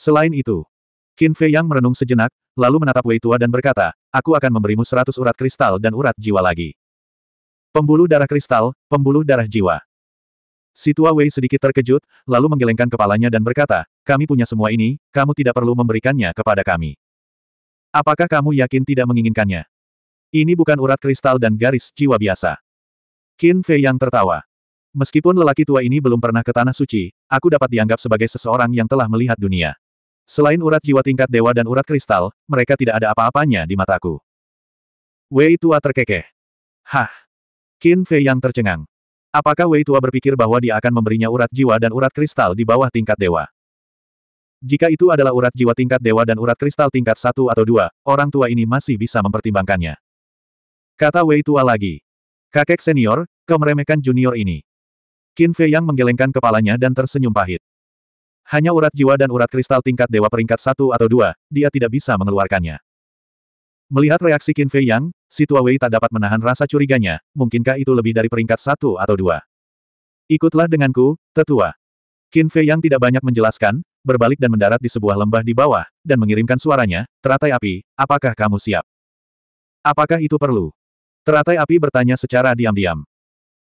Selain itu, Qin Fei yang merenung sejenak, lalu menatap Wei Tua dan berkata, aku akan memberimu seratus urat kristal dan urat jiwa lagi. Pembuluh darah kristal, pembuluh darah jiwa. Si tua Wei sedikit terkejut, lalu menggelengkan kepalanya dan berkata, kami punya semua ini, kamu tidak perlu memberikannya kepada kami. Apakah kamu yakin tidak menginginkannya? Ini bukan urat kristal dan garis jiwa biasa. Qin Fei yang tertawa. Meskipun lelaki tua ini belum pernah ke Tanah Suci, aku dapat dianggap sebagai seseorang yang telah melihat dunia. Selain urat jiwa tingkat dewa dan urat kristal, mereka tidak ada apa-apanya di mataku. Wei Tua terkekeh. Hah! Qin Fei yang tercengang. Apakah Wei Tua berpikir bahwa dia akan memberinya urat jiwa dan urat kristal di bawah tingkat dewa? Jika itu adalah urat jiwa tingkat dewa dan urat kristal tingkat satu atau dua, orang tua ini masih bisa mempertimbangkannya. Kata Wei Tua lagi. Kakek senior, kau meremehkan junior ini. Qin Fei yang menggelengkan kepalanya dan tersenyum pahit. Hanya urat jiwa dan urat kristal tingkat dewa peringkat satu atau dua, dia tidak bisa mengeluarkannya. Melihat reaksi Qin Fei Yang, si tua Wei tak dapat menahan rasa curiganya, mungkinkah itu lebih dari peringkat satu atau dua. Ikutlah denganku, tetua. Qin Fei Yang tidak banyak menjelaskan, berbalik dan mendarat di sebuah lembah di bawah, dan mengirimkan suaranya, teratai api, apakah kamu siap? Apakah itu perlu? Teratai api bertanya secara diam-diam.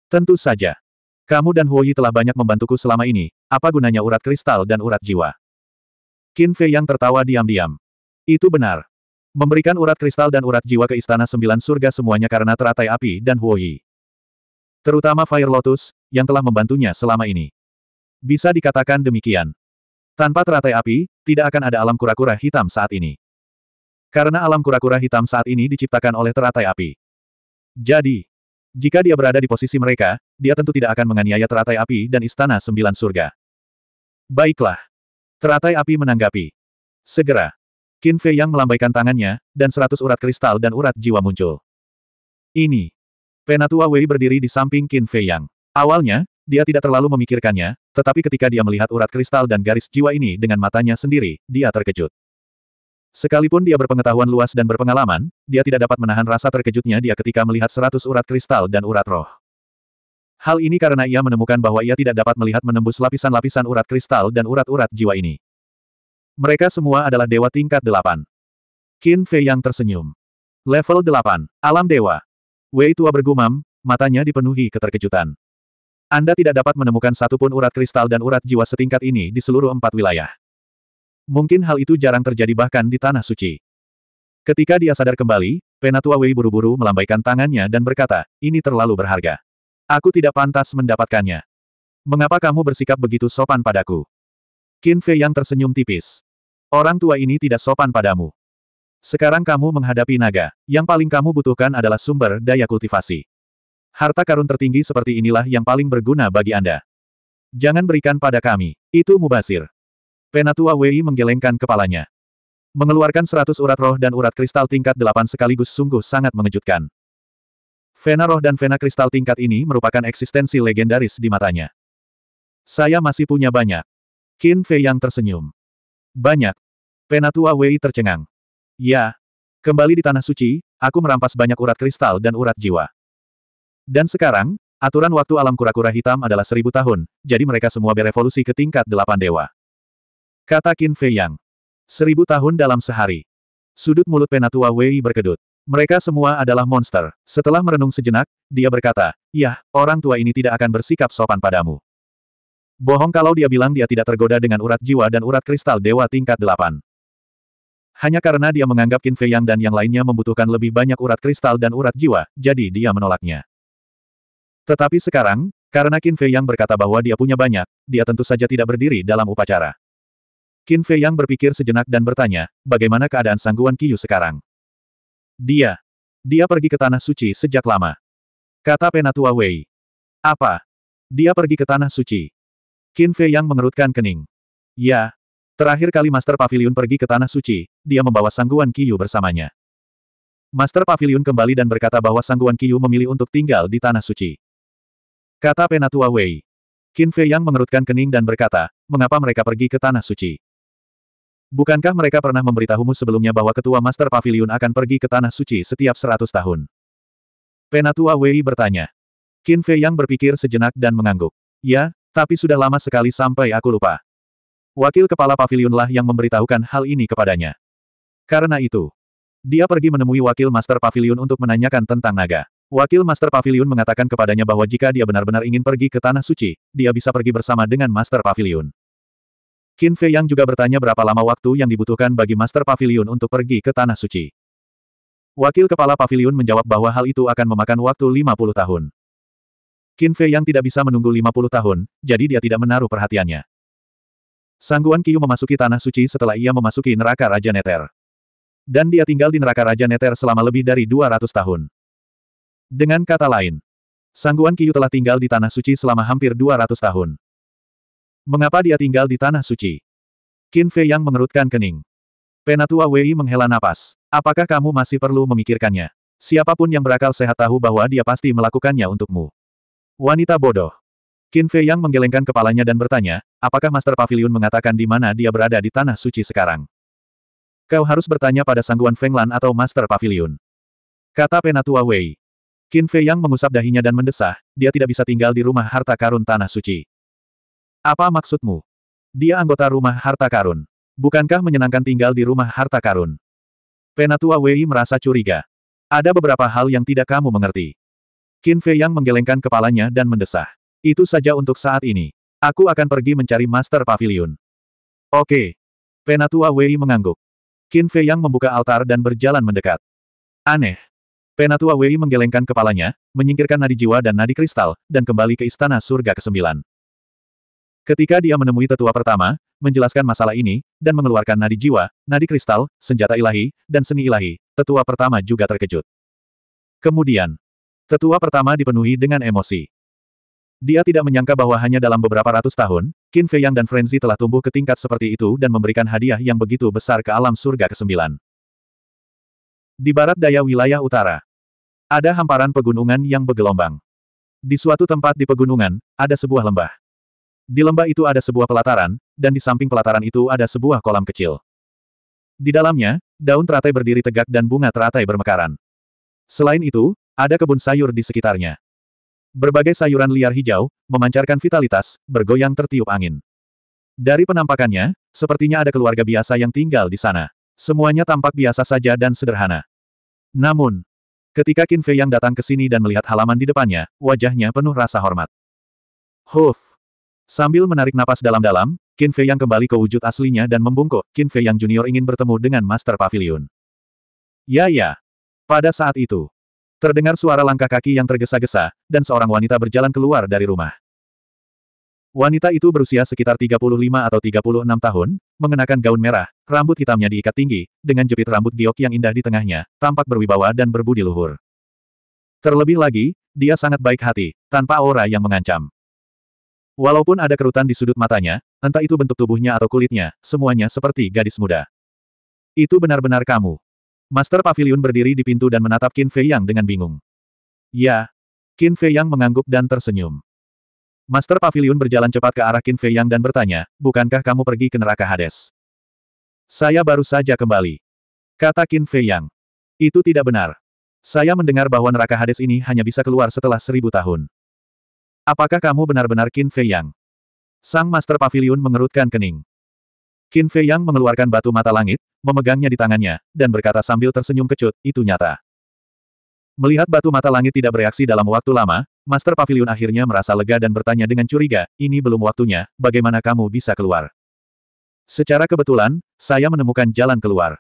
Tentu saja. Kamu dan Huoyi telah banyak membantuku selama ini, apa gunanya urat kristal dan urat jiwa? Qin Fei yang tertawa diam-diam. Itu benar. Memberikan urat kristal dan urat jiwa ke Istana Sembilan Surga semuanya karena teratai api dan Huoyi. Terutama Fire Lotus, yang telah membantunya selama ini. Bisa dikatakan demikian. Tanpa teratai api, tidak akan ada alam kura-kura hitam saat ini. Karena alam kura-kura hitam saat ini diciptakan oleh teratai api. Jadi, jika dia berada di posisi mereka, dia tentu tidak akan menganiaya teratai api dan istana sembilan surga. Baiklah. Teratai api menanggapi. Segera. Qin Fei yang melambaikan tangannya, dan seratus urat kristal dan urat jiwa muncul. Ini. Penatua Wei berdiri di samping Qin Fei yang. Awalnya, dia tidak terlalu memikirkannya, tetapi ketika dia melihat urat kristal dan garis jiwa ini dengan matanya sendiri, dia terkejut. Sekalipun dia berpengetahuan luas dan berpengalaman, dia tidak dapat menahan rasa terkejutnya dia ketika melihat seratus urat kristal dan urat roh. Hal ini karena ia menemukan bahwa ia tidak dapat melihat menembus lapisan-lapisan urat kristal dan urat-urat jiwa ini. Mereka semua adalah dewa tingkat delapan. Qin Fei yang tersenyum. Level delapan, Alam Dewa. Wei Tua bergumam, matanya dipenuhi keterkejutan. Anda tidak dapat menemukan satupun urat kristal dan urat jiwa setingkat ini di seluruh empat wilayah. Mungkin hal itu jarang terjadi bahkan di Tanah Suci. Ketika dia sadar kembali, Penatua Wei buru-buru melambaikan tangannya dan berkata, ini terlalu berharga. Aku tidak pantas mendapatkannya. Mengapa kamu bersikap begitu sopan padaku? Qin Fei yang tersenyum tipis. Orang tua ini tidak sopan padamu. Sekarang kamu menghadapi naga. Yang paling kamu butuhkan adalah sumber daya kultivasi. Harta karun tertinggi seperti inilah yang paling berguna bagi Anda. Jangan berikan pada kami. Itu mubasir. Penatua Wei menggelengkan kepalanya. Mengeluarkan seratus urat roh dan urat kristal tingkat delapan sekaligus sungguh sangat mengejutkan. Vena roh dan vena kristal tingkat ini merupakan eksistensi legendaris di matanya. Saya masih punya banyak. Qin Fei yang tersenyum. Banyak. Penatua Wei tercengang. Ya. Kembali di Tanah Suci, aku merampas banyak urat kristal dan urat jiwa. Dan sekarang, aturan waktu alam kura-kura hitam adalah seribu tahun, jadi mereka semua berevolusi ke tingkat delapan dewa. Kata Qin Fei Yang. Seribu tahun dalam sehari. Sudut mulut penatua Wei berkedut. Mereka semua adalah monster. Setelah merenung sejenak, dia berkata, Yah, orang tua ini tidak akan bersikap sopan padamu. Bohong kalau dia bilang dia tidak tergoda dengan urat jiwa dan urat kristal dewa tingkat delapan. Hanya karena dia menganggap Qin Fei Yang dan yang lainnya membutuhkan lebih banyak urat kristal dan urat jiwa, jadi dia menolaknya. Tetapi sekarang, karena Qin Fei Yang berkata bahwa dia punya banyak, dia tentu saja tidak berdiri dalam upacara. Qin Fei Yang berpikir sejenak dan bertanya, bagaimana keadaan sangguan Qiyu sekarang? Dia. Dia pergi ke Tanah Suci sejak lama. Kata Penatua Wei. Apa? Dia pergi ke Tanah Suci. Qin Fei Yang mengerutkan kening. Ya. Terakhir kali Master Pavilion pergi ke Tanah Suci, dia membawa sangguan Qiyu bersamanya. Master Pavilion kembali dan berkata bahwa sangguan Qiyu memilih untuk tinggal di Tanah Suci. Kata Penatua Wei. Qin Fei Yang mengerutkan kening dan berkata, mengapa mereka pergi ke Tanah Suci? Bukankah mereka pernah memberitahumu sebelumnya bahwa ketua Master Pavilion akan pergi ke Tanah Suci setiap seratus tahun? Penatua Wei bertanya. Qin Fei yang berpikir sejenak dan mengangguk. Ya, tapi sudah lama sekali sampai aku lupa. Wakil kepala pavilionlah yang memberitahukan hal ini kepadanya. Karena itu, dia pergi menemui wakil Master Pavilion untuk menanyakan tentang naga. Wakil Master Pavilion mengatakan kepadanya bahwa jika dia benar-benar ingin pergi ke Tanah Suci, dia bisa pergi bersama dengan Master Pavilion. Qin Fei Yang juga bertanya berapa lama waktu yang dibutuhkan bagi Master Pavilion untuk pergi ke Tanah Suci. Wakil Kepala Pavilion menjawab bahwa hal itu akan memakan waktu 50 tahun. Qin Fei Yang tidak bisa menunggu 50 tahun, jadi dia tidak menaruh perhatiannya. Sangguan Qiu memasuki Tanah Suci setelah ia memasuki neraka Raja Neter. Dan dia tinggal di neraka Raja Neter selama lebih dari 200 tahun. Dengan kata lain, Sangguan Qiu telah tinggal di Tanah Suci selama hampir 200 tahun. Mengapa dia tinggal di tanah suci? Qin Fei yang mengerutkan kening. Penatua Wei menghela napas. Apakah kamu masih perlu memikirkannya? Siapapun yang berakal sehat tahu bahwa dia pasti melakukannya untukmu. Wanita bodoh. Qin Fei yang menggelengkan kepalanya dan bertanya, apakah Master Pavilion mengatakan di mana dia berada di tanah suci sekarang? Kau harus bertanya pada Sangguan Fenglan atau Master Pavilion. Kata Penatua Wei. Qin Fei yang mengusap dahinya dan mendesah, dia tidak bisa tinggal di rumah harta karun tanah suci. Apa maksudmu? Dia anggota rumah harta karun. Bukankah menyenangkan tinggal di rumah harta karun? Penatua Wei merasa curiga. Ada beberapa hal yang tidak kamu mengerti. Qin Fei yang menggelengkan kepalanya dan mendesah. Itu saja untuk saat ini. Aku akan pergi mencari Master Pavilion. Oke. Penatua Wei mengangguk. Qin Fei yang membuka altar dan berjalan mendekat. Aneh. Penatua Wei menggelengkan kepalanya, menyingkirkan nadi jiwa dan nadi kristal, dan kembali ke istana surga ke-9. Ketika dia menemui tetua pertama, menjelaskan masalah ini, dan mengeluarkan nadi jiwa, nadi kristal, senjata ilahi, dan seni ilahi, tetua pertama juga terkejut. Kemudian, tetua pertama dipenuhi dengan emosi. Dia tidak menyangka bahwa hanya dalam beberapa ratus tahun, Qin Fei Yang dan Frenzy telah tumbuh ke tingkat seperti itu dan memberikan hadiah yang begitu besar ke alam surga ke-9. Di barat daya wilayah utara, ada hamparan pegunungan yang bergelombang. Di suatu tempat di pegunungan, ada sebuah lembah. Di lembah itu ada sebuah pelataran, dan di samping pelataran itu ada sebuah kolam kecil. Di dalamnya, daun teratai berdiri tegak dan bunga teratai bermekaran. Selain itu, ada kebun sayur di sekitarnya. Berbagai sayuran liar hijau, memancarkan vitalitas, bergoyang tertiup angin. Dari penampakannya, sepertinya ada keluarga biasa yang tinggal di sana. Semuanya tampak biasa saja dan sederhana. Namun, ketika Qin Fei yang datang ke sini dan melihat halaman di depannya, wajahnya penuh rasa hormat. Huf. Sambil menarik napas dalam-dalam, Qin Fei Yang kembali ke wujud aslinya dan membungkuk, Qin Fei Yang Junior ingin bertemu dengan Master Pavilion. Ya ya. Pada saat itu, terdengar suara langkah kaki yang tergesa-gesa, dan seorang wanita berjalan keluar dari rumah. Wanita itu berusia sekitar 35 atau 36 tahun, mengenakan gaun merah, rambut hitamnya diikat tinggi, dengan jepit rambut giok yang indah di tengahnya, tampak berwibawa dan berbudi luhur. Terlebih lagi, dia sangat baik hati, tanpa aura yang mengancam. Walaupun ada kerutan di sudut matanya, entah itu bentuk tubuhnya atau kulitnya, semuanya seperti gadis muda. Itu benar-benar kamu. Master Pavilion berdiri di pintu dan menatap Qin Fei Yang dengan bingung. Ya. Qin Fei Yang mengangguk dan tersenyum. Master Pavilion berjalan cepat ke arah Qin Fei Yang dan bertanya, bukankah kamu pergi ke neraka Hades? Saya baru saja kembali. Kata Qin Fei Yang. Itu tidak benar. Saya mendengar bahwa neraka Hades ini hanya bisa keluar setelah seribu tahun. Apakah kamu benar-benar Qin Fei Yang? Sang Master Pavilion mengerutkan kening. Qin Fei Yang mengeluarkan batu mata langit, memegangnya di tangannya, dan berkata sambil tersenyum kecut, itu nyata. Melihat batu mata langit tidak bereaksi dalam waktu lama, Master Pavilion akhirnya merasa lega dan bertanya dengan curiga, ini belum waktunya, bagaimana kamu bisa keluar? Secara kebetulan, saya menemukan jalan keluar.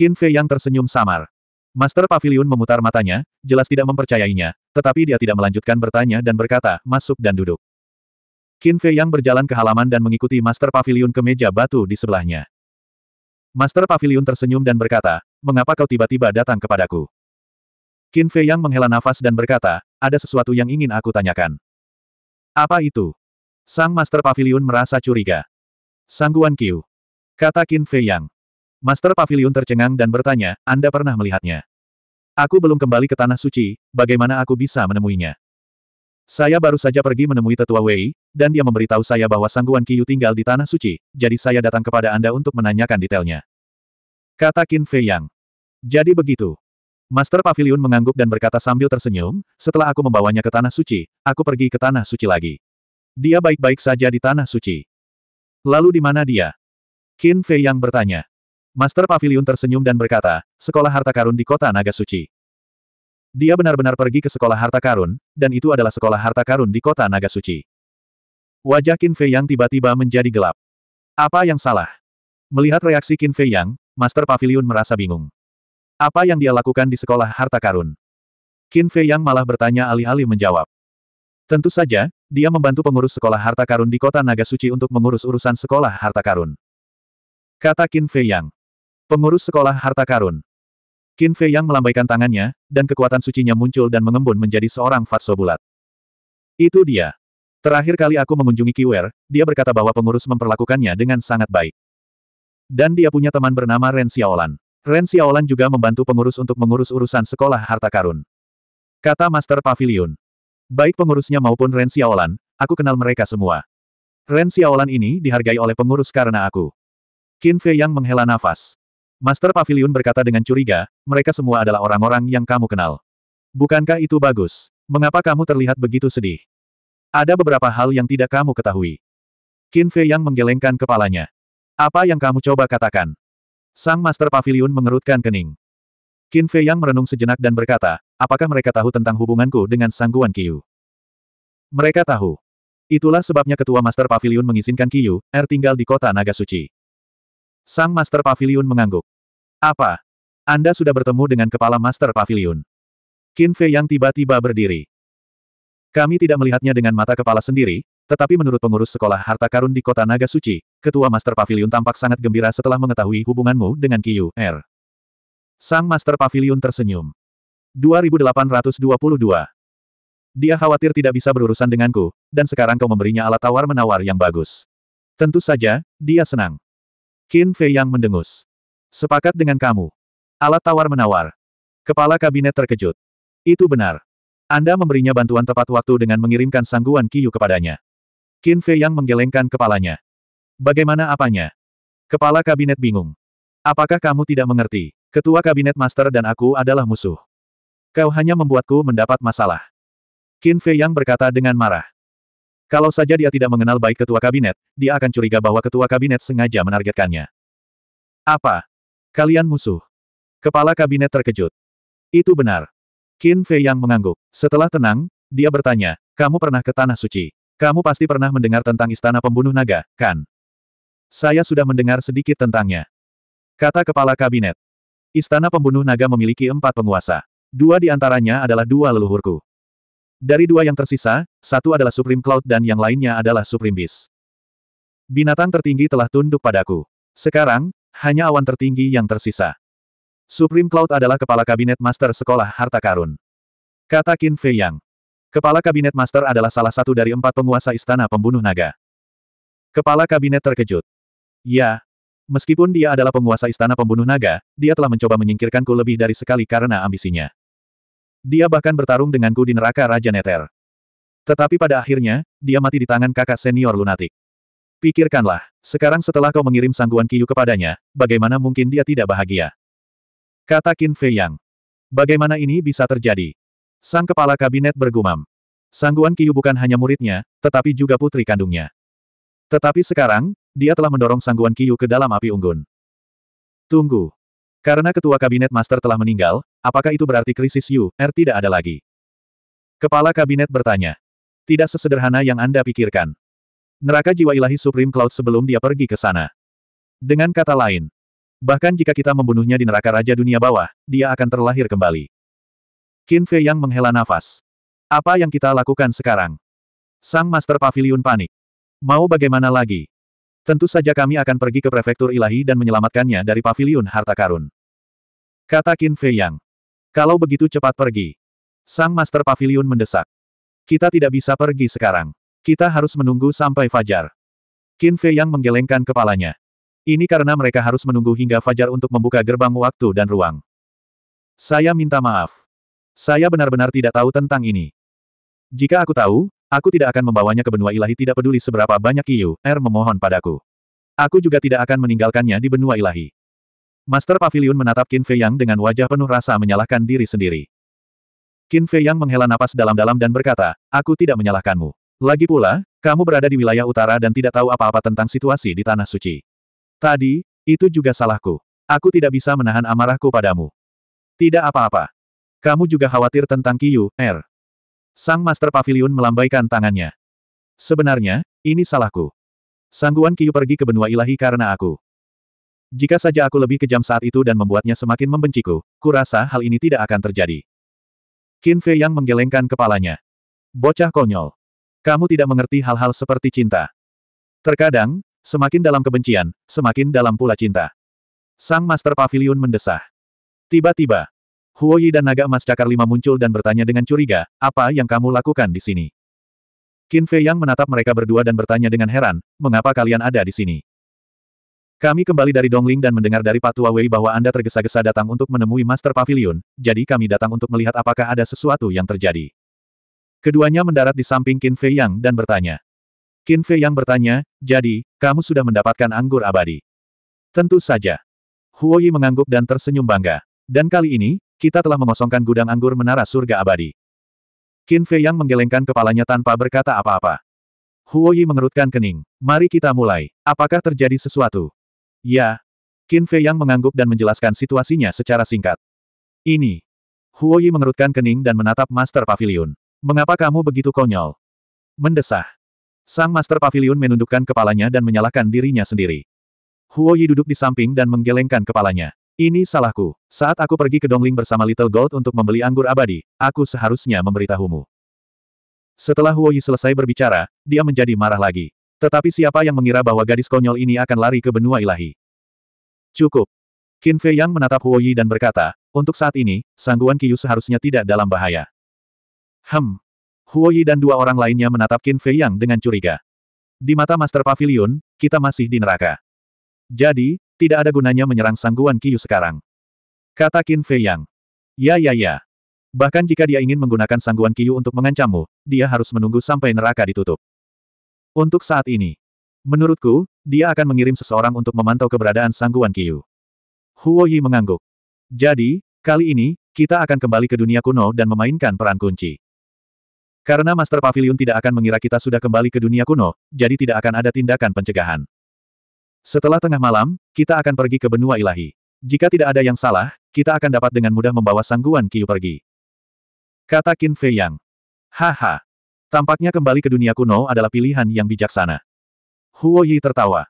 Qin Fei Yang tersenyum samar. Master Pavilion memutar matanya, jelas tidak mempercayainya, tetapi dia tidak melanjutkan bertanya dan berkata, masuk dan duduk. Qin Fei Yang berjalan ke halaman dan mengikuti Master Pavilion ke meja batu di sebelahnya. Master Pavilion tersenyum dan berkata, mengapa kau tiba-tiba datang kepadaku? Qin Fei Yang menghela nafas dan berkata, ada sesuatu yang ingin aku tanyakan. Apa itu? Sang Master Pavilion merasa curiga. Sangguan Qiu. Kata Qin Fei Yang. Master Pavilion tercengang dan bertanya, Anda pernah melihatnya? Aku belum kembali ke Tanah Suci, bagaimana aku bisa menemuinya? Saya baru saja pergi menemui Tetua Wei, dan dia memberitahu saya bahwa Sangguan Kiyu tinggal di Tanah Suci, jadi saya datang kepada Anda untuk menanyakan detailnya. Kata Qin Fei Yang. Jadi begitu. Master Pavilion mengangguk dan berkata sambil tersenyum, setelah aku membawanya ke Tanah Suci, aku pergi ke Tanah Suci lagi. Dia baik-baik saja di Tanah Suci. Lalu di mana dia? Qin Fei Yang bertanya. Master Pavilion tersenyum dan berkata, Sekolah Harta Karun di kota Naga Suci. Dia benar-benar pergi ke Sekolah Harta Karun, dan itu adalah Sekolah Harta Karun di kota Naga Suci. Wajah Qin Fei Yang tiba-tiba menjadi gelap. Apa yang salah? Melihat reaksi Qin Fei Yang, Master Pavilion merasa bingung. Apa yang dia lakukan di Sekolah Harta Karun? Qin Fei Yang malah bertanya alih-alih menjawab. Tentu saja, dia membantu pengurus Sekolah Harta Karun di kota Naga Suci untuk mengurus urusan Sekolah Harta Karun. Kata Qin Fei Yang. Pengurus sekolah harta karun. Qin Fei yang melambaikan tangannya, dan kekuatan sucinya muncul dan mengembun menjadi seorang fatso bulat. Itu dia. Terakhir kali aku mengunjungi Kiwer, dia berkata bahwa pengurus memperlakukannya dengan sangat baik. Dan dia punya teman bernama Ren Xiaolan. Ren Xiaolan juga membantu pengurus untuk mengurus urusan sekolah harta karun. Kata Master Pavilion. Baik pengurusnya maupun Ren Xiaolan, aku kenal mereka semua. Ren Xiaolan ini dihargai oleh pengurus karena aku. Qin Fei yang menghela nafas. Master Pavilion berkata dengan curiga, mereka semua adalah orang-orang yang kamu kenal. Bukankah itu bagus? Mengapa kamu terlihat begitu sedih? Ada beberapa hal yang tidak kamu ketahui. Qin Fei yang menggelengkan kepalanya. Apa yang kamu coba katakan? Sang Master Pavilion mengerutkan kening. Qin Fei yang merenung sejenak dan berkata, apakah mereka tahu tentang hubunganku dengan Sangguan Qiu? Mereka tahu. Itulah sebabnya Ketua Master Pavilion mengizinkan Qiu, er tinggal di kota Naga Suci. Sang Master Pavilion mengangguk. Apa? Anda sudah bertemu dengan kepala Master Pavilion. Qin Fei yang tiba-tiba berdiri. Kami tidak melihatnya dengan mata kepala sendiri, tetapi menurut pengurus sekolah harta karun di kota Naga Suci, ketua Master Pavilion tampak sangat gembira setelah mengetahui hubunganmu dengan Kyu Er. Sang Master Pavilion tersenyum. 2822. Dia khawatir tidak bisa berurusan denganku, dan sekarang kau memberinya alat tawar-menawar yang bagus. Tentu saja, dia senang. Qin Fei yang mendengus. Sepakat dengan kamu. Alat tawar-menawar. Kepala kabinet terkejut. Itu benar. Anda memberinya bantuan tepat waktu dengan mengirimkan sangguan Qiyu kepadanya. Qin Fei yang menggelengkan kepalanya. Bagaimana apanya? Kepala kabinet bingung. Apakah kamu tidak mengerti? Ketua kabinet master dan aku adalah musuh. Kau hanya membuatku mendapat masalah. Qin Fei yang berkata dengan marah. Kalau saja dia tidak mengenal baik ketua kabinet, dia akan curiga bahwa ketua kabinet sengaja menargetkannya. Apa? Kalian musuh? Kepala kabinet terkejut. Itu benar. Qin Fei yang mengangguk. Setelah tenang, dia bertanya, kamu pernah ke Tanah Suci? Kamu pasti pernah mendengar tentang Istana Pembunuh Naga, kan? Saya sudah mendengar sedikit tentangnya. Kata kepala kabinet. Istana Pembunuh Naga memiliki empat penguasa. Dua di antaranya adalah dua leluhurku. Dari dua yang tersisa, satu adalah Supreme Cloud dan yang lainnya adalah Supreme Beast. Binatang tertinggi telah tunduk padaku. Sekarang, hanya awan tertinggi yang tersisa. Supreme Cloud adalah kepala kabinet master sekolah harta karun. Kata Qin Fei Yang. Kepala kabinet master adalah salah satu dari empat penguasa istana pembunuh naga. Kepala kabinet terkejut. Ya, meskipun dia adalah penguasa istana pembunuh naga, dia telah mencoba menyingkirkanku lebih dari sekali karena ambisinya. Dia bahkan bertarung denganku di neraka Raja Neter. Tetapi pada akhirnya, dia mati di tangan kakak senior lunatik. Pikirkanlah, sekarang setelah kau mengirim sangguan Kiyu kepadanya, bagaimana mungkin dia tidak bahagia? Kata Qin Fei Yang. Bagaimana ini bisa terjadi? Sang kepala kabinet bergumam. Sangguan Kiyu bukan hanya muridnya, tetapi juga putri kandungnya. Tetapi sekarang, dia telah mendorong Sangguan Kiyu ke dalam api unggun. Tunggu. Karena ketua kabinet master telah meninggal, Apakah itu berarti krisis UR er, tidak ada lagi? Kepala kabinet bertanya. Tidak sesederhana yang Anda pikirkan. Neraka jiwa ilahi Supreme Cloud sebelum dia pergi ke sana. Dengan kata lain, bahkan jika kita membunuhnya di neraka Raja Dunia Bawah, dia akan terlahir kembali. Qin Fei yang menghela nafas. Apa yang kita lakukan sekarang? Sang Master pavilion panik. Mau bagaimana lagi? Tentu saja kami akan pergi ke prefektur ilahi dan menyelamatkannya dari pavilion harta karun. Kata Qin Fei Yang. Kalau begitu cepat pergi. Sang Master Pavilion mendesak. Kita tidak bisa pergi sekarang. Kita harus menunggu sampai fajar. Qin Fei yang menggelengkan kepalanya. Ini karena mereka harus menunggu hingga fajar untuk membuka gerbang waktu dan ruang. Saya minta maaf. Saya benar-benar tidak tahu tentang ini. Jika aku tahu, aku tidak akan membawanya ke benua ilahi tidak peduli seberapa banyak Kiyu, Er memohon padaku. Aku juga tidak akan meninggalkannya di benua ilahi. Master Pavilion menatap Qin Fei Yang dengan wajah penuh rasa menyalahkan diri sendiri. Qin Fei Yang menghela napas dalam-dalam dan berkata, aku tidak menyalahkanmu. Lagi pula, kamu berada di wilayah utara dan tidak tahu apa-apa tentang situasi di Tanah Suci. Tadi, itu juga salahku. Aku tidak bisa menahan amarahku padamu. Tidak apa-apa. Kamu juga khawatir tentang Yu, Er. Sang Master Pavilion melambaikan tangannya. Sebenarnya, ini salahku. Sangguan Yu pergi ke benua ilahi karena aku. Jika saja aku lebih kejam saat itu dan membuatnya semakin membenciku, kurasa hal ini tidak akan terjadi. Qin Fei yang menggelengkan kepalanya. Bocah konyol. Kamu tidak mengerti hal-hal seperti cinta. Terkadang, semakin dalam kebencian, semakin dalam pula cinta. Sang Master Pavilion mendesah. Tiba-tiba, Huoyi dan naga emas cakar lima muncul dan bertanya dengan curiga, apa yang kamu lakukan di sini? Qin Fei yang menatap mereka berdua dan bertanya dengan heran, mengapa kalian ada di sini? Kami kembali dari Dongling dan mendengar dari Pak Tua Wei bahwa Anda tergesa-gesa datang untuk menemui Master Pavilion, jadi kami datang untuk melihat apakah ada sesuatu yang terjadi. Keduanya mendarat di samping Qin Fei Yang dan bertanya. Qin Fei Yang bertanya, jadi, kamu sudah mendapatkan anggur abadi. Tentu saja. Huo Yi mengangguk dan tersenyum bangga. Dan kali ini, kita telah mengosongkan gudang anggur menara surga abadi. Qin Fei Yang menggelengkan kepalanya tanpa berkata apa-apa. Huo Yi mengerutkan kening. Mari kita mulai. Apakah terjadi sesuatu? Ya. Qin Fei Yang mengangguk dan menjelaskan situasinya secara singkat. Ini. Huo Yi mengerutkan kening dan menatap Master Pavilion. Mengapa kamu begitu konyol? Mendesah. Sang Master Pavilion menundukkan kepalanya dan menyalahkan dirinya sendiri. Huo Yi duduk di samping dan menggelengkan kepalanya. Ini salahku. Saat aku pergi ke Dongling bersama Little Gold untuk membeli anggur abadi, aku seharusnya memberitahumu. Setelah Huo Yi selesai berbicara, dia menjadi marah lagi. Tetapi siapa yang mengira bahwa gadis konyol ini akan lari ke benua ilahi? Cukup. Qin Fei Yang menatap Huo Yi dan berkata, untuk saat ini, sangguan Qiyu seharusnya tidak dalam bahaya. Hem. Huo Yi dan dua orang lainnya menatap Qin Fei Yang dengan curiga. Di mata Master Pavilion, kita masih di neraka. Jadi, tidak ada gunanya menyerang sangguan Qiyu sekarang. Kata Qin Fei Yang. Ya ya ya. Bahkan jika dia ingin menggunakan sangguan Qiyu untuk mengancammu, dia harus menunggu sampai neraka ditutup. Untuk saat ini. Menurutku, dia akan mengirim seseorang untuk memantau keberadaan sangguan Kiyu. Huo Yi mengangguk. Jadi, kali ini, kita akan kembali ke dunia kuno dan memainkan peran kunci. Karena Master Pavilion tidak akan mengira kita sudah kembali ke dunia kuno, jadi tidak akan ada tindakan pencegahan. Setelah tengah malam, kita akan pergi ke benua ilahi. Jika tidak ada yang salah, kita akan dapat dengan mudah membawa sangguan Kiyu pergi. Kata Qin Fei Yang. Haha. Tampaknya kembali ke dunia kuno adalah pilihan yang bijaksana. Huo Yi tertawa.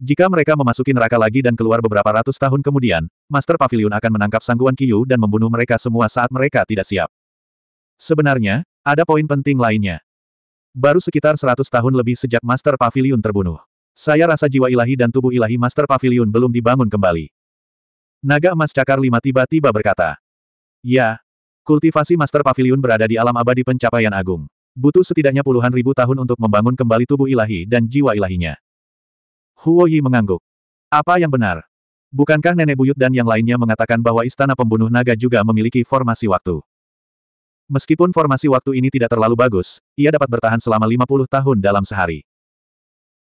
Jika mereka memasuki neraka lagi dan keluar beberapa ratus tahun kemudian, Master Pavilion akan menangkap Sangguan Qiyu dan membunuh mereka semua saat mereka tidak siap. Sebenarnya, ada poin penting lainnya. Baru sekitar seratus tahun lebih sejak Master Pavilion terbunuh. Saya rasa jiwa ilahi dan tubuh ilahi Master Pavilion belum dibangun kembali. Naga emas cakar lima tiba-tiba berkata. Ya, kultivasi Master Pavilion berada di alam abadi pencapaian agung butuh setidaknya puluhan ribu tahun untuk membangun kembali tubuh ilahi dan jiwa ilahinya. Huo Yi mengangguk. Apa yang benar? Bukankah nenek buyut dan yang lainnya mengatakan bahwa istana pembunuh naga juga memiliki formasi waktu? Meskipun formasi waktu ini tidak terlalu bagus, ia dapat bertahan selama 50 tahun dalam sehari.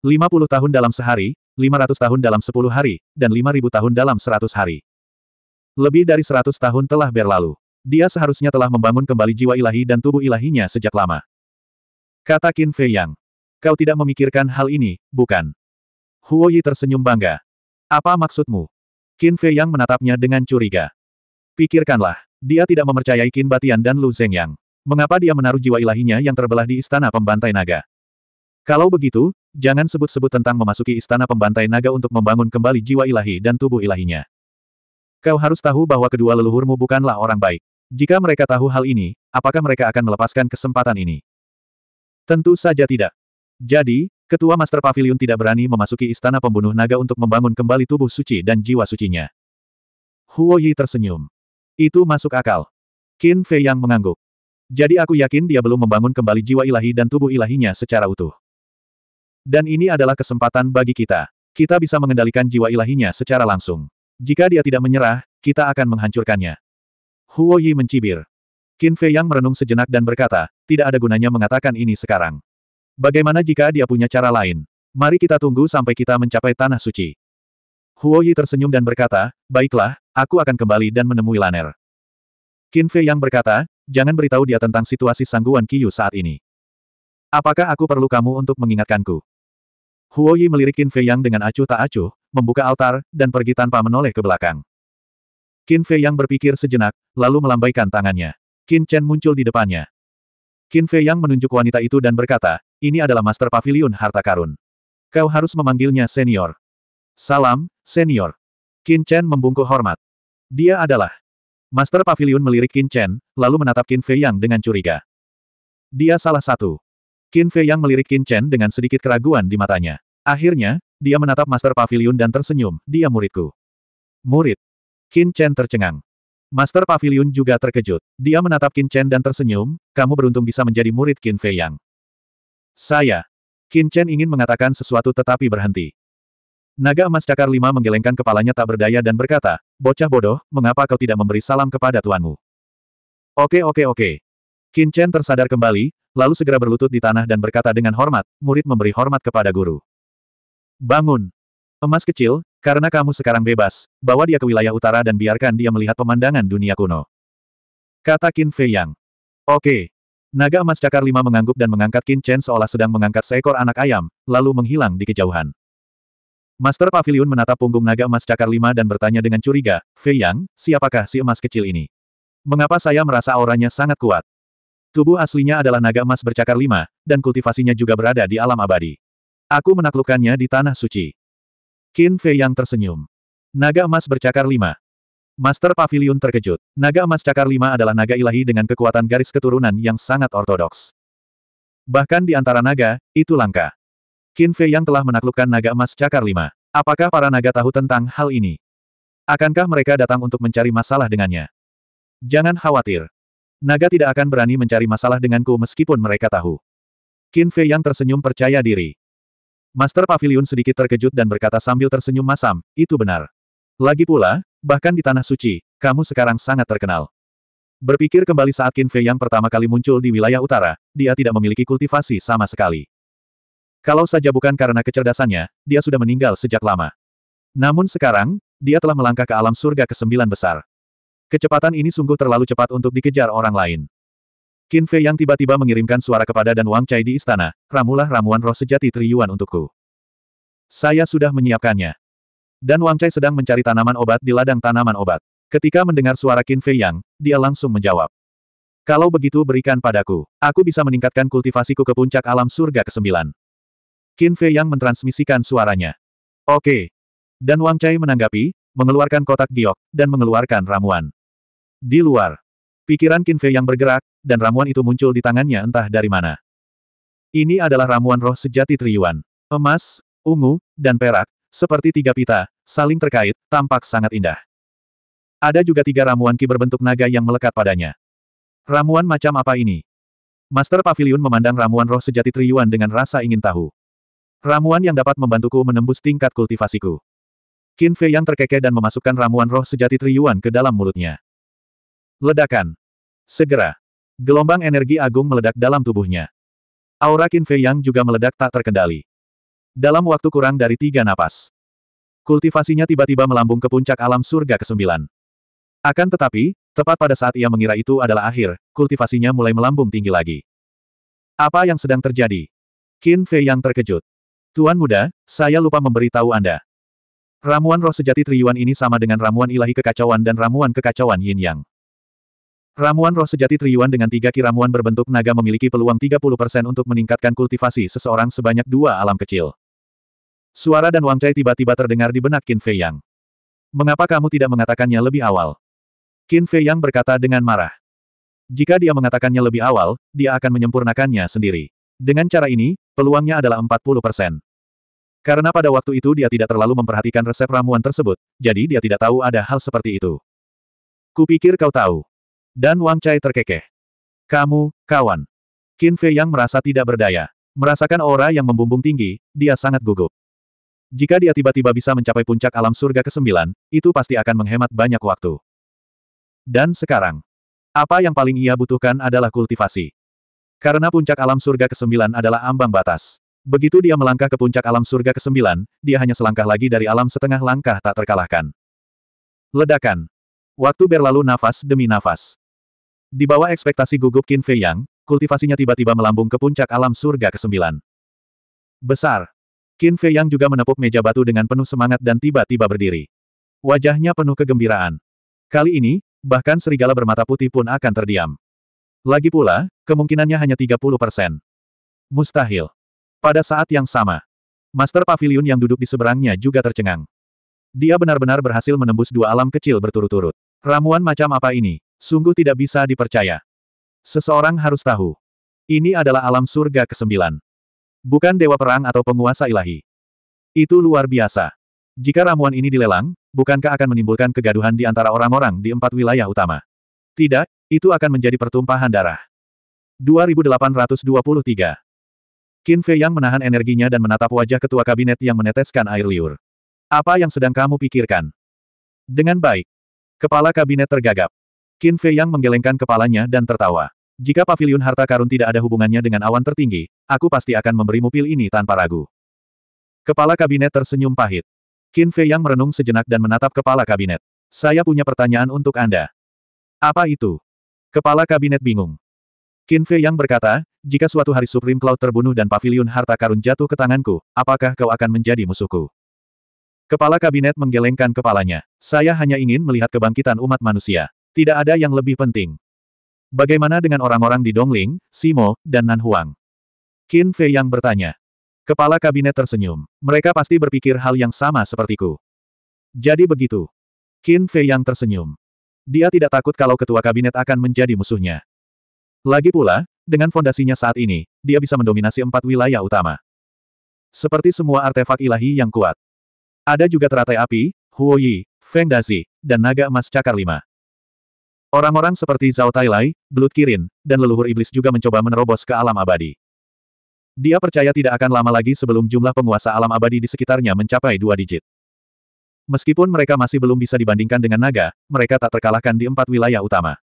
50 tahun dalam sehari, 500 tahun dalam 10 hari, dan 5000 tahun dalam 100 hari. Lebih dari 100 tahun telah berlalu. Dia seharusnya telah membangun kembali jiwa ilahi dan tubuh ilahinya sejak lama. Kata Qin Fei Yang. Kau tidak memikirkan hal ini, bukan? Huo Yi tersenyum bangga. Apa maksudmu? Qin Fei Yang menatapnya dengan curiga. Pikirkanlah, dia tidak mempercayai Qin Batian dan Lu Zhengyang. Mengapa dia menaruh jiwa ilahinya yang terbelah di istana pembantai naga? Kalau begitu, jangan sebut-sebut tentang memasuki istana pembantai naga untuk membangun kembali jiwa ilahi dan tubuh ilahinya. Kau harus tahu bahwa kedua leluhurmu bukanlah orang baik. Jika mereka tahu hal ini, apakah mereka akan melepaskan kesempatan ini? Tentu saja tidak. Jadi, Ketua Master Pavilion tidak berani memasuki istana pembunuh naga untuk membangun kembali tubuh suci dan jiwa sucinya. Huo Yi tersenyum. Itu masuk akal. Qin Fei yang mengangguk. Jadi aku yakin dia belum membangun kembali jiwa ilahi dan tubuh ilahinya secara utuh. Dan ini adalah kesempatan bagi kita. Kita bisa mengendalikan jiwa ilahinya secara langsung. Jika dia tidak menyerah, kita akan menghancurkannya. Huo Yi mencibir. Qin Fei Yang merenung sejenak dan berkata, tidak ada gunanya mengatakan ini sekarang. Bagaimana jika dia punya cara lain? Mari kita tunggu sampai kita mencapai tanah suci. Huo Yi tersenyum dan berkata, baiklah, aku akan kembali dan menemui Laner. Qin Fei Yang berkata, jangan beritahu dia tentang situasi sangguan Yu saat ini. Apakah aku perlu kamu untuk mengingatkanku? Huo Yi melirik Qin Fei Yang dengan acuh tak acuh, membuka altar, dan pergi tanpa menoleh ke belakang. Qin Fei Yang berpikir sejenak, lalu melambaikan tangannya. Qin Chen muncul di depannya. Qin Fei Yang menunjuk wanita itu dan berkata, ini adalah Master Pavilion Harta Karun. Kau harus memanggilnya senior. Salam, senior. Qin Chen membungkuk hormat. Dia adalah. Master Pavilion melirik Qin Chen, lalu menatap Qin Fei Yang dengan curiga. Dia salah satu. Qin Fei Yang melirik Qin Chen dengan sedikit keraguan di matanya. Akhirnya, dia menatap Master Pavilion dan tersenyum, dia muridku. Murid. Qin Chen tercengang. Master Pavilion juga terkejut. Dia menatap Qin Chen dan tersenyum, kamu beruntung bisa menjadi murid Qin Fei Yang. Saya. Qin Chen ingin mengatakan sesuatu tetapi berhenti. Naga emas cakar lima menggelengkan kepalanya tak berdaya dan berkata, Bocah bodoh, mengapa kau tidak memberi salam kepada tuanmu? Oke oke oke. Qin Chen tersadar kembali, lalu segera berlutut di tanah dan berkata dengan hormat, murid memberi hormat kepada guru. Bangun. Emas kecil, karena kamu sekarang bebas, bawa dia ke wilayah utara dan biarkan dia melihat pemandangan dunia kuno. Kata Qin Fei Yang. Oke. Naga emas cakar lima mengangguk dan mengangkat Qin Chen seolah sedang mengangkat seekor anak ayam, lalu menghilang di kejauhan. Master Pavilion menatap punggung naga emas cakar lima dan bertanya dengan curiga, Fei Yang, siapakah si emas kecil ini? Mengapa saya merasa auranya sangat kuat? Tubuh aslinya adalah naga emas bercakar lima, dan kultivasinya juga berada di alam abadi. Aku menaklukkannya di Tanah Suci. Qin Fei yang tersenyum. Naga emas bercakar lima. Master Pavilion terkejut. Naga emas cakar lima adalah naga ilahi dengan kekuatan garis keturunan yang sangat ortodoks. Bahkan di antara naga, itu langka. Qin Fei yang telah menaklukkan naga emas cakar lima. Apakah para naga tahu tentang hal ini? Akankah mereka datang untuk mencari masalah dengannya? Jangan khawatir. Naga tidak akan berani mencari masalah denganku meskipun mereka tahu. Qin Fei yang tersenyum percaya diri. Master Pavilion sedikit terkejut dan berkata sambil tersenyum masam, itu benar. Lagi pula, bahkan di Tanah Suci, kamu sekarang sangat terkenal. Berpikir kembali saat Qin Fei yang pertama kali muncul di wilayah utara, dia tidak memiliki kultivasi sama sekali. Kalau saja bukan karena kecerdasannya, dia sudah meninggal sejak lama. Namun sekarang, dia telah melangkah ke alam surga ke-9 besar. Kecepatan ini sungguh terlalu cepat untuk dikejar orang lain. Qin Fei yang tiba-tiba mengirimkan suara kepada dan Wang Chai di istana, ramulah ramuan roh sejati triyuan untukku. Saya sudah menyiapkannya. Dan Wang Chai sedang mencari tanaman obat di ladang tanaman obat. Ketika mendengar suara Qin Fei Yang, dia langsung menjawab. Kalau begitu berikan padaku, aku bisa meningkatkan kultivasiku ke puncak alam surga ke-9. Qin Fei Yang mentransmisikan suaranya. Oke. Dan Wang Chai menanggapi, mengeluarkan kotak giok, dan mengeluarkan ramuan. Di luar, Pikiran Qin Fei yang bergerak, dan ramuan itu muncul di tangannya entah dari mana. Ini adalah ramuan roh sejati Triyuan. Emas, ungu, dan perak, seperti tiga pita, saling terkait, tampak sangat indah. Ada juga tiga ramuan ki berbentuk naga yang melekat padanya. Ramuan macam apa ini? Master Pavilion memandang ramuan roh sejati Triyuan dengan rasa ingin tahu. Ramuan yang dapat membantuku menembus tingkat kultivasiku. Qin Fei yang terkekeh dan memasukkan ramuan roh sejati Triyuan ke dalam mulutnya. Ledakan. Segera, gelombang energi agung meledak dalam tubuhnya. Aura Qin Fei Yang juga meledak tak terkendali. Dalam waktu kurang dari tiga napas, kultivasinya tiba-tiba melambung ke puncak alam surga ke-9. Akan tetapi, tepat pada saat ia mengira itu adalah akhir, kultivasinya mulai melambung tinggi lagi. Apa yang sedang terjadi? Qin Fei Yang terkejut. Tuan muda, saya lupa memberitahu Anda. Ramuan roh sejati Triyuan ini sama dengan ramuan ilahi kekacauan dan ramuan kekacauan Yin Yang. Ramuan roh sejati Triyuan dengan tiga kiramuan berbentuk naga memiliki peluang 30% untuk meningkatkan kultivasi seseorang sebanyak dua alam kecil. Suara dan Wang Chai tiba-tiba terdengar di benak Qin Fei Yang. Mengapa kamu tidak mengatakannya lebih awal? Qin Fei Yang berkata dengan marah. Jika dia mengatakannya lebih awal, dia akan menyempurnakannya sendiri. Dengan cara ini, peluangnya adalah 40%. Karena pada waktu itu dia tidak terlalu memperhatikan resep ramuan tersebut, jadi dia tidak tahu ada hal seperti itu. Kupikir kau tahu. Dan Wang Chai terkekeh. Kamu, kawan. Qin Fei yang merasa tidak berdaya. Merasakan aura yang membumbung tinggi, dia sangat gugup. Jika dia tiba-tiba bisa mencapai puncak alam surga ke-9, itu pasti akan menghemat banyak waktu. Dan sekarang, apa yang paling ia butuhkan adalah kultivasi. Karena puncak alam surga ke-9 adalah ambang batas. Begitu dia melangkah ke puncak alam surga ke-9, dia hanya selangkah lagi dari alam setengah langkah tak terkalahkan. Ledakan. Waktu berlalu nafas demi nafas. Di bawah ekspektasi gugup Qin Fei Yang, kultivasinya tiba-tiba melambung ke puncak alam surga ke-9. Besar. Qin Fei Yang juga menepuk meja batu dengan penuh semangat dan tiba-tiba berdiri. Wajahnya penuh kegembiraan. Kali ini, bahkan serigala bermata putih pun akan terdiam. Lagi pula, kemungkinannya hanya 30 persen. Mustahil. Pada saat yang sama, Master Pavilion yang duduk di seberangnya juga tercengang. Dia benar-benar berhasil menembus dua alam kecil berturut-turut. Ramuan macam apa ini? Sungguh tidak bisa dipercaya. Seseorang harus tahu. Ini adalah alam surga ke-9. Bukan dewa perang atau penguasa ilahi. Itu luar biasa. Jika ramuan ini dilelang, bukankah akan menimbulkan kegaduhan di antara orang-orang di empat wilayah utama? Tidak, itu akan menjadi pertumpahan darah. 2823 Qin Fei Yang menahan energinya dan menatap wajah ketua kabinet yang meneteskan air liur. Apa yang sedang kamu pikirkan? Dengan baik. Kepala kabinet tergagap. Qin Fei Yang menggelengkan kepalanya dan tertawa. Jika pavilion harta karun tidak ada hubungannya dengan awan tertinggi, aku pasti akan memberimu pil ini tanpa ragu. Kepala kabinet tersenyum pahit. Qin Fei Yang merenung sejenak dan menatap kepala kabinet. Saya punya pertanyaan untuk Anda. Apa itu? Kepala kabinet bingung. Qin Fei Yang berkata, jika suatu hari Supreme Cloud terbunuh dan pavilion harta karun jatuh ke tanganku, apakah kau akan menjadi musuhku? Kepala kabinet menggelengkan kepalanya. Saya hanya ingin melihat kebangkitan umat manusia. Tidak ada yang lebih penting. Bagaimana dengan orang-orang di Dongling, Simo, dan Nanhuang? Qin Fei yang bertanya. Kepala kabinet tersenyum. Mereka pasti berpikir hal yang sama sepertiku. Jadi begitu. Qin Fei yang tersenyum. Dia tidak takut kalau ketua kabinet akan menjadi musuhnya. Lagi pula, dengan fondasinya saat ini, dia bisa mendominasi empat wilayah utama. Seperti semua artefak ilahi yang kuat. Ada juga teratai api, Huoyi, Feng Dazi, dan naga emas cakar lima. Orang-orang seperti Zhao Tailai, Blood Kirin, dan leluhur iblis juga mencoba menerobos ke alam abadi. Dia percaya tidak akan lama lagi sebelum jumlah penguasa alam abadi di sekitarnya mencapai dua digit. Meskipun mereka masih belum bisa dibandingkan dengan naga, mereka tak terkalahkan di empat wilayah utama.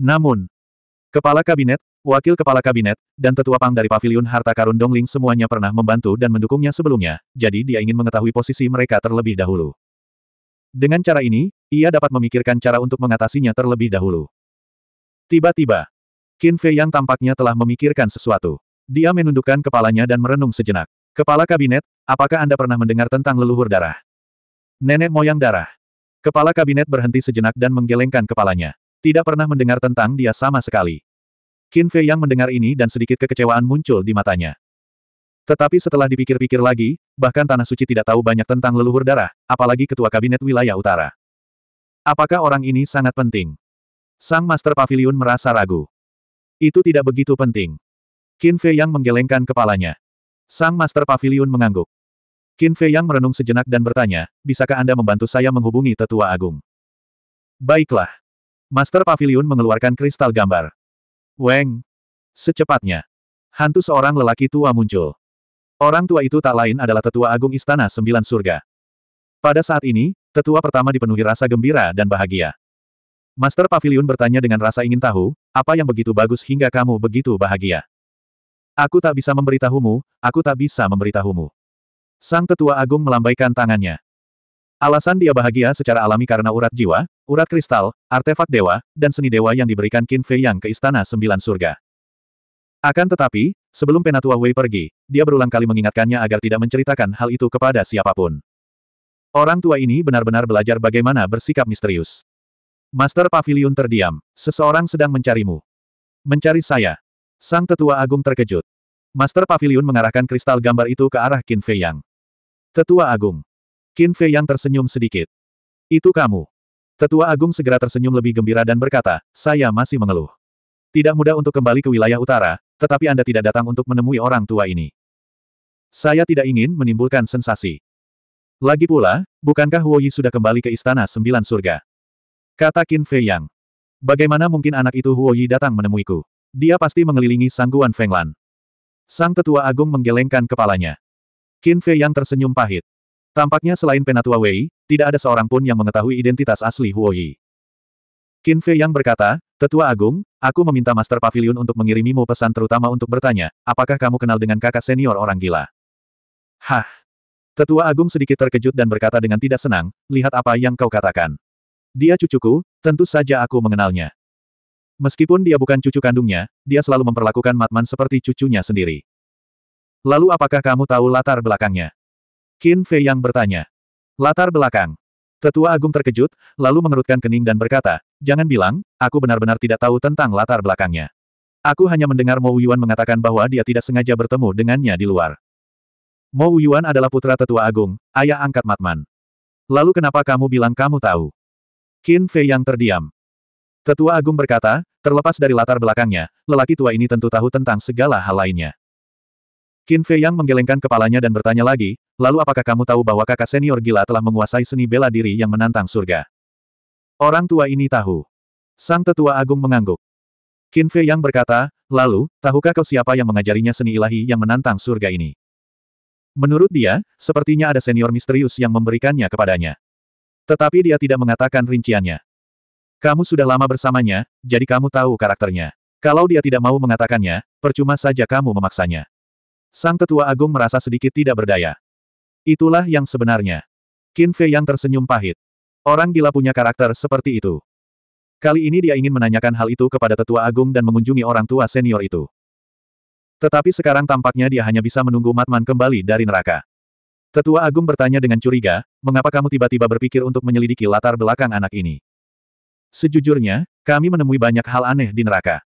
Namun, kepala kabinet, wakil kepala kabinet, dan tetua pang dari Paviliun harta karun Dongling semuanya pernah membantu dan mendukungnya sebelumnya, jadi dia ingin mengetahui posisi mereka terlebih dahulu. Dengan cara ini, ia dapat memikirkan cara untuk mengatasinya terlebih dahulu. Tiba-tiba, Qin Fei yang tampaknya telah memikirkan sesuatu. Dia menundukkan kepalanya dan merenung sejenak. Kepala Kabinet, apakah Anda pernah mendengar tentang leluhur darah? Nenek moyang darah. Kepala Kabinet berhenti sejenak dan menggelengkan kepalanya. Tidak pernah mendengar tentang dia sama sekali. Qin Fei yang mendengar ini dan sedikit kekecewaan muncul di matanya. Tetapi setelah dipikir-pikir lagi, bahkan Tanah Suci tidak tahu banyak tentang leluhur darah, apalagi Ketua Kabinet Wilayah Utara. Apakah orang ini sangat penting? Sang Master Pavilion merasa ragu. Itu tidak begitu penting. Qin Fei Yang menggelengkan kepalanya. Sang Master Pavilion mengangguk. Qin Fei Yang merenung sejenak dan bertanya, bisakah Anda membantu saya menghubungi Tetua Agung? Baiklah. Master Pavilion mengeluarkan kristal gambar. Weng. Secepatnya. Hantu seorang lelaki tua muncul. Orang tua itu tak lain adalah Tetua Agung Istana Sembilan Surga. Pada saat ini, tetua pertama dipenuhi rasa gembira dan bahagia. Master Pavilion bertanya dengan rasa ingin tahu, apa yang begitu bagus hingga kamu begitu bahagia? Aku tak bisa memberitahumu, aku tak bisa memberitahumu. Sang tetua agung melambaikan tangannya. Alasan dia bahagia secara alami karena urat jiwa, urat kristal, artefak dewa, dan seni dewa yang diberikan Qin Fei Yang ke Istana Sembilan Surga. Akan tetapi, sebelum Penatua Wei pergi, dia berulang kali mengingatkannya agar tidak menceritakan hal itu kepada siapapun. Orang tua ini benar-benar belajar bagaimana bersikap misterius. Master Pavilion terdiam. Seseorang sedang mencarimu. Mencari saya. Sang Tetua Agung terkejut. Master Pavilion mengarahkan kristal gambar itu ke arah Qin Fei Yang. Tetua Agung. Qin Fei Yang tersenyum sedikit. Itu kamu. Tetua Agung segera tersenyum lebih gembira dan berkata, saya masih mengeluh. Tidak mudah untuk kembali ke wilayah utara, tetapi Anda tidak datang untuk menemui orang tua ini. Saya tidak ingin menimbulkan sensasi. Lagi pula, bukankah Huo Yi sudah kembali ke Istana Sembilan Surga? Kata Qin Fei Yang. Bagaimana mungkin anak itu Huo Yi datang menemuiku? Dia pasti mengelilingi sangguan Lan. Sang tetua agung menggelengkan kepalanya. Qin Fei Yang tersenyum pahit. Tampaknya selain Penatua Wei, tidak ada seorang pun yang mengetahui identitas asli Huo Yi. Qin Fei Yang berkata, Tetua Agung, aku meminta Master Pavilion untuk mengirimimu pesan terutama untuk bertanya, apakah kamu kenal dengan kakak senior orang gila? Hah, Tetua Agung sedikit terkejut dan berkata dengan tidak senang, lihat apa yang kau katakan. Dia cucuku, tentu saja aku mengenalnya. Meskipun dia bukan cucu kandungnya, dia selalu memperlakukan Matman seperti cucunya sendiri. Lalu apakah kamu tahu latar belakangnya? Qin Fei yang bertanya. Latar belakang. Tetua Agung terkejut, lalu mengerutkan kening dan berkata, jangan bilang, aku benar-benar tidak tahu tentang latar belakangnya. Aku hanya mendengar Mo Yuan mengatakan bahwa dia tidak sengaja bertemu dengannya di luar. Mo Uyuan adalah putra tetua agung, ayah angkat Matman. Lalu kenapa kamu bilang kamu tahu? Qin Fei yang terdiam. Tetua agung berkata, terlepas dari latar belakangnya, lelaki tua ini tentu tahu tentang segala hal lainnya. Qin Fei yang menggelengkan kepalanya dan bertanya lagi, lalu apakah kamu tahu bahwa kakak senior gila telah menguasai seni bela diri yang menantang surga? Orang tua ini tahu. Sang tetua agung mengangguk. Qin Fei yang berkata, lalu, tahukah kau siapa yang mengajarinya seni ilahi yang menantang surga ini? Menurut dia, sepertinya ada senior misterius yang memberikannya kepadanya. Tetapi dia tidak mengatakan rinciannya. Kamu sudah lama bersamanya, jadi kamu tahu karakternya. Kalau dia tidak mau mengatakannya, percuma saja kamu memaksanya. Sang tetua agung merasa sedikit tidak berdaya. Itulah yang sebenarnya. Qin Fei yang tersenyum pahit. Orang gila punya karakter seperti itu. Kali ini dia ingin menanyakan hal itu kepada tetua agung dan mengunjungi orang tua senior itu. Tetapi sekarang tampaknya dia hanya bisa menunggu Matman kembali dari neraka. Tetua Agung bertanya dengan curiga, mengapa kamu tiba-tiba berpikir untuk menyelidiki latar belakang anak ini? Sejujurnya, kami menemui banyak hal aneh di neraka.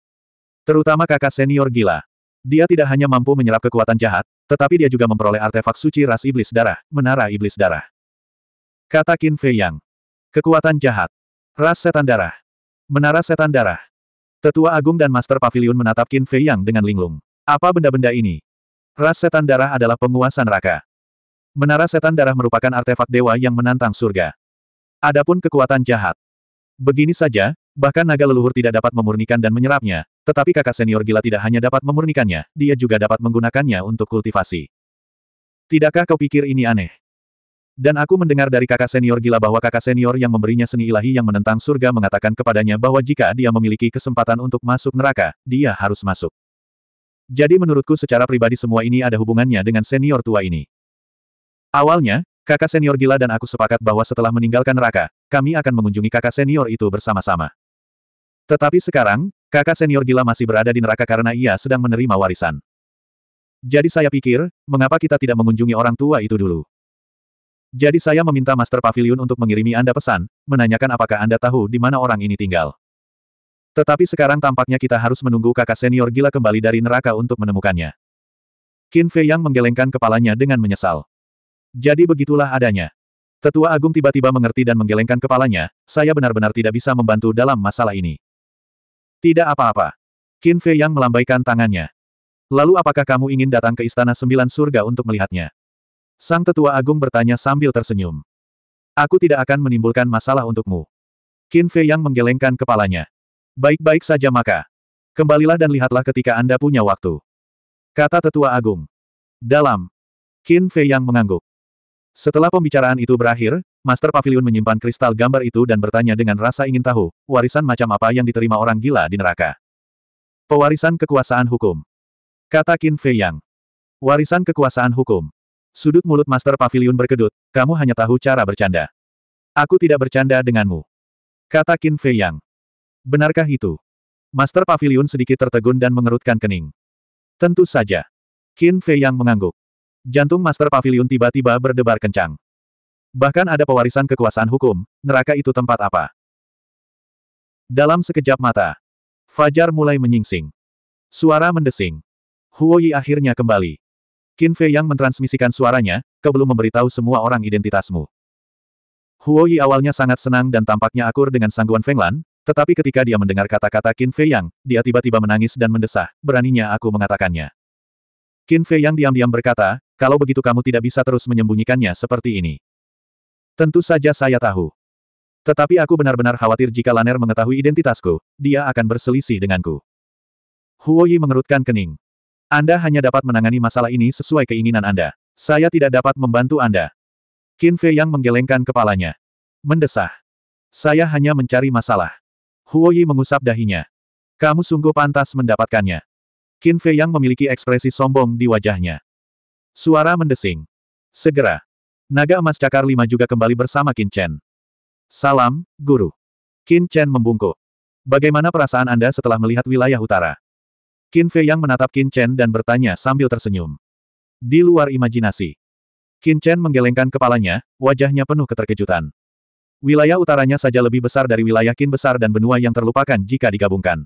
Terutama kakak senior gila. Dia tidak hanya mampu menyerap kekuatan jahat, tetapi dia juga memperoleh artefak suci ras iblis darah, menara iblis darah. Kata Qin Fei Yang. Kekuatan jahat. Ras setan darah. Menara setan darah. Tetua Agung dan Master Pavilion menatap Qin Fei Yang dengan linglung. Apa benda-benda ini? Ras setan darah adalah penguasa neraka. Menara setan darah merupakan artefak dewa yang menantang surga. Adapun kekuatan jahat. Begini saja, bahkan naga leluhur tidak dapat memurnikan dan menyerapnya, tetapi kakak senior gila tidak hanya dapat memurnikannya, dia juga dapat menggunakannya untuk kultivasi. Tidakkah kau pikir ini aneh? Dan aku mendengar dari kakak senior gila bahwa kakak senior yang memberinya seni ilahi yang menentang surga mengatakan kepadanya bahwa jika dia memiliki kesempatan untuk masuk neraka, dia harus masuk. Jadi menurutku secara pribadi semua ini ada hubungannya dengan senior tua ini. Awalnya, kakak senior gila dan aku sepakat bahwa setelah meninggalkan neraka, kami akan mengunjungi kakak senior itu bersama-sama. Tetapi sekarang, kakak senior gila masih berada di neraka karena ia sedang menerima warisan. Jadi saya pikir, mengapa kita tidak mengunjungi orang tua itu dulu? Jadi saya meminta Master Pavilion untuk mengirimi Anda pesan, menanyakan apakah Anda tahu di mana orang ini tinggal. Tetapi sekarang tampaknya kita harus menunggu kakak senior gila kembali dari neraka untuk menemukannya. Qin Fei Yang menggelengkan kepalanya dengan menyesal. Jadi begitulah adanya. Tetua Agung tiba-tiba mengerti dan menggelengkan kepalanya, saya benar-benar tidak bisa membantu dalam masalah ini. Tidak apa-apa. Qin Fei Yang melambaikan tangannya. Lalu apakah kamu ingin datang ke Istana Sembilan Surga untuk melihatnya? Sang Tetua Agung bertanya sambil tersenyum. Aku tidak akan menimbulkan masalah untukmu. Qin Fei Yang menggelengkan kepalanya. Baik-baik saja maka. Kembalilah dan lihatlah ketika Anda punya waktu. Kata Tetua Agung. Dalam. Qin Fei yang mengangguk. Setelah pembicaraan itu berakhir, Master Pavilion menyimpan kristal gambar itu dan bertanya dengan rasa ingin tahu, warisan macam apa yang diterima orang gila di neraka. Pewarisan kekuasaan hukum. Kata Qin Fei Yang. Warisan kekuasaan hukum. Sudut mulut Master Pavilion berkedut, kamu hanya tahu cara bercanda. Aku tidak bercanda denganmu. Kata Qin Fei Yang. Benarkah itu? Master Pavilion sedikit tertegun dan mengerutkan kening. Tentu saja. Qin Fei yang mengangguk. Jantung Master Pavilion tiba-tiba berdebar kencang. Bahkan ada pewarisan kekuasaan hukum, neraka itu tempat apa? Dalam sekejap mata, Fajar mulai menyingsing. Suara mendesing. Huoyi akhirnya kembali. Qin Fei yang mentransmisikan suaranya, kau belum memberitahu semua orang identitasmu. Huoyi awalnya sangat senang dan tampaknya akur dengan sangguan Fenglan, tetapi ketika dia mendengar kata-kata Qin Fei Yang, dia tiba-tiba menangis dan mendesah, beraninya aku mengatakannya. Qin Fei Yang diam-diam berkata, kalau begitu kamu tidak bisa terus menyembunyikannya seperti ini. Tentu saja saya tahu. Tetapi aku benar-benar khawatir jika Laner mengetahui identitasku, dia akan berselisih denganku. Huo Yi mengerutkan kening. Anda hanya dapat menangani masalah ini sesuai keinginan Anda. Saya tidak dapat membantu Anda. Qin Fei Yang menggelengkan kepalanya. Mendesah. Saya hanya mencari masalah. Huoyi mengusap dahinya. Kamu sungguh pantas mendapatkannya. Qin Fei yang memiliki ekspresi sombong di wajahnya. Suara mendesing. Segera. Naga emas cakar lima juga kembali bersama Qin Chen. Salam, Guru. Qin Chen membungkuk. Bagaimana perasaan Anda setelah melihat wilayah utara? Qin Fei yang menatap Qin Chen dan bertanya sambil tersenyum. Di luar imajinasi. Qin Chen menggelengkan kepalanya, wajahnya penuh keterkejutan. Wilayah utaranya saja lebih besar dari wilayah Kin besar dan benua yang terlupakan jika digabungkan.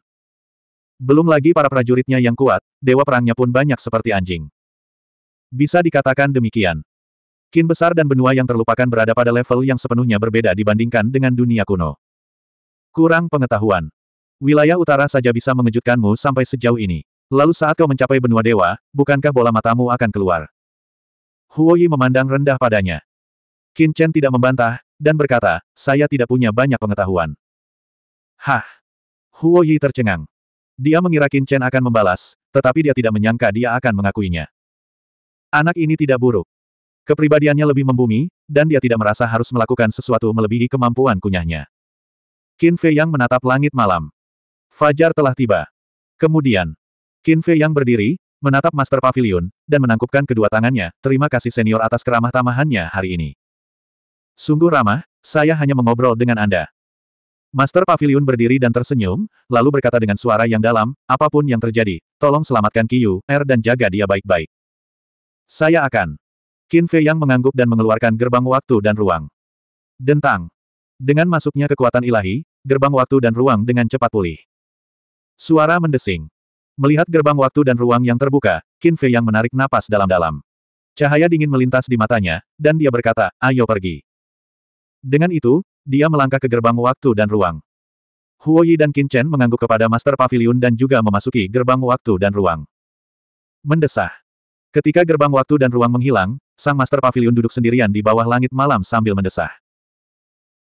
Belum lagi para prajuritnya yang kuat, dewa perangnya pun banyak seperti anjing. Bisa dikatakan demikian. Kin besar dan benua yang terlupakan berada pada level yang sepenuhnya berbeda dibandingkan dengan dunia kuno. Kurang pengetahuan. Wilayah utara saja bisa mengejutkanmu sampai sejauh ini. Lalu saat kau mencapai benua dewa, bukankah bola matamu akan keluar? Huoyi memandang rendah padanya. Qin Chen tidak membantah, dan berkata, saya tidak punya banyak pengetahuan. Hah! Huo Yi tercengang. Dia mengira Qin Chen akan membalas, tetapi dia tidak menyangka dia akan mengakuinya. Anak ini tidak buruk. Kepribadiannya lebih membumi, dan dia tidak merasa harus melakukan sesuatu melebihi kemampuan kunyahnya. Qin Fei Yang menatap langit malam. Fajar telah tiba. Kemudian, Qin Fei Yang berdiri, menatap Master Pavilion, dan menangkupkan kedua tangannya, terima kasih senior atas keramah tamahannya hari ini. Sungguh ramah, saya hanya mengobrol dengan Anda. Master Pavilion berdiri dan tersenyum, lalu berkata dengan suara yang dalam, apapun yang terjadi, tolong selamatkan Kiyu, Er dan jaga dia baik-baik. Saya akan. Qin Fei Yang mengangguk dan mengeluarkan gerbang waktu dan ruang. Dentang. Dengan masuknya kekuatan ilahi, gerbang waktu dan ruang dengan cepat pulih. Suara mendesing. Melihat gerbang waktu dan ruang yang terbuka, Qin Fei Yang menarik napas dalam-dalam. Cahaya dingin melintas di matanya, dan dia berkata, ayo pergi. Dengan itu, dia melangkah ke gerbang waktu dan ruang. Huoyi dan Qin Chen mengangguk kepada Master Pavilion dan juga memasuki gerbang waktu dan ruang. Mendesah. Ketika gerbang waktu dan ruang menghilang, sang Master Pavilion duduk sendirian di bawah langit malam sambil mendesah.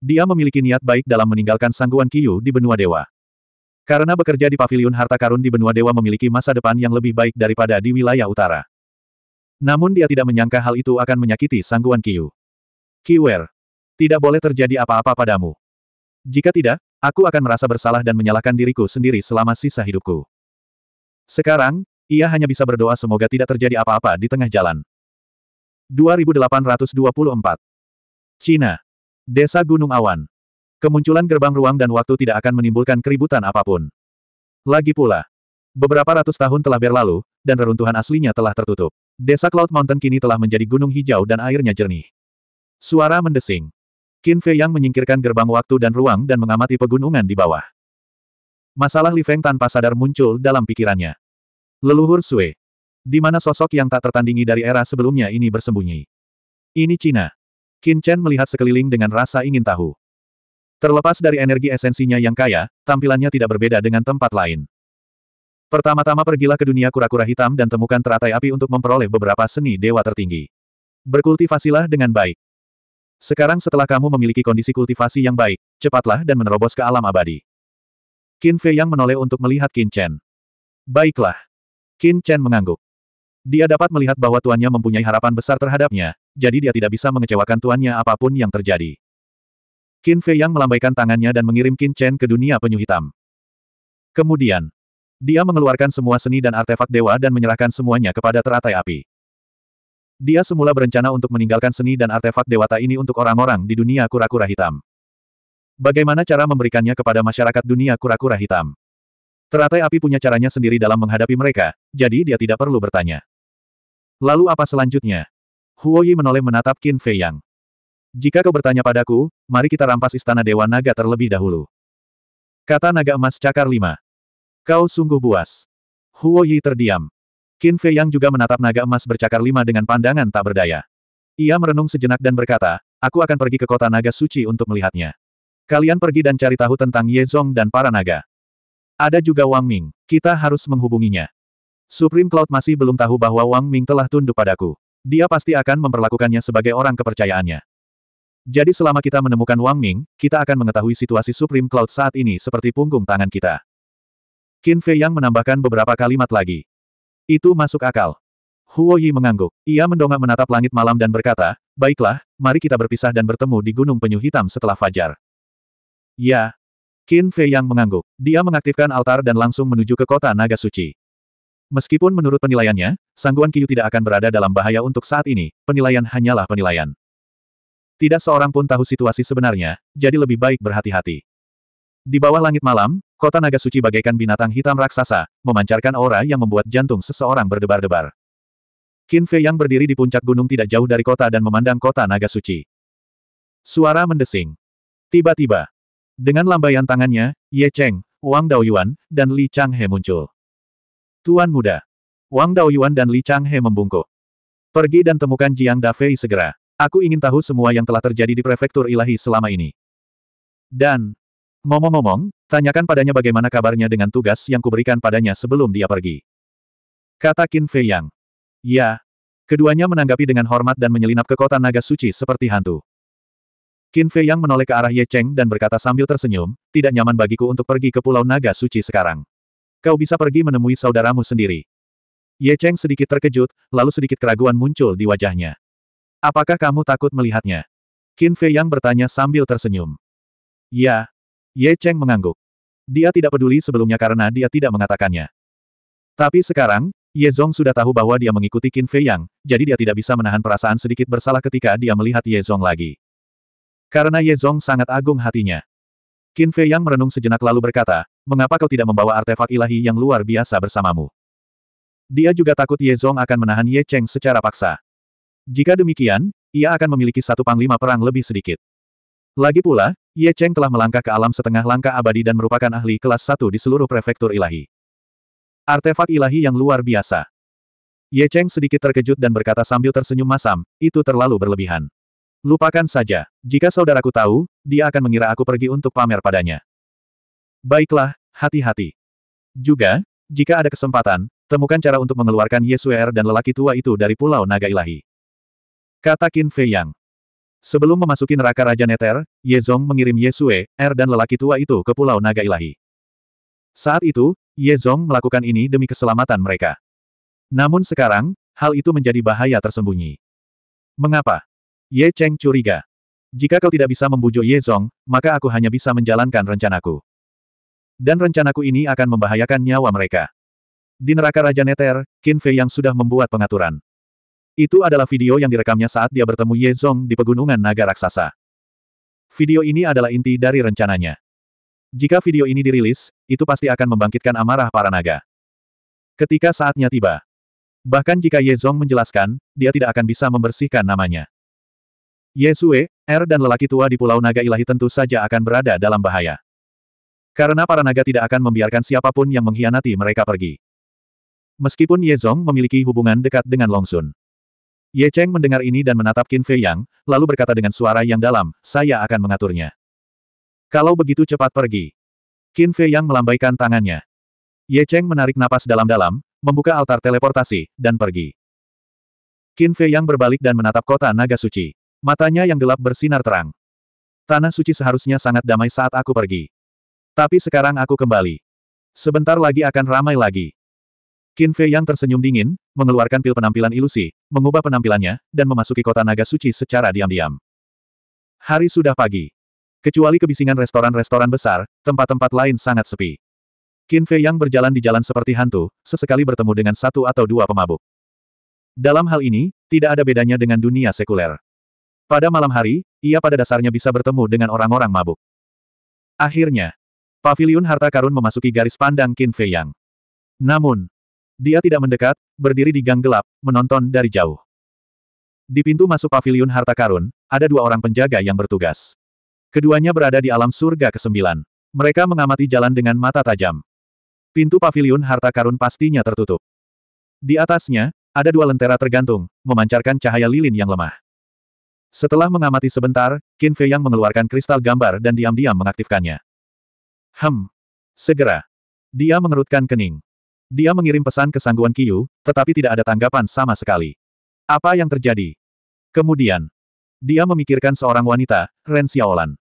Dia memiliki niat baik dalam meninggalkan sangguan Kiyu di benua dewa. Karena bekerja di pavilion harta karun di benua dewa memiliki masa depan yang lebih baik daripada di wilayah utara. Namun dia tidak menyangka hal itu akan menyakiti sangguan Kiyu. Kiwer, tidak boleh terjadi apa-apa padamu. Jika tidak, aku akan merasa bersalah dan menyalahkan diriku sendiri selama sisa hidupku. Sekarang, ia hanya bisa berdoa semoga tidak terjadi apa-apa di tengah jalan. 2824 Cina Desa Gunung Awan Kemunculan gerbang ruang dan waktu tidak akan menimbulkan keributan apapun. Lagi pula, beberapa ratus tahun telah berlalu, dan reruntuhan aslinya telah tertutup. Desa Cloud Mountain kini telah menjadi gunung hijau dan airnya jernih. Suara mendesing. Qin Fei Yang menyingkirkan gerbang waktu dan ruang dan mengamati pegunungan di bawah. Masalah Li Feng tanpa sadar muncul dalam pikirannya. Leluhur Sui. Di mana sosok yang tak tertandingi dari era sebelumnya ini bersembunyi. Ini Cina. Qin Chen melihat sekeliling dengan rasa ingin tahu. Terlepas dari energi esensinya yang kaya, tampilannya tidak berbeda dengan tempat lain. Pertama-tama pergilah ke dunia kura-kura hitam dan temukan teratai api untuk memperoleh beberapa seni dewa tertinggi. Berkultivasilah dengan baik. Sekarang setelah kamu memiliki kondisi kultivasi yang baik, cepatlah dan menerobos ke alam abadi. Qin Fei yang menoleh untuk melihat Qin Chen. Baiklah. Qin Chen mengangguk. Dia dapat melihat bahwa tuannya mempunyai harapan besar terhadapnya, jadi dia tidak bisa mengecewakan tuannya apapun yang terjadi. Qin Fei yang melambaikan tangannya dan mengirim Qin Chen ke dunia penyu hitam. Kemudian, dia mengeluarkan semua seni dan artefak dewa dan menyerahkan semuanya kepada teratai api. Dia semula berencana untuk meninggalkan seni dan artefak dewata ini untuk orang-orang di dunia kura-kura hitam. Bagaimana cara memberikannya kepada masyarakat dunia kura-kura hitam? Teratai api punya caranya sendiri dalam menghadapi mereka, jadi dia tidak perlu bertanya. Lalu apa selanjutnya? Huoyi menoleh menatap Qin Fei Yang. Jika kau bertanya padaku, mari kita rampas istana Dewa Naga terlebih dahulu. Kata Naga Emas Cakar 5. Kau sungguh buas. Huoyi terdiam. Qin Fei yang juga menatap naga emas bercakar lima dengan pandangan tak berdaya. Ia merenung sejenak dan berkata, aku akan pergi ke kota naga suci untuk melihatnya. Kalian pergi dan cari tahu tentang Ye Zong dan para naga. Ada juga Wang Ming, kita harus menghubunginya. Supreme Cloud masih belum tahu bahwa Wang Ming telah tunduk padaku. Dia pasti akan memperlakukannya sebagai orang kepercayaannya. Jadi selama kita menemukan Wang Ming, kita akan mengetahui situasi Supreme Cloud saat ini seperti punggung tangan kita. Qin Fei Yang menambahkan beberapa kalimat lagi. Itu masuk akal. Huo Yi mengangguk. Ia mendongak menatap langit malam dan berkata, Baiklah, mari kita berpisah dan bertemu di Gunung Penyu Hitam setelah fajar. Ya. Qin Fei Yang mengangguk. Dia mengaktifkan altar dan langsung menuju ke kota Naga Suci. Meskipun menurut penilaiannya, Sangguan Kiyu tidak akan berada dalam bahaya untuk saat ini, penilaian hanyalah penilaian. Tidak seorang pun tahu situasi sebenarnya, jadi lebih baik berhati-hati. Di bawah langit malam, kota naga suci bagaikan binatang hitam raksasa, memancarkan aura yang membuat jantung seseorang berdebar-debar. Qin Fei yang berdiri di puncak gunung tidak jauh dari kota dan memandang kota naga suci. Suara mendesing. Tiba-tiba, dengan lambaian tangannya, Ye Cheng, Wang Daoyuan, dan Li Changhe muncul. Tuan muda. Wang Daoyuan dan Li Changhe membungkuk. Pergi dan temukan Jiang Dafei segera. Aku ingin tahu semua yang telah terjadi di prefektur ilahi selama ini. Dan, Ngomong-ngomong, tanyakan padanya bagaimana kabarnya dengan tugas yang kuberikan padanya sebelum dia pergi. Kata Qin Fei Yang. Ya. Keduanya menanggapi dengan hormat dan menyelinap ke kota naga suci seperti hantu. Qin Fei Yang menoleh ke arah Ye Cheng dan berkata sambil tersenyum, tidak nyaman bagiku untuk pergi ke Pulau Naga Suci sekarang. Kau bisa pergi menemui saudaramu sendiri. Ye Cheng sedikit terkejut, lalu sedikit keraguan muncul di wajahnya. Apakah kamu takut melihatnya? Qin Fei Yang bertanya sambil tersenyum. Ya, Ye Cheng mengangguk. Dia tidak peduli sebelumnya karena dia tidak mengatakannya. Tapi sekarang, Ye Zong sudah tahu bahwa dia mengikuti Qin Fei Yang, jadi dia tidak bisa menahan perasaan sedikit bersalah ketika dia melihat Ye Zong lagi. Karena Ye Zong sangat agung hatinya. Qin Fei Yang merenung sejenak lalu berkata, mengapa kau tidak membawa artefak ilahi yang luar biasa bersamamu? Dia juga takut Ye Zong akan menahan Ye Cheng secara paksa. Jika demikian, ia akan memiliki satu panglima perang lebih sedikit. Lagi pula, Ye Cheng telah melangkah ke alam setengah langkah abadi dan merupakan ahli kelas satu di seluruh prefektur ilahi. Artefak ilahi yang luar biasa. Ye Cheng sedikit terkejut dan berkata sambil tersenyum masam, itu terlalu berlebihan. Lupakan saja. Jika saudaraku tahu, dia akan mengira aku pergi untuk pamer padanya. Baiklah, hati-hati. Juga, jika ada kesempatan, temukan cara untuk mengeluarkan Yesuer er dan lelaki tua itu dari Pulau Naga Ilahi. Kata Qin Fei Yang. Sebelum memasuki neraka Raja Neter, Yezong mengirim Ye Yesue, Er dan lelaki tua itu ke Pulau Naga Ilahi. Saat itu, Ye Yezong melakukan ini demi keselamatan mereka. Namun sekarang, hal itu menjadi bahaya tersembunyi. Mengapa? Ye Cheng curiga. Jika kau tidak bisa membujuk Ye Yezong, maka aku hanya bisa menjalankan rencanaku. Dan rencanaku ini akan membahayakan nyawa mereka. Di neraka Raja Neter, Qin Fei yang sudah membuat pengaturan. Itu adalah video yang direkamnya saat dia bertemu Ye Zong di Pegunungan Naga Raksasa. Video ini adalah inti dari rencananya. Jika video ini dirilis, itu pasti akan membangkitkan amarah para naga. Ketika saatnya tiba. Bahkan jika Ye Zong menjelaskan, dia tidak akan bisa membersihkan namanya. Ye Yesue, Er dan lelaki tua di Pulau Naga Ilahi tentu saja akan berada dalam bahaya. Karena para naga tidak akan membiarkan siapapun yang mengkhianati mereka pergi. Meskipun Ye Zong memiliki hubungan dekat dengan Long Sun. Ye Cheng mendengar ini dan menatap Qin Fei Yang, lalu berkata dengan suara yang dalam, saya akan mengaturnya. Kalau begitu cepat pergi. Qin Fei Yang melambaikan tangannya. Ye Cheng menarik napas dalam-dalam, membuka altar teleportasi, dan pergi. Qin Fei Yang berbalik dan menatap kota naga suci. Matanya yang gelap bersinar terang. Tanah suci seharusnya sangat damai saat aku pergi. Tapi sekarang aku kembali. Sebentar lagi akan ramai lagi. Qin Fei yang tersenyum dingin, mengeluarkan pil penampilan ilusi, mengubah penampilannya, dan memasuki kota naga suci secara diam-diam. Hari sudah pagi. Kecuali kebisingan restoran-restoran besar, tempat-tempat lain sangat sepi. Qin Fei yang berjalan di jalan seperti hantu, sesekali bertemu dengan satu atau dua pemabuk. Dalam hal ini, tidak ada bedanya dengan dunia sekuler. Pada malam hari, ia pada dasarnya bisa bertemu dengan orang-orang mabuk. Akhirnya, Paviliun Harta Karun memasuki garis pandang Qin Fei Yang. Namun, dia tidak mendekat, berdiri di gang gelap, menonton dari jauh. Di pintu masuk pavilion harta karun, ada dua orang penjaga yang bertugas. Keduanya berada di alam surga ke-9. Mereka mengamati jalan dengan mata tajam. Pintu pavilion harta karun pastinya tertutup. Di atasnya, ada dua lentera tergantung, memancarkan cahaya lilin yang lemah. Setelah mengamati sebentar, Qin Fei yang mengeluarkan kristal gambar dan diam-diam mengaktifkannya. Hem. Segera. Dia mengerutkan kening. Dia mengirim pesan ke Sangguan Kiyu, tetapi tidak ada tanggapan sama sekali. Apa yang terjadi? Kemudian, dia memikirkan seorang wanita, Ren Xiaolan.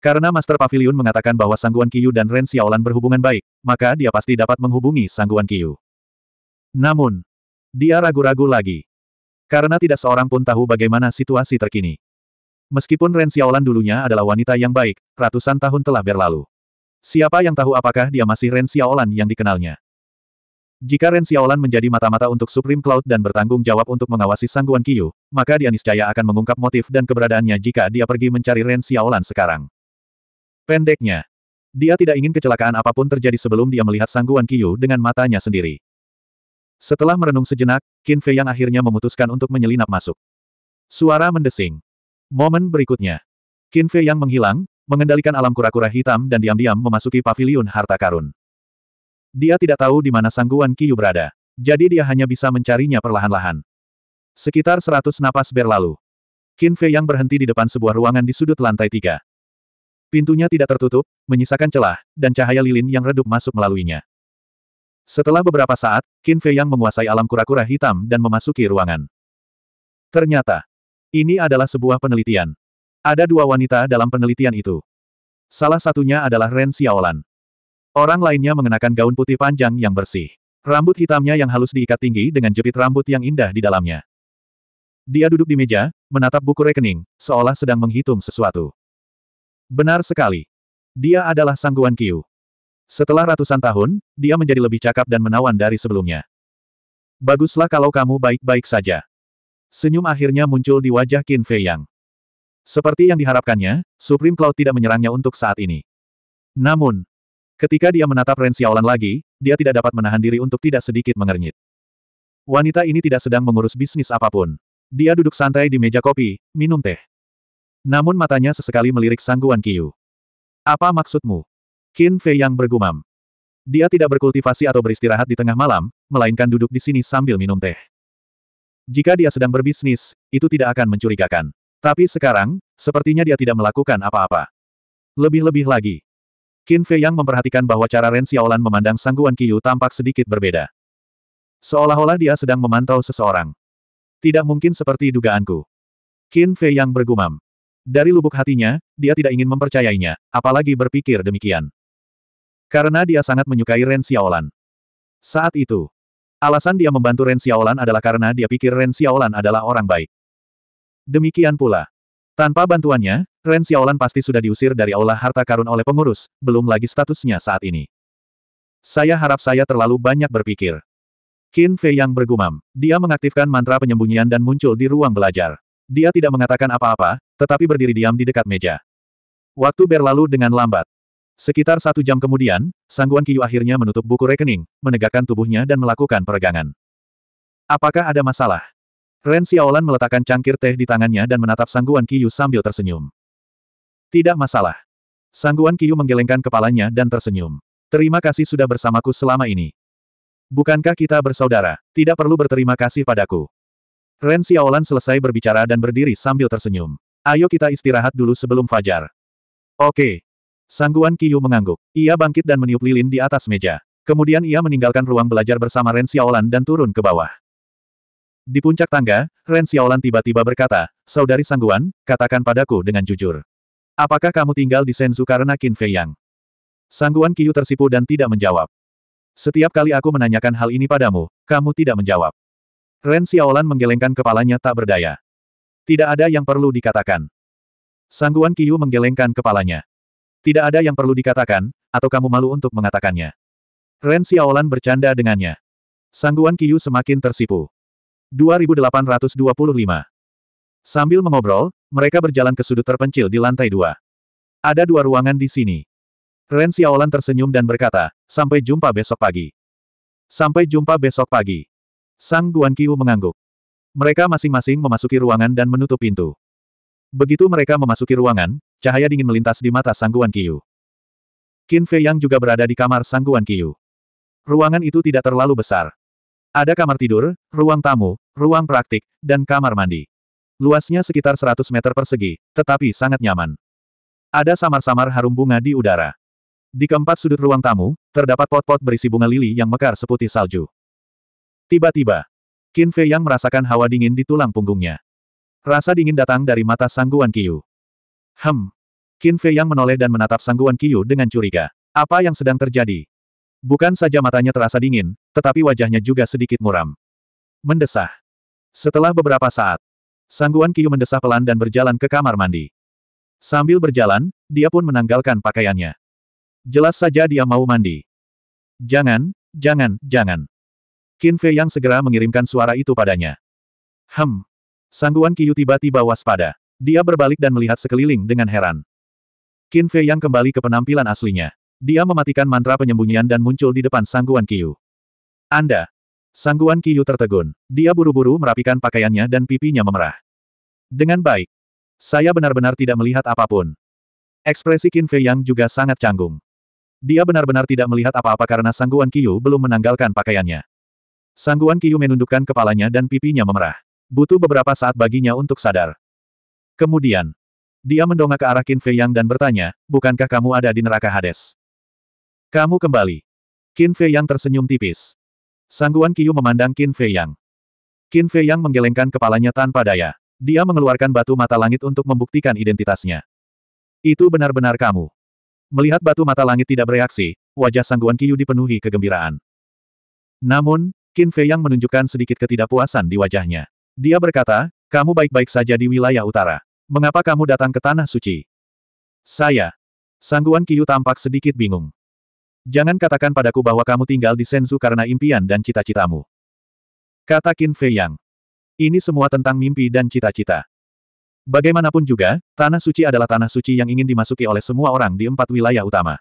Karena Master Pavilion mengatakan bahwa Sangguan Kiyu dan Ren Xiaolan berhubungan baik, maka dia pasti dapat menghubungi Sangguan Kiyu. Namun, dia ragu-ragu lagi. Karena tidak seorang pun tahu bagaimana situasi terkini. Meskipun Ren Xiaolan dulunya adalah wanita yang baik, ratusan tahun telah berlalu. Siapa yang tahu apakah dia masih Ren Xiaolan yang dikenalnya? Jika Ren Xiaolan menjadi mata-mata untuk Supreme Cloud dan bertanggung jawab untuk mengawasi Sangguan Qiyu, maka Dia niscaya akan mengungkap motif dan keberadaannya jika dia pergi mencari Ren Xiaolan sekarang. Pendeknya, dia tidak ingin kecelakaan apapun terjadi sebelum dia melihat Sangguan Qiyu dengan matanya sendiri. Setelah merenung sejenak, Qin Fei yang akhirnya memutuskan untuk menyelinap masuk. Suara mendesing. Momen berikutnya. Qin Fei yang menghilang, mengendalikan alam kura-kura hitam dan diam-diam memasuki paviliun harta karun. Dia tidak tahu di mana sangguan Kiyu berada. Jadi dia hanya bisa mencarinya perlahan-lahan. Sekitar seratus napas berlalu. Qin Fei yang berhenti di depan sebuah ruangan di sudut lantai tiga. Pintunya tidak tertutup, menyisakan celah, dan cahaya lilin yang redup masuk melaluinya. Setelah beberapa saat, Qin Fei yang menguasai alam kura-kura hitam dan memasuki ruangan. Ternyata, ini adalah sebuah penelitian. Ada dua wanita dalam penelitian itu. Salah satunya adalah Ren Xiaolan. Orang lainnya mengenakan gaun putih panjang yang bersih. Rambut hitamnya yang halus diikat tinggi dengan jepit rambut yang indah di dalamnya. Dia duduk di meja, menatap buku rekening, seolah sedang menghitung sesuatu. Benar sekali. Dia adalah Sangguan Qiu. Setelah ratusan tahun, dia menjadi lebih cakap dan menawan dari sebelumnya. Baguslah kalau kamu baik-baik saja. Senyum akhirnya muncul di wajah Qin Fei Yang. Seperti yang diharapkannya, Supreme Cloud tidak menyerangnya untuk saat ini. Namun, Ketika dia menatap Ren Xiaolan lagi, dia tidak dapat menahan diri untuk tidak sedikit mengernyit. Wanita ini tidak sedang mengurus bisnis apapun. Dia duduk santai di meja kopi, minum teh. Namun matanya sesekali melirik sangguan Kiyu. Apa maksudmu? Qin Fei yang bergumam. Dia tidak berkultivasi atau beristirahat di tengah malam, melainkan duduk di sini sambil minum teh. Jika dia sedang berbisnis, itu tidak akan mencurigakan. Tapi sekarang, sepertinya dia tidak melakukan apa-apa. Lebih-lebih lagi, Qin Fei yang memperhatikan bahwa cara Ren Xiaolan memandang Sangguan Qiyu tampak sedikit berbeda. Seolah-olah dia sedang memantau seseorang. Tidak mungkin seperti dugaanku. Qin Fei yang bergumam. Dari lubuk hatinya, dia tidak ingin mempercayainya, apalagi berpikir demikian. Karena dia sangat menyukai Ren Xiaolan. Saat itu, alasan dia membantu Ren Xiaolan adalah karena dia pikir Ren Xiaolan adalah orang baik. Demikian pula. Tanpa bantuannya, Ren Xiaolan pasti sudah diusir dari aula harta karun oleh pengurus, belum lagi statusnya saat ini. Saya harap saya terlalu banyak berpikir. Qin Fei yang bergumam. Dia mengaktifkan mantra penyembunyian dan muncul di ruang belajar. Dia tidak mengatakan apa-apa, tetapi berdiri diam di dekat meja. Waktu berlalu dengan lambat. Sekitar satu jam kemudian, Sangguan Kiyu akhirnya menutup buku rekening, menegakkan tubuhnya dan melakukan peregangan. Apakah ada masalah? Ren Xiaolan meletakkan cangkir teh di tangannya dan menatap Sangguan Kiyu sambil tersenyum. Tidak masalah. Sangguan Kiyu menggelengkan kepalanya dan tersenyum. Terima kasih sudah bersamaku selama ini. Bukankah kita bersaudara? Tidak perlu berterima kasih padaku. Ren Xiaolan selesai berbicara dan berdiri sambil tersenyum. Ayo kita istirahat dulu sebelum fajar. Oke. Sangguan Kiyu mengangguk. Ia bangkit dan meniup lilin di atas meja. Kemudian ia meninggalkan ruang belajar bersama Ren Xiaolan dan turun ke bawah. Di puncak tangga, Ren Xiaolan tiba-tiba berkata, Saudari Sangguan, katakan padaku dengan jujur. Apakah kamu tinggal di Senzu karena Qin Fei Yang? Sangguan Qiu tersipu dan tidak menjawab. Setiap kali aku menanyakan hal ini padamu, kamu tidak menjawab. Ren Xiaolan menggelengkan kepalanya tak berdaya. Tidak ada yang perlu dikatakan. Sangguan Qiu menggelengkan kepalanya. Tidak ada yang perlu dikatakan, atau kamu malu untuk mengatakannya. Ren Xiaolan bercanda dengannya. Sangguan Qiu semakin tersipu. 2825 Sambil mengobrol, mereka berjalan ke sudut terpencil di lantai dua. Ada dua ruangan di sini. Ren Xiaolan tersenyum dan berkata, sampai jumpa besok pagi. Sampai jumpa besok pagi. Sang Guan Qiu mengangguk. Mereka masing-masing memasuki ruangan dan menutup pintu. Begitu mereka memasuki ruangan, cahaya dingin melintas di mata Sang Guan Qiu. Qin Fei Yang juga berada di kamar Sang Guan Qiu. Ruangan itu tidak terlalu besar. Ada kamar tidur, ruang tamu, ruang praktik, dan kamar mandi. Luasnya sekitar 100 meter persegi, tetapi sangat nyaman. Ada samar-samar harum bunga di udara. Di keempat sudut ruang tamu, terdapat pot-pot berisi bunga lili yang mekar seputih salju. Tiba-tiba, Qin Fei yang merasakan hawa dingin di tulang punggungnya. Rasa dingin datang dari mata Sangguan Qiu. Hem. Qin Fei yang menoleh dan menatap Sangguan Qiu dengan curiga. Apa yang sedang terjadi? Bukan saja matanya terasa dingin, tetapi wajahnya juga sedikit muram. Mendesah. Setelah beberapa saat, Sangguan Kiyu mendesah pelan dan berjalan ke kamar mandi. Sambil berjalan, dia pun menanggalkan pakaiannya. Jelas saja dia mau mandi. Jangan, jangan, jangan. Qin Fei yang segera mengirimkan suara itu padanya. Hem. Sangguan Kiyu tiba-tiba waspada. Dia berbalik dan melihat sekeliling dengan heran. Qin Fei yang kembali ke penampilan aslinya. Dia mematikan mantra penyembunyian dan muncul di depan Sangguan Kiyu. Anda, Sangguan Kiyu tertegun. Dia buru-buru merapikan pakaiannya dan pipinya memerah. Dengan baik. Saya benar-benar tidak melihat apapun. Ekspresi Qin Fei Yang juga sangat canggung. Dia benar-benar tidak melihat apa-apa karena Sangguan Kiyu belum menanggalkan pakaiannya. Sangguan Kiyu menundukkan kepalanya dan pipinya memerah. Butuh beberapa saat baginya untuk sadar. Kemudian, dia mendongak ke arah Qin Fei Yang dan bertanya, bukankah kamu ada di neraka Hades? Kamu kembali. Qin Fei Yang tersenyum tipis. Sangguan Qiu memandang Qin Fei Yang. Qin Fei Yang menggelengkan kepalanya tanpa daya. Dia mengeluarkan batu mata langit untuk membuktikan identitasnya. Itu benar-benar kamu. Melihat batu mata langit tidak bereaksi, wajah Sangguan Qiu dipenuhi kegembiraan. Namun, Qin Fei Yang menunjukkan sedikit ketidakpuasan di wajahnya. Dia berkata, kamu baik-baik saja di wilayah utara. Mengapa kamu datang ke Tanah Suci? Saya. Sangguan Qiu tampak sedikit bingung. Jangan katakan padaku bahwa kamu tinggal di Senzu karena impian dan cita-citamu. Kata Qin Fei Yang. Ini semua tentang mimpi dan cita-cita. Bagaimanapun juga, Tanah Suci adalah Tanah Suci yang ingin dimasuki oleh semua orang di empat wilayah utama.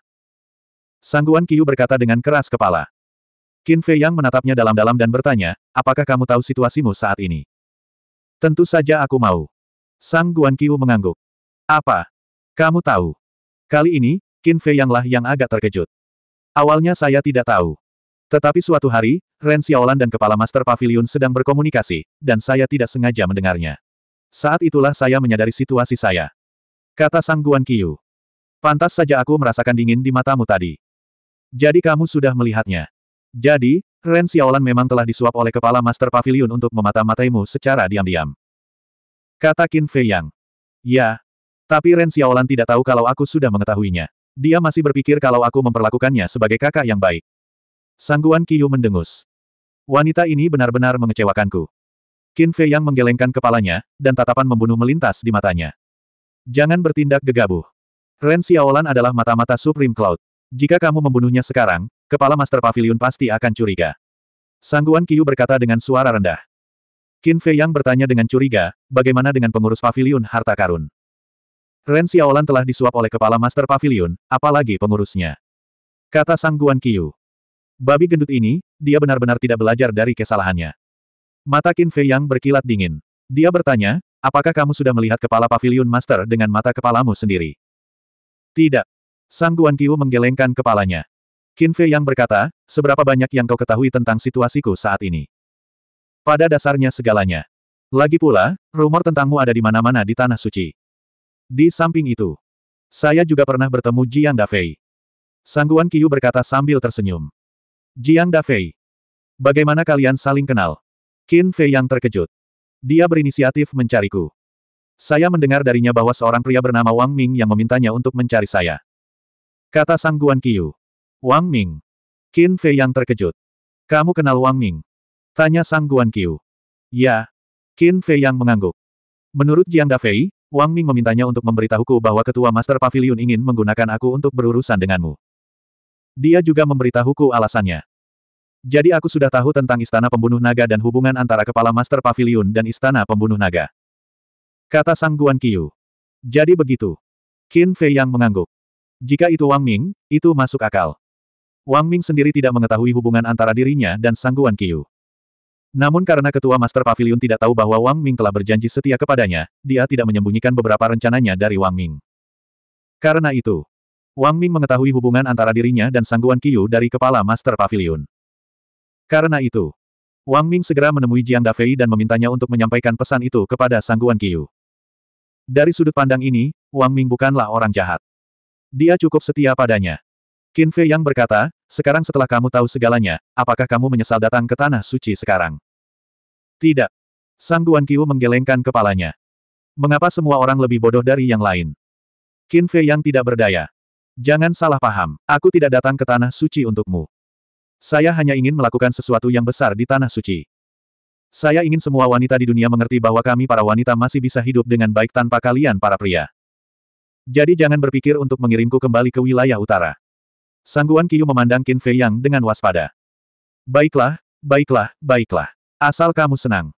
Sangguan Qiu berkata dengan keras kepala. Qin Fei Yang menatapnya dalam-dalam dan bertanya, apakah kamu tahu situasimu saat ini? Tentu saja aku mau. Sangguan Guan Qiu mengangguk. Apa? Kamu tahu? Kali ini, Qin Fei Yanglah yang agak terkejut. Awalnya saya tidak tahu. Tetapi suatu hari, Ren Xiaolan dan Kepala Master Pavilion sedang berkomunikasi, dan saya tidak sengaja mendengarnya. Saat itulah saya menyadari situasi saya. Kata Sang Guan Qiu. Pantas saja aku merasakan dingin di matamu tadi. Jadi kamu sudah melihatnya. Jadi, Ren Xiaolan memang telah disuap oleh Kepala Master Pavilion untuk memata-mataimu secara diam-diam. Kata Qin Fei Yang. Ya. Tapi Ren Xiaolan tidak tahu kalau aku sudah mengetahuinya. Dia masih berpikir kalau aku memperlakukannya sebagai kakak yang baik. Sangguan Kiyu mendengus. Wanita ini benar-benar mengecewakanku. Qin Fei yang menggelengkan kepalanya, dan tatapan membunuh melintas di matanya. Jangan bertindak gegabah. Ren Xiaolan adalah mata-mata Supreme Cloud. Jika kamu membunuhnya sekarang, kepala Master Pavilion pasti akan curiga. Sangguan Kiyu berkata dengan suara rendah. Qin Fei yang bertanya dengan curiga, bagaimana dengan pengurus pavilion harta karun? Ren Xiaolan telah disuap oleh kepala Master Pavilion, apalagi pengurusnya. Kata Sang Guan Qiu. Babi gendut ini, dia benar-benar tidak belajar dari kesalahannya. Mata Qin Fei yang berkilat dingin. Dia bertanya, apakah kamu sudah melihat kepala Pavilion Master dengan mata kepalamu sendiri? Tidak. Sang Guan Qiu menggelengkan kepalanya. Qin Fei yang berkata, seberapa banyak yang kau ketahui tentang situasiku saat ini? Pada dasarnya segalanya. Lagi pula, rumor tentangmu ada di mana-mana di Tanah Suci. Di samping itu, saya juga pernah bertemu Jiang Dafei. Sangguan Qiu berkata sambil tersenyum. Jiang Dafei, bagaimana kalian saling kenal? Qin Fei yang terkejut. Dia berinisiatif mencariku. Saya mendengar darinya bahwa seorang pria bernama Wang Ming yang memintanya untuk mencari saya. Kata Sangguan Qiu. Wang Ming. Qin Fei yang terkejut. Kamu kenal Wang Ming? Tanya Sangguan Qiu. Ya. Qin Fei yang mengangguk. Menurut Jiang Dafei, Wang Ming memintanya untuk memberitahuku bahwa ketua Master Pavilion ingin menggunakan aku untuk berurusan denganmu. Dia juga memberitahuku alasannya. Jadi aku sudah tahu tentang Istana Pembunuh Naga dan hubungan antara Kepala Master Pavilion dan Istana Pembunuh Naga. Kata Sang Guan Qiu. Jadi begitu. Qin Fei yang mengangguk. Jika itu Wang Ming, itu masuk akal. Wang Ming sendiri tidak mengetahui hubungan antara dirinya dan Sang Guan Qiu. Namun karena ketua Master Pavilion tidak tahu bahwa Wang Ming telah berjanji setia kepadanya, dia tidak menyembunyikan beberapa rencananya dari Wang Ming. Karena itu, Wang Ming mengetahui hubungan antara dirinya dan sangguan Qiu dari kepala Master Pavilion. Karena itu, Wang Ming segera menemui Jiang Dafei dan memintanya untuk menyampaikan pesan itu kepada sangguan Qiu. Dari sudut pandang ini, Wang Ming bukanlah orang jahat. Dia cukup setia padanya. Qin Fei Yang berkata, sekarang setelah kamu tahu segalanya, apakah kamu menyesal datang ke Tanah Suci sekarang? Tidak. Sang Guan Qiu menggelengkan kepalanya. Mengapa semua orang lebih bodoh dari yang lain? Qin Fei Yang tidak berdaya. Jangan salah paham, aku tidak datang ke Tanah Suci untukmu. Saya hanya ingin melakukan sesuatu yang besar di Tanah Suci. Saya ingin semua wanita di dunia mengerti bahwa kami para wanita masih bisa hidup dengan baik tanpa kalian para pria. Jadi jangan berpikir untuk mengirimku kembali ke wilayah utara. Sangguan Kiyu memandang Qin Fei Yang dengan waspada. Baiklah, baiklah, baiklah. Asal kamu senang.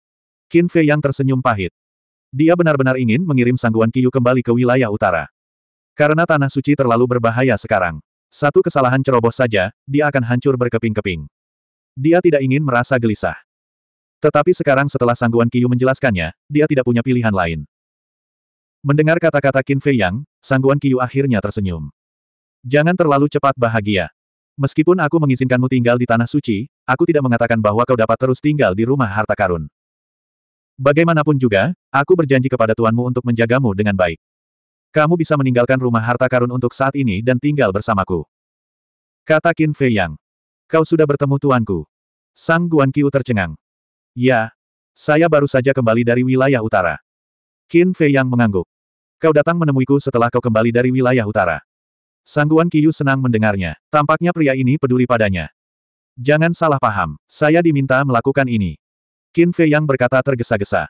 Qin Fei Yang tersenyum pahit. Dia benar-benar ingin mengirim Sangguan Kiyu kembali ke wilayah utara. Karena Tanah Suci terlalu berbahaya sekarang. Satu kesalahan ceroboh saja, dia akan hancur berkeping-keping. Dia tidak ingin merasa gelisah. Tetapi sekarang setelah Sangguan Kiyu menjelaskannya, dia tidak punya pilihan lain. Mendengar kata-kata Qin Fei Yang, Sangguan Kiyu akhirnya tersenyum. Jangan terlalu cepat bahagia. Meskipun aku mengizinkanmu tinggal di tanah suci, aku tidak mengatakan bahwa kau dapat terus tinggal di rumah harta karun. Bagaimanapun juga, aku berjanji kepada tuanmu untuk menjagamu dengan baik. Kamu bisa meninggalkan rumah harta karun untuk saat ini dan tinggal bersamaku. Kata Qin Fei Yang. Kau sudah bertemu tuanku. Sang Guan Qiu tercengang. Ya. Saya baru saja kembali dari wilayah utara. Qin Fei Yang mengangguk. Kau datang menemuiku setelah kau kembali dari wilayah utara. Sangguan Kiyu senang mendengarnya. Tampaknya pria ini peduli padanya. Jangan salah paham, saya diminta melakukan ini. Qin Fei Yang berkata tergesa-gesa.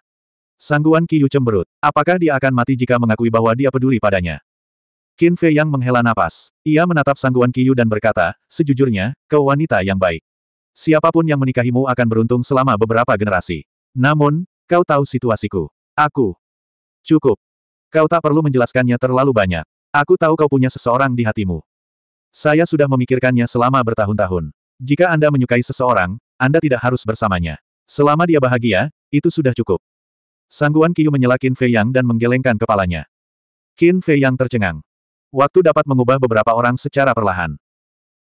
Sangguan Kiyu cemberut. Apakah dia akan mati jika mengakui bahwa dia peduli padanya? Qin Fei Yang menghela napas. Ia menatap Sangguan Kiyu dan berkata, sejujurnya, kau wanita yang baik. Siapapun yang menikahimu akan beruntung selama beberapa generasi. Namun, kau tahu situasiku. Aku. Cukup. Kau tak perlu menjelaskannya terlalu banyak. Aku tahu kau punya seseorang di hatimu. Saya sudah memikirkannya selama bertahun-tahun. Jika Anda menyukai seseorang, Anda tidak harus bersamanya. Selama dia bahagia, itu sudah cukup. Sangguan Kiyu menyela Qin Fei Yang dan menggelengkan kepalanya. Qin Fei Yang tercengang. Waktu dapat mengubah beberapa orang secara perlahan.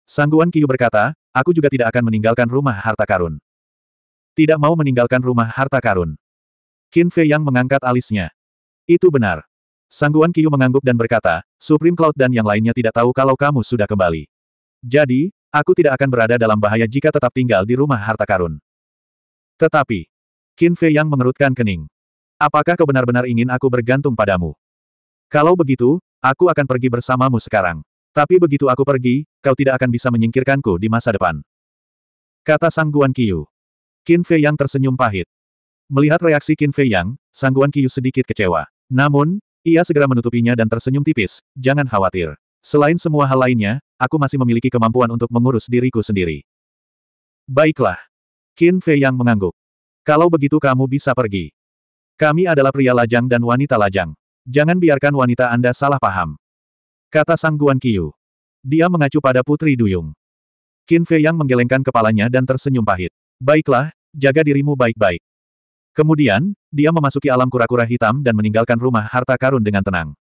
Sangguan Kiyu berkata, aku juga tidak akan meninggalkan rumah harta karun. Tidak mau meninggalkan rumah harta karun. Qin Fei Yang mengangkat alisnya. Itu benar. Sangguan Kiyu mengangguk dan berkata, Supreme Cloud dan yang lainnya tidak tahu kalau kamu sudah kembali. Jadi, aku tidak akan berada dalam bahaya jika tetap tinggal di rumah harta karun. Tetapi, Qin Fei yang mengerutkan kening. Apakah kau benar-benar ingin aku bergantung padamu? Kalau begitu, aku akan pergi bersamamu sekarang. Tapi begitu aku pergi, kau tidak akan bisa menyingkirkanku di masa depan. Kata Sangguan Kiyu. Qin Fei yang tersenyum pahit. Melihat reaksi Qin Fei yang, Sangguan Kiyu sedikit kecewa. Namun, ia segera menutupinya dan tersenyum tipis, jangan khawatir. Selain semua hal lainnya, aku masih memiliki kemampuan untuk mengurus diriku sendiri. Baiklah. Qin Fei yang mengangguk. Kalau begitu kamu bisa pergi. Kami adalah pria lajang dan wanita lajang. Jangan biarkan wanita Anda salah paham. Kata Sang Guan Qiu. Dia mengacu pada Putri Duyung. Qin Fei yang menggelengkan kepalanya dan tersenyum pahit. Baiklah, jaga dirimu baik-baik. Kemudian, dia memasuki alam kura-kura hitam dan meninggalkan rumah harta karun dengan tenang.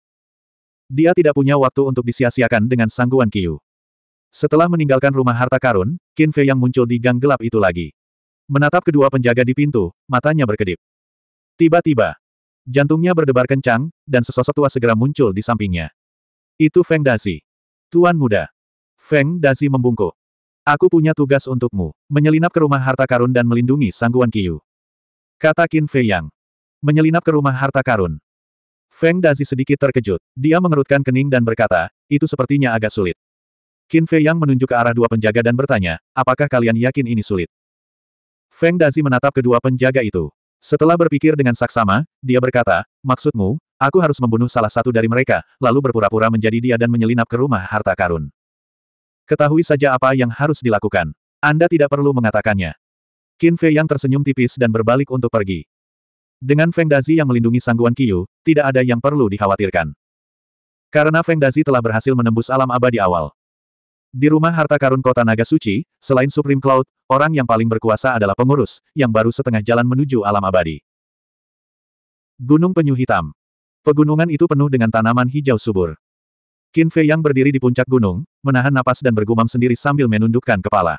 Dia tidak punya waktu untuk disia-siakan dengan sangguan Kiyu. Setelah meninggalkan rumah harta karun, Qin Fei yang muncul di gang gelap itu lagi. Menatap kedua penjaga di pintu, matanya berkedip. Tiba-tiba, jantungnya berdebar kencang, dan sesosok tua segera muncul di sampingnya. Itu Feng Dazi. Tuan muda. Feng Dazi membungkuk. Aku punya tugas untukmu, menyelinap ke rumah harta karun dan melindungi sangguan Kiyu. Kata Qin Fei Yang. Menyelinap ke rumah harta karun. Feng Dazi sedikit terkejut. Dia mengerutkan kening dan berkata, itu sepertinya agak sulit. Qin Fei Yang menunjuk ke arah dua penjaga dan bertanya, apakah kalian yakin ini sulit? Feng Dazi menatap kedua penjaga itu. Setelah berpikir dengan saksama, dia berkata, maksudmu, aku harus membunuh salah satu dari mereka, lalu berpura-pura menjadi dia dan menyelinap ke rumah harta karun. Ketahui saja apa yang harus dilakukan. Anda tidak perlu mengatakannya. Qin Fei yang tersenyum tipis dan berbalik untuk pergi. Dengan Feng Dazi yang melindungi sangguan Qiyu, tidak ada yang perlu dikhawatirkan. Karena Feng Dazi telah berhasil menembus alam abadi awal. Di rumah harta karun kota Naga Suci, selain Supreme Cloud, orang yang paling berkuasa adalah pengurus, yang baru setengah jalan menuju alam abadi. Gunung Penyu Hitam Pegunungan itu penuh dengan tanaman hijau subur. Qin Fei yang berdiri di puncak gunung, menahan napas dan bergumam sendiri sambil menundukkan kepala.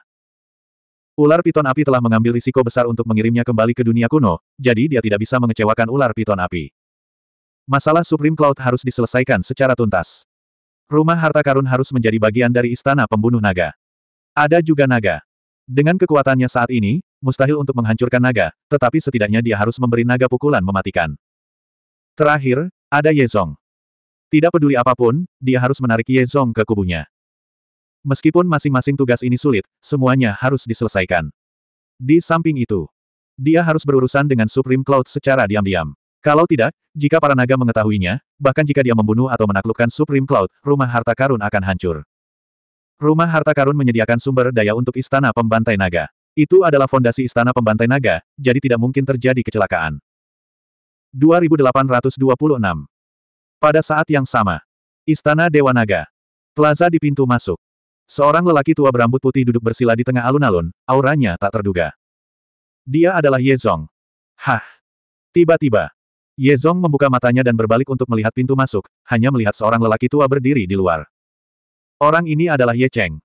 Ular piton api telah mengambil risiko besar untuk mengirimnya kembali ke dunia kuno, jadi dia tidak bisa mengecewakan ular piton api. Masalah Supreme Cloud harus diselesaikan secara tuntas. Rumah harta karun harus menjadi bagian dari istana pembunuh naga. Ada juga naga. Dengan kekuatannya saat ini, mustahil untuk menghancurkan naga, tetapi setidaknya dia harus memberi naga pukulan mematikan. Terakhir, ada Yezong. Tidak peduli apapun, dia harus menarik Yezong ke kubunya. Meskipun masing-masing tugas ini sulit, semuanya harus diselesaikan. Di samping itu, dia harus berurusan dengan Supreme Cloud secara diam-diam. Kalau tidak, jika para naga mengetahuinya, bahkan jika dia membunuh atau menaklukkan Supreme Cloud, rumah harta karun akan hancur. Rumah harta karun menyediakan sumber daya untuk istana pembantai naga. Itu adalah fondasi istana pembantai naga, jadi tidak mungkin terjadi kecelakaan. 2826 Pada saat yang sama, Istana Dewa Naga. Plaza di pintu masuk. Seorang lelaki tua berambut putih duduk bersila di tengah alun-alun, auranya tak terduga. Dia adalah Ye Zong. Hah! Tiba-tiba, Ye Zong membuka matanya dan berbalik untuk melihat pintu masuk, hanya melihat seorang lelaki tua berdiri di luar. Orang ini adalah Ye Cheng.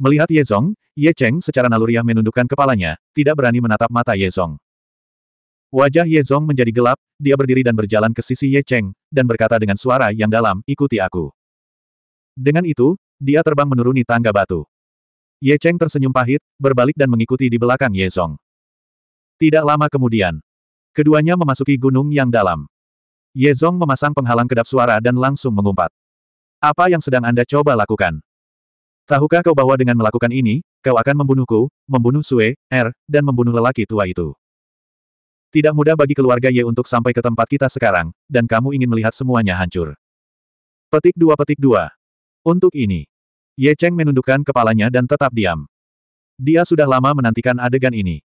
Melihat Ye Zong, Ye Cheng secara naluriah menundukkan kepalanya, tidak berani menatap mata Ye Zong. Wajah Ye Zong menjadi gelap, dia berdiri dan berjalan ke sisi Ye Cheng, dan berkata dengan suara yang dalam, ikuti aku. Dengan itu, dia terbang menuruni tangga batu. Ye Cheng tersenyum pahit, berbalik dan mengikuti di belakang Ye Zong. Tidak lama kemudian, keduanya memasuki gunung yang dalam. Ye Zong memasang penghalang kedap suara dan langsung mengumpat. Apa yang sedang Anda coba lakukan? Tahukah kau bahwa dengan melakukan ini, kau akan membunuhku, membunuh Sue, Er, dan membunuh lelaki tua itu? Tidak mudah bagi keluarga Ye untuk sampai ke tempat kita sekarang, dan kamu ingin melihat semuanya hancur. Petik dua petik dua. Untuk ini, Ye Cheng menundukkan kepalanya dan tetap diam. Dia sudah lama menantikan adegan ini.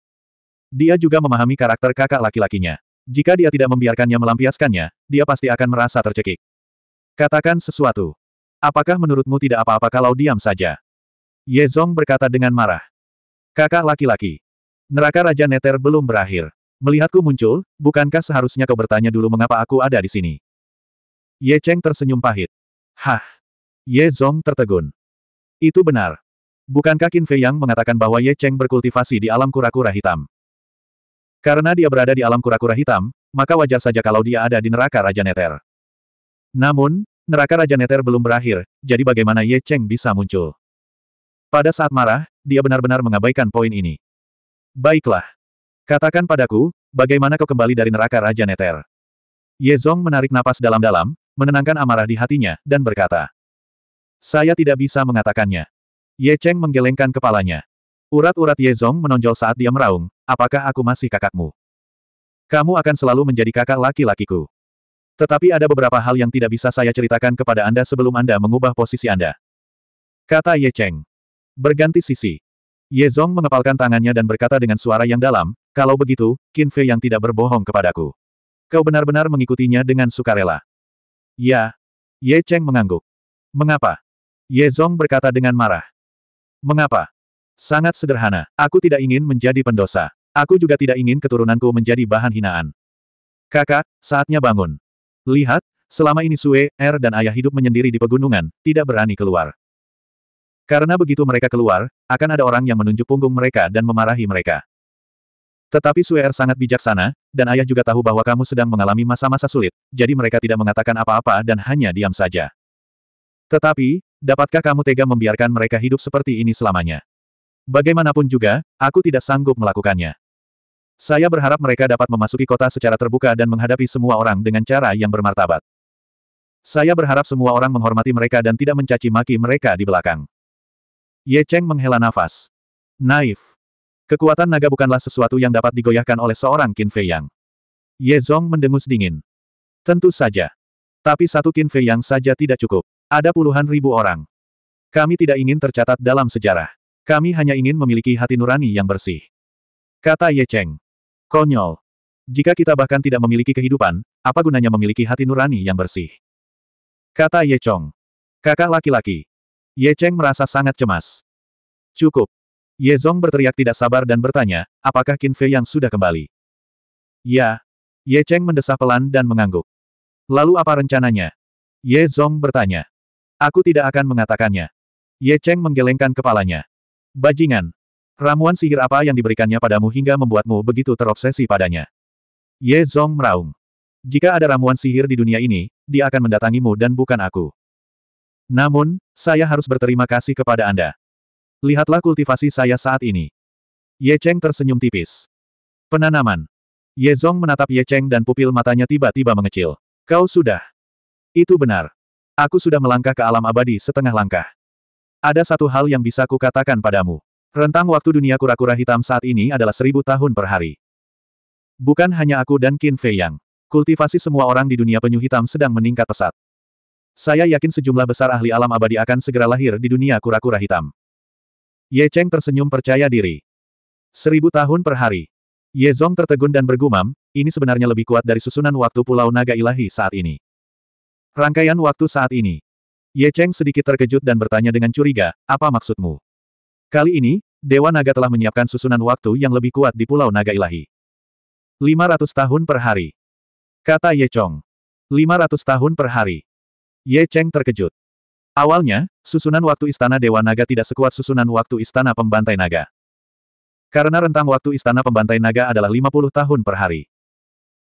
Dia juga memahami karakter kakak laki-lakinya. Jika dia tidak membiarkannya melampiaskannya, dia pasti akan merasa tercekik. Katakan sesuatu. Apakah menurutmu tidak apa-apa kalau diam saja? Ye Zong berkata dengan marah. Kakak laki-laki. Neraka Raja Neter belum berakhir. Melihatku muncul, bukankah seharusnya kau bertanya dulu mengapa aku ada di sini? Ye Cheng tersenyum pahit. Hah. Ye Zong tertegun. Itu benar. Bukankah Qin Fei Yang mengatakan bahwa Ye Cheng berkultivasi di alam kura-kura hitam? Karena dia berada di alam kura-kura hitam, maka wajar saja kalau dia ada di neraka Raja Neter. Namun, neraka Raja Neter belum berakhir, jadi bagaimana Ye Cheng bisa muncul? Pada saat marah, dia benar-benar mengabaikan poin ini. Baiklah. Katakan padaku, bagaimana kau kembali dari neraka Raja Neter? Ye Zong menarik napas dalam-dalam, menenangkan amarah di hatinya, dan berkata. Saya tidak bisa mengatakannya. Ye Cheng menggelengkan kepalanya. Urat-urat Ye Zong menonjol saat dia meraung, apakah aku masih kakakmu? Kamu akan selalu menjadi kakak laki-lakiku. Tetapi ada beberapa hal yang tidak bisa saya ceritakan kepada Anda sebelum Anda mengubah posisi Anda. Kata Ye Cheng. Berganti sisi. Ye Zong mengepalkan tangannya dan berkata dengan suara yang dalam, kalau begitu, Qin Fei yang tidak berbohong kepadaku. Kau benar-benar mengikutinya dengan sukarela. Ya. Ye Cheng mengangguk. Mengapa? Ye Zong berkata dengan marah. Mengapa? Sangat sederhana, aku tidak ingin menjadi pendosa. Aku juga tidak ingin keturunanku menjadi bahan hinaan. Kakak, saatnya bangun. Lihat, selama ini Sue, Er dan ayah hidup menyendiri di pegunungan, tidak berani keluar. Karena begitu mereka keluar, akan ada orang yang menunjuk punggung mereka dan memarahi mereka. Tetapi Sue Er sangat bijaksana, dan ayah juga tahu bahwa kamu sedang mengalami masa-masa sulit, jadi mereka tidak mengatakan apa-apa dan hanya diam saja. Tetapi, Dapatkah kamu tega membiarkan mereka hidup seperti ini selamanya? Bagaimanapun juga, aku tidak sanggup melakukannya. Saya berharap mereka dapat memasuki kota secara terbuka dan menghadapi semua orang dengan cara yang bermartabat. Saya berharap semua orang menghormati mereka dan tidak mencaci maki mereka di belakang. Ye Cheng menghela nafas. Naif. Kekuatan naga bukanlah sesuatu yang dapat digoyahkan oleh seorang Qin Fei Yang. Ye Zong mendengus dingin. Tentu saja. Tapi satu Qin Fei Yang saja tidak cukup. Ada puluhan ribu orang. Kami tidak ingin tercatat dalam sejarah. Kami hanya ingin memiliki hati nurani yang bersih. Kata Ye Cheng. Konyol. Jika kita bahkan tidak memiliki kehidupan, apa gunanya memiliki hati nurani yang bersih? Kata Ye Chong. Kakak laki-laki. Ye Cheng merasa sangat cemas. Cukup. Ye Zong berteriak tidak sabar dan bertanya, apakah Qin Fei yang sudah kembali? Ya. Ye Cheng mendesah pelan dan mengangguk. Lalu apa rencananya? Ye Zong bertanya. Aku tidak akan mengatakannya. Ye Cheng menggelengkan kepalanya. Bajingan. Ramuan sihir apa yang diberikannya padamu hingga membuatmu begitu terobsesi padanya? Ye Zong meraung. Jika ada ramuan sihir di dunia ini, dia akan mendatangimu dan bukan aku. Namun, saya harus berterima kasih kepada Anda. Lihatlah kultivasi saya saat ini. Ye Cheng tersenyum tipis. Penanaman. Ye Zong menatap Ye Cheng dan pupil matanya tiba-tiba mengecil. Kau sudah. Itu benar. Aku sudah melangkah ke alam abadi setengah langkah. Ada satu hal yang bisa kukatakan padamu. Rentang waktu dunia kura-kura hitam saat ini adalah seribu tahun per hari. Bukan hanya aku dan Qin Fei Yang. Kultivasi semua orang di dunia penyu hitam sedang meningkat pesat. Saya yakin sejumlah besar ahli alam abadi akan segera lahir di dunia kura-kura hitam. Ye Cheng tersenyum percaya diri. Seribu tahun per hari. Ye Zong tertegun dan bergumam, ini sebenarnya lebih kuat dari susunan waktu Pulau Naga Ilahi saat ini. Rangkaian waktu saat ini. Ye Cheng sedikit terkejut dan bertanya dengan curiga, apa maksudmu? Kali ini, Dewa Naga telah menyiapkan susunan waktu yang lebih kuat di Pulau Naga Ilahi. 500 tahun per hari. Kata Ye Chong. 500 tahun per hari. Ye Cheng terkejut. Awalnya, susunan waktu Istana Dewa Naga tidak sekuat susunan waktu Istana Pembantai Naga. Karena rentang waktu Istana Pembantai Naga adalah 50 tahun per hari.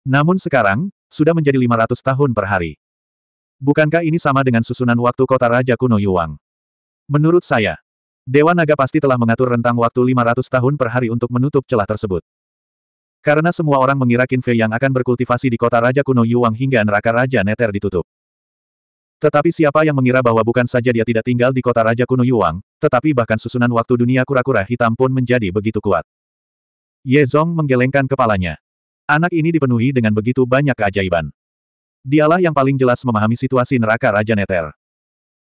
Namun sekarang, sudah menjadi 500 tahun per hari. Bukankah ini sama dengan susunan waktu kota Raja Kuno Yuang? Menurut saya, Dewa Naga pasti telah mengatur rentang waktu 500 tahun per hari untuk menutup celah tersebut. Karena semua orang mengira Qin Fei yang akan berkultivasi di kota Raja Kuno Yuang hingga neraka Raja Neter ditutup. Tetapi siapa yang mengira bahwa bukan saja dia tidak tinggal di kota Raja Kuno Yuang, tetapi bahkan susunan waktu dunia kura-kura hitam pun menjadi begitu kuat. Ye Zong menggelengkan kepalanya. Anak ini dipenuhi dengan begitu banyak keajaiban. Dialah yang paling jelas memahami situasi neraka Raja Neter.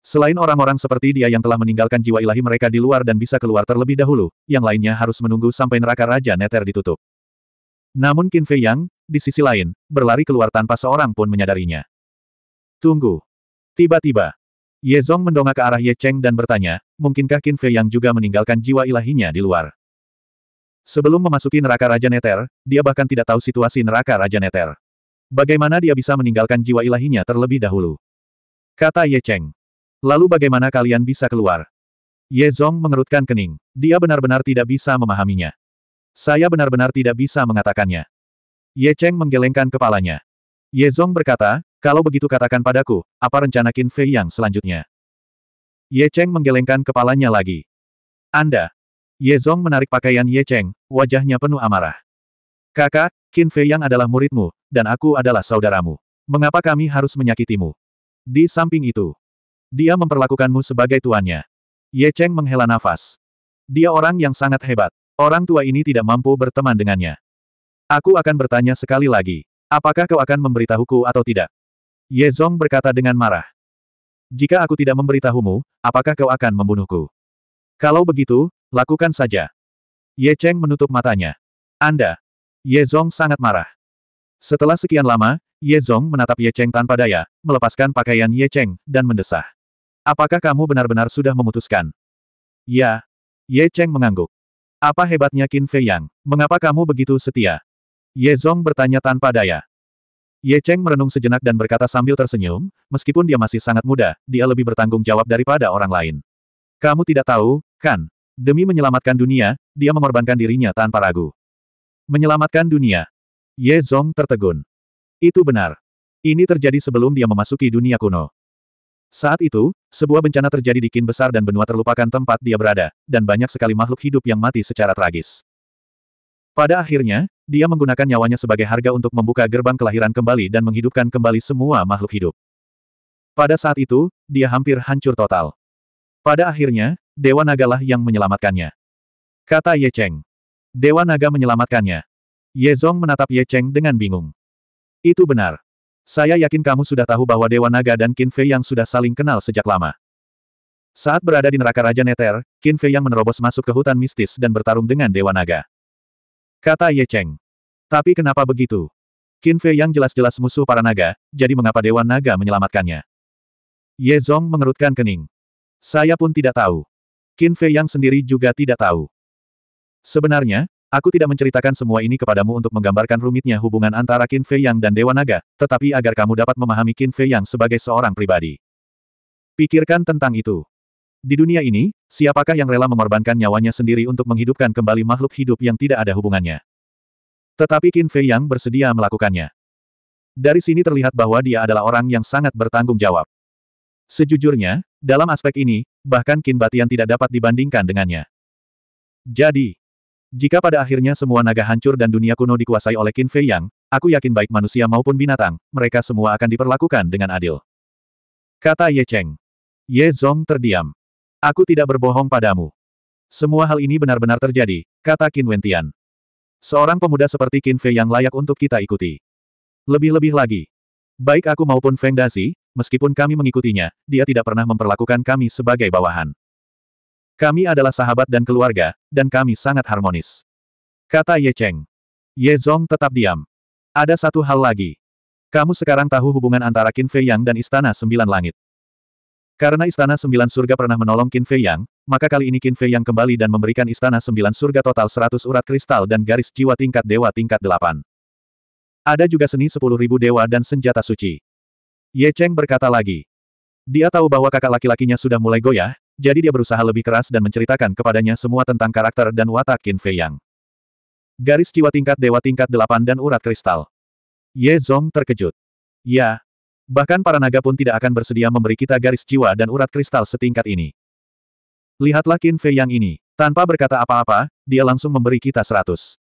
Selain orang-orang seperti dia yang telah meninggalkan jiwa ilahi mereka di luar dan bisa keluar terlebih dahulu, yang lainnya harus menunggu sampai neraka Raja Neter ditutup. Namun Qin Fei Yang, di sisi lain, berlari keluar tanpa seorang pun menyadarinya. Tunggu. Tiba-tiba, Ye Zong mendongak ke arah Ye Cheng dan bertanya, mungkinkah Qin Fei Yang juga meninggalkan jiwa ilahinya di luar? Sebelum memasuki neraka Raja Neter, dia bahkan tidak tahu situasi neraka Raja Neter. Bagaimana dia bisa meninggalkan jiwa ilahinya terlebih dahulu? Kata Ye Cheng. Lalu bagaimana kalian bisa keluar? Ye Zong mengerutkan kening. Dia benar-benar tidak bisa memahaminya. Saya benar-benar tidak bisa mengatakannya. Ye Cheng menggelengkan kepalanya. Ye Zong berkata, kalau begitu katakan padaku, apa rencana Qin Fei yang selanjutnya? Ye Cheng menggelengkan kepalanya lagi. Anda. Ye Zong menarik pakaian Ye Cheng, wajahnya penuh amarah. Kakak, Qin Fei yang adalah muridmu, dan aku adalah saudaramu. Mengapa kami harus menyakitimu? Di samping itu, dia memperlakukanmu sebagai tuannya. Ye Cheng menghela nafas. Dia orang yang sangat hebat. Orang tua ini tidak mampu berteman dengannya. Aku akan bertanya sekali lagi. Apakah kau akan memberitahuku atau tidak? Ye Zong berkata dengan marah. Jika aku tidak memberitahumu, apakah kau akan membunuhku? Kalau begitu, lakukan saja. Ye Cheng menutup matanya. Anda, Ye Zong sangat marah. Setelah sekian lama, Ye Zong menatap Ye Cheng tanpa daya, melepaskan pakaian Ye Cheng, dan mendesah. Apakah kamu benar-benar sudah memutuskan? Ya. Ye Cheng mengangguk. Apa hebatnya Qin Fei Yang? Mengapa kamu begitu setia? Ye Zong bertanya tanpa daya. Ye Cheng merenung sejenak dan berkata sambil tersenyum, meskipun dia masih sangat muda, dia lebih bertanggung jawab daripada orang lain. Kamu tidak tahu, kan? Demi menyelamatkan dunia, dia mengorbankan dirinya tanpa ragu. Menyelamatkan dunia. Ye Zong tertegun. Itu benar. Ini terjadi sebelum dia memasuki dunia kuno. Saat itu, sebuah bencana terjadi di kin besar dan benua terlupakan tempat dia berada, dan banyak sekali makhluk hidup yang mati secara tragis. Pada akhirnya, dia menggunakan nyawanya sebagai harga untuk membuka gerbang kelahiran kembali dan menghidupkan kembali semua makhluk hidup. Pada saat itu, dia hampir hancur total. Pada akhirnya, Dewa Nagalah yang menyelamatkannya. Kata Ye Cheng. Dewa Naga menyelamatkannya. Ye Zong menatap Ye Cheng dengan bingung. Itu benar. Saya yakin kamu sudah tahu bahwa Dewa Naga dan Qin Fei yang sudah saling kenal sejak lama. Saat berada di neraka Raja Neter, Qin Fei yang menerobos masuk ke hutan mistis dan bertarung dengan Dewa Naga. Kata Ye Cheng. Tapi kenapa begitu? Qin Fei yang jelas-jelas musuh para naga, jadi mengapa Dewa Naga menyelamatkannya? Ye Zong mengerutkan kening. Saya pun tidak tahu. Qin Fei yang sendiri juga tidak tahu. Sebenarnya, aku tidak menceritakan semua ini kepadamu untuk menggambarkan rumitnya hubungan antara Qin Fei Yang dan Dewa Naga, tetapi agar kamu dapat memahami Qin Fei Yang sebagai seorang pribadi. Pikirkan tentang itu. Di dunia ini, siapakah yang rela mengorbankan nyawanya sendiri untuk menghidupkan kembali makhluk hidup yang tidak ada hubungannya? Tetapi Qin Fei Yang bersedia melakukannya. Dari sini terlihat bahwa dia adalah orang yang sangat bertanggung jawab. Sejujurnya, dalam aspek ini, bahkan Qin Batian tidak dapat dibandingkan dengannya. Jadi, jika pada akhirnya semua naga hancur dan dunia kuno dikuasai oleh Qin Fei Yang, aku yakin baik manusia maupun binatang, mereka semua akan diperlakukan dengan adil. Kata Ye Cheng. Ye Zong terdiam. Aku tidak berbohong padamu. Semua hal ini benar-benar terjadi, kata Qin Wentian. Seorang pemuda seperti Qin Fei yang layak untuk kita ikuti. Lebih-lebih lagi. Baik aku maupun Feng Dazi, meskipun kami mengikutinya, dia tidak pernah memperlakukan kami sebagai bawahan. Kami adalah sahabat dan keluarga, dan kami sangat harmonis. Kata Ye Cheng. Ye Zong tetap diam. Ada satu hal lagi. Kamu sekarang tahu hubungan antara Qin Fei Yang dan Istana Sembilan Langit. Karena Istana Sembilan Surga pernah menolong Qin Fei Yang, maka kali ini Qin Fei Yang kembali dan memberikan Istana Sembilan Surga total 100 urat kristal dan garis jiwa tingkat dewa tingkat delapan. Ada juga seni sepuluh ribu dewa dan senjata suci. Ye Cheng berkata lagi. Dia tahu bahwa kakak laki-lakinya sudah mulai goyah, jadi dia berusaha lebih keras dan menceritakan kepadanya semua tentang karakter dan watak Qin Fei Yang. Garis jiwa tingkat dewa tingkat Delapan dan urat kristal. Ye Zong terkejut. Ya. Bahkan para naga pun tidak akan bersedia memberi kita garis jiwa dan urat kristal setingkat ini. Lihatlah Qin Fei Yang ini. Tanpa berkata apa-apa, dia langsung memberi kita seratus.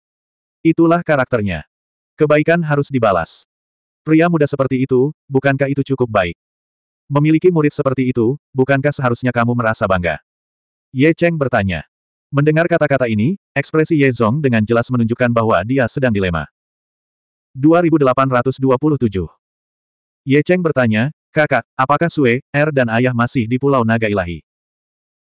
Itulah karakternya. Kebaikan harus dibalas. Pria muda seperti itu, bukankah itu cukup baik? Memiliki murid seperti itu, bukankah seharusnya kamu merasa bangga? Ye Cheng bertanya. Mendengar kata-kata ini, ekspresi Ye Zong dengan jelas menunjukkan bahwa dia sedang dilema. 2827 Ye Cheng bertanya, Kakak, apakah Sue, Er dan ayah masih di Pulau Naga Ilahi?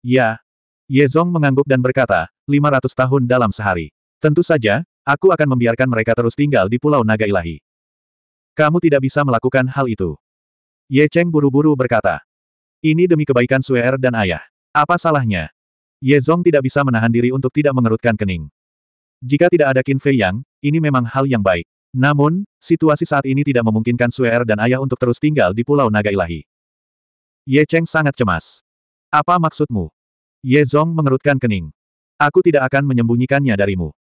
Ya. Ye Zong mengangguk dan berkata, 500 tahun dalam sehari. Tentu saja, aku akan membiarkan mereka terus tinggal di Pulau Naga Ilahi. Kamu tidak bisa melakukan hal itu. Ye Cheng buru-buru berkata. Ini demi kebaikan Suer dan ayah. Apa salahnya? Ye Zong tidak bisa menahan diri untuk tidak mengerutkan kening. Jika tidak ada Qin Fei Yang, ini memang hal yang baik. Namun, situasi saat ini tidak memungkinkan Suer dan ayah untuk terus tinggal di Pulau Naga Ilahi. Ye Cheng sangat cemas. Apa maksudmu? Ye Zong mengerutkan kening. Aku tidak akan menyembunyikannya darimu.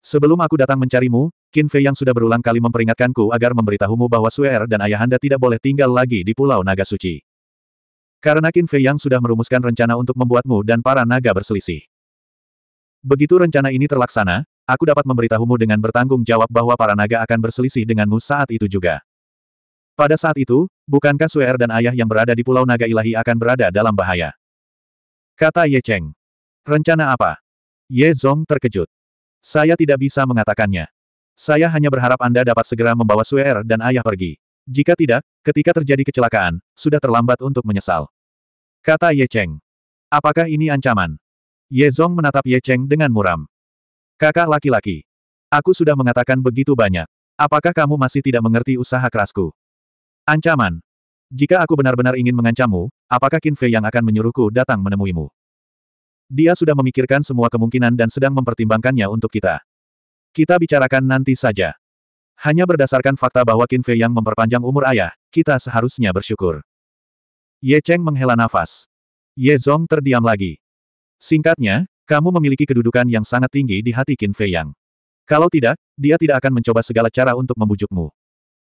Sebelum aku datang mencarimu, Qin Fei yang sudah berulang kali memperingatkanku agar memberitahumu bahwa Suer er dan ayahanda tidak boleh tinggal lagi di Pulau Naga Suci. Karena Qin Fei yang sudah merumuskan rencana untuk membuatmu dan para naga berselisih. Begitu rencana ini terlaksana, aku dapat memberitahumu dengan bertanggung jawab bahwa para naga akan berselisih denganmu saat itu juga. Pada saat itu, bukankah Suer er dan ayah yang berada di Pulau Naga Ilahi akan berada dalam bahaya? Kata Ye Cheng. Rencana apa? Ye Zong terkejut. Saya tidak bisa mengatakannya. Saya hanya berharap Anda dapat segera membawa Suer dan ayah pergi. Jika tidak, ketika terjadi kecelakaan, sudah terlambat untuk menyesal. Kata Ye Cheng. Apakah ini ancaman? Ye Zong menatap Ye Cheng dengan muram. Kakak laki-laki. Aku sudah mengatakan begitu banyak. Apakah kamu masih tidak mengerti usaha kerasku? Ancaman. Jika aku benar-benar ingin mengancammu, apakah Qin Fei yang akan menyuruhku datang menemuimu? Dia sudah memikirkan semua kemungkinan dan sedang mempertimbangkannya untuk kita. Kita bicarakan nanti saja. Hanya berdasarkan fakta bahwa Qin Fei yang memperpanjang umur ayah, kita seharusnya bersyukur. Ye Cheng menghela nafas. Ye Zong terdiam lagi. Singkatnya, kamu memiliki kedudukan yang sangat tinggi di hati Qin Fei Yang. Kalau tidak, dia tidak akan mencoba segala cara untuk membujukmu.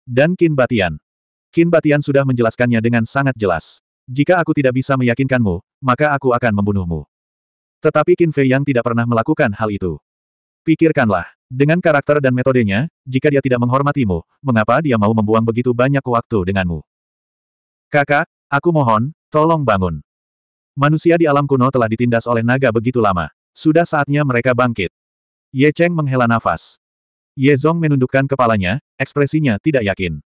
Dan Qin Batian. Qin Batian sudah menjelaskannya dengan sangat jelas. Jika aku tidak bisa meyakinkanmu, maka aku akan membunuhmu. Tetapi Qin Fei Yang tidak pernah melakukan hal itu. Pikirkanlah, dengan karakter dan metodenya, jika dia tidak menghormatimu, mengapa dia mau membuang begitu banyak waktu denganmu? Kakak, aku mohon, tolong bangun. Manusia di alam kuno telah ditindas oleh naga begitu lama. Sudah saatnya mereka bangkit. Ye Cheng menghela nafas. Ye Zong menundukkan kepalanya, ekspresinya tidak yakin.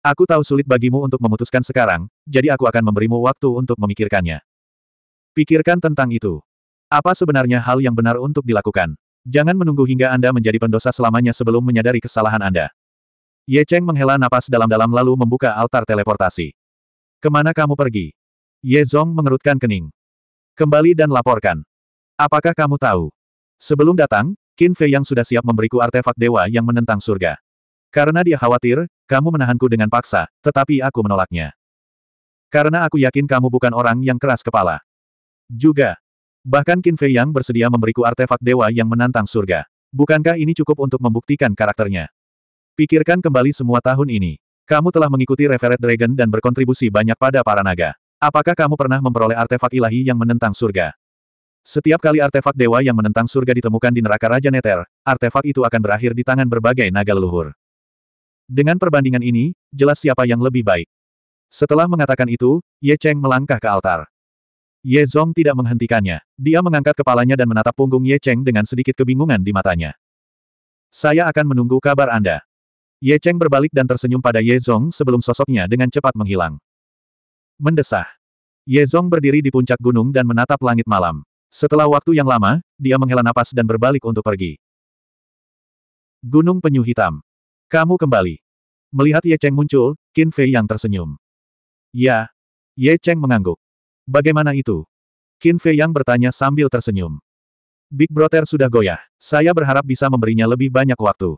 Aku tahu sulit bagimu untuk memutuskan sekarang, jadi aku akan memberimu waktu untuk memikirkannya. Pikirkan tentang itu. Apa sebenarnya hal yang benar untuk dilakukan? Jangan menunggu hingga Anda menjadi pendosa selamanya sebelum menyadari kesalahan Anda. Ye Cheng menghela napas dalam-dalam lalu membuka altar teleportasi. Kemana kamu pergi? Ye Zong mengerutkan kening. Kembali dan laporkan. Apakah kamu tahu? Sebelum datang, Qin Fei yang sudah siap memberiku artefak dewa yang menentang surga. Karena dia khawatir, kamu menahanku dengan paksa, tetapi aku menolaknya. Karena aku yakin kamu bukan orang yang keras kepala. Juga, Bahkan Qin Fei Yang bersedia memberiku artefak dewa yang menantang surga. Bukankah ini cukup untuk membuktikan karakternya? Pikirkan kembali semua tahun ini. Kamu telah mengikuti Reveret Dragon dan berkontribusi banyak pada para naga. Apakah kamu pernah memperoleh artefak ilahi yang menentang surga? Setiap kali artefak dewa yang menentang surga ditemukan di neraka Raja Neter, artefak itu akan berakhir di tangan berbagai naga leluhur. Dengan perbandingan ini, jelas siapa yang lebih baik. Setelah mengatakan itu, Ye Cheng melangkah ke altar. Ye Zong tidak menghentikannya. Dia mengangkat kepalanya dan menatap punggung Ye Cheng dengan sedikit kebingungan di matanya. Saya akan menunggu kabar Anda. Ye Cheng berbalik dan tersenyum pada Ye Zong sebelum sosoknya dengan cepat menghilang. Mendesah. Ye Zong berdiri di puncak gunung dan menatap langit malam. Setelah waktu yang lama, dia menghela napas dan berbalik untuk pergi. Gunung Penyu Hitam. Kamu kembali. Melihat Ye Cheng muncul, Qin Fei yang tersenyum. Ya. Ye Cheng mengangguk. Bagaimana itu? Qin Fei Yang bertanya sambil tersenyum. Big Brother sudah goyah. Saya berharap bisa memberinya lebih banyak waktu.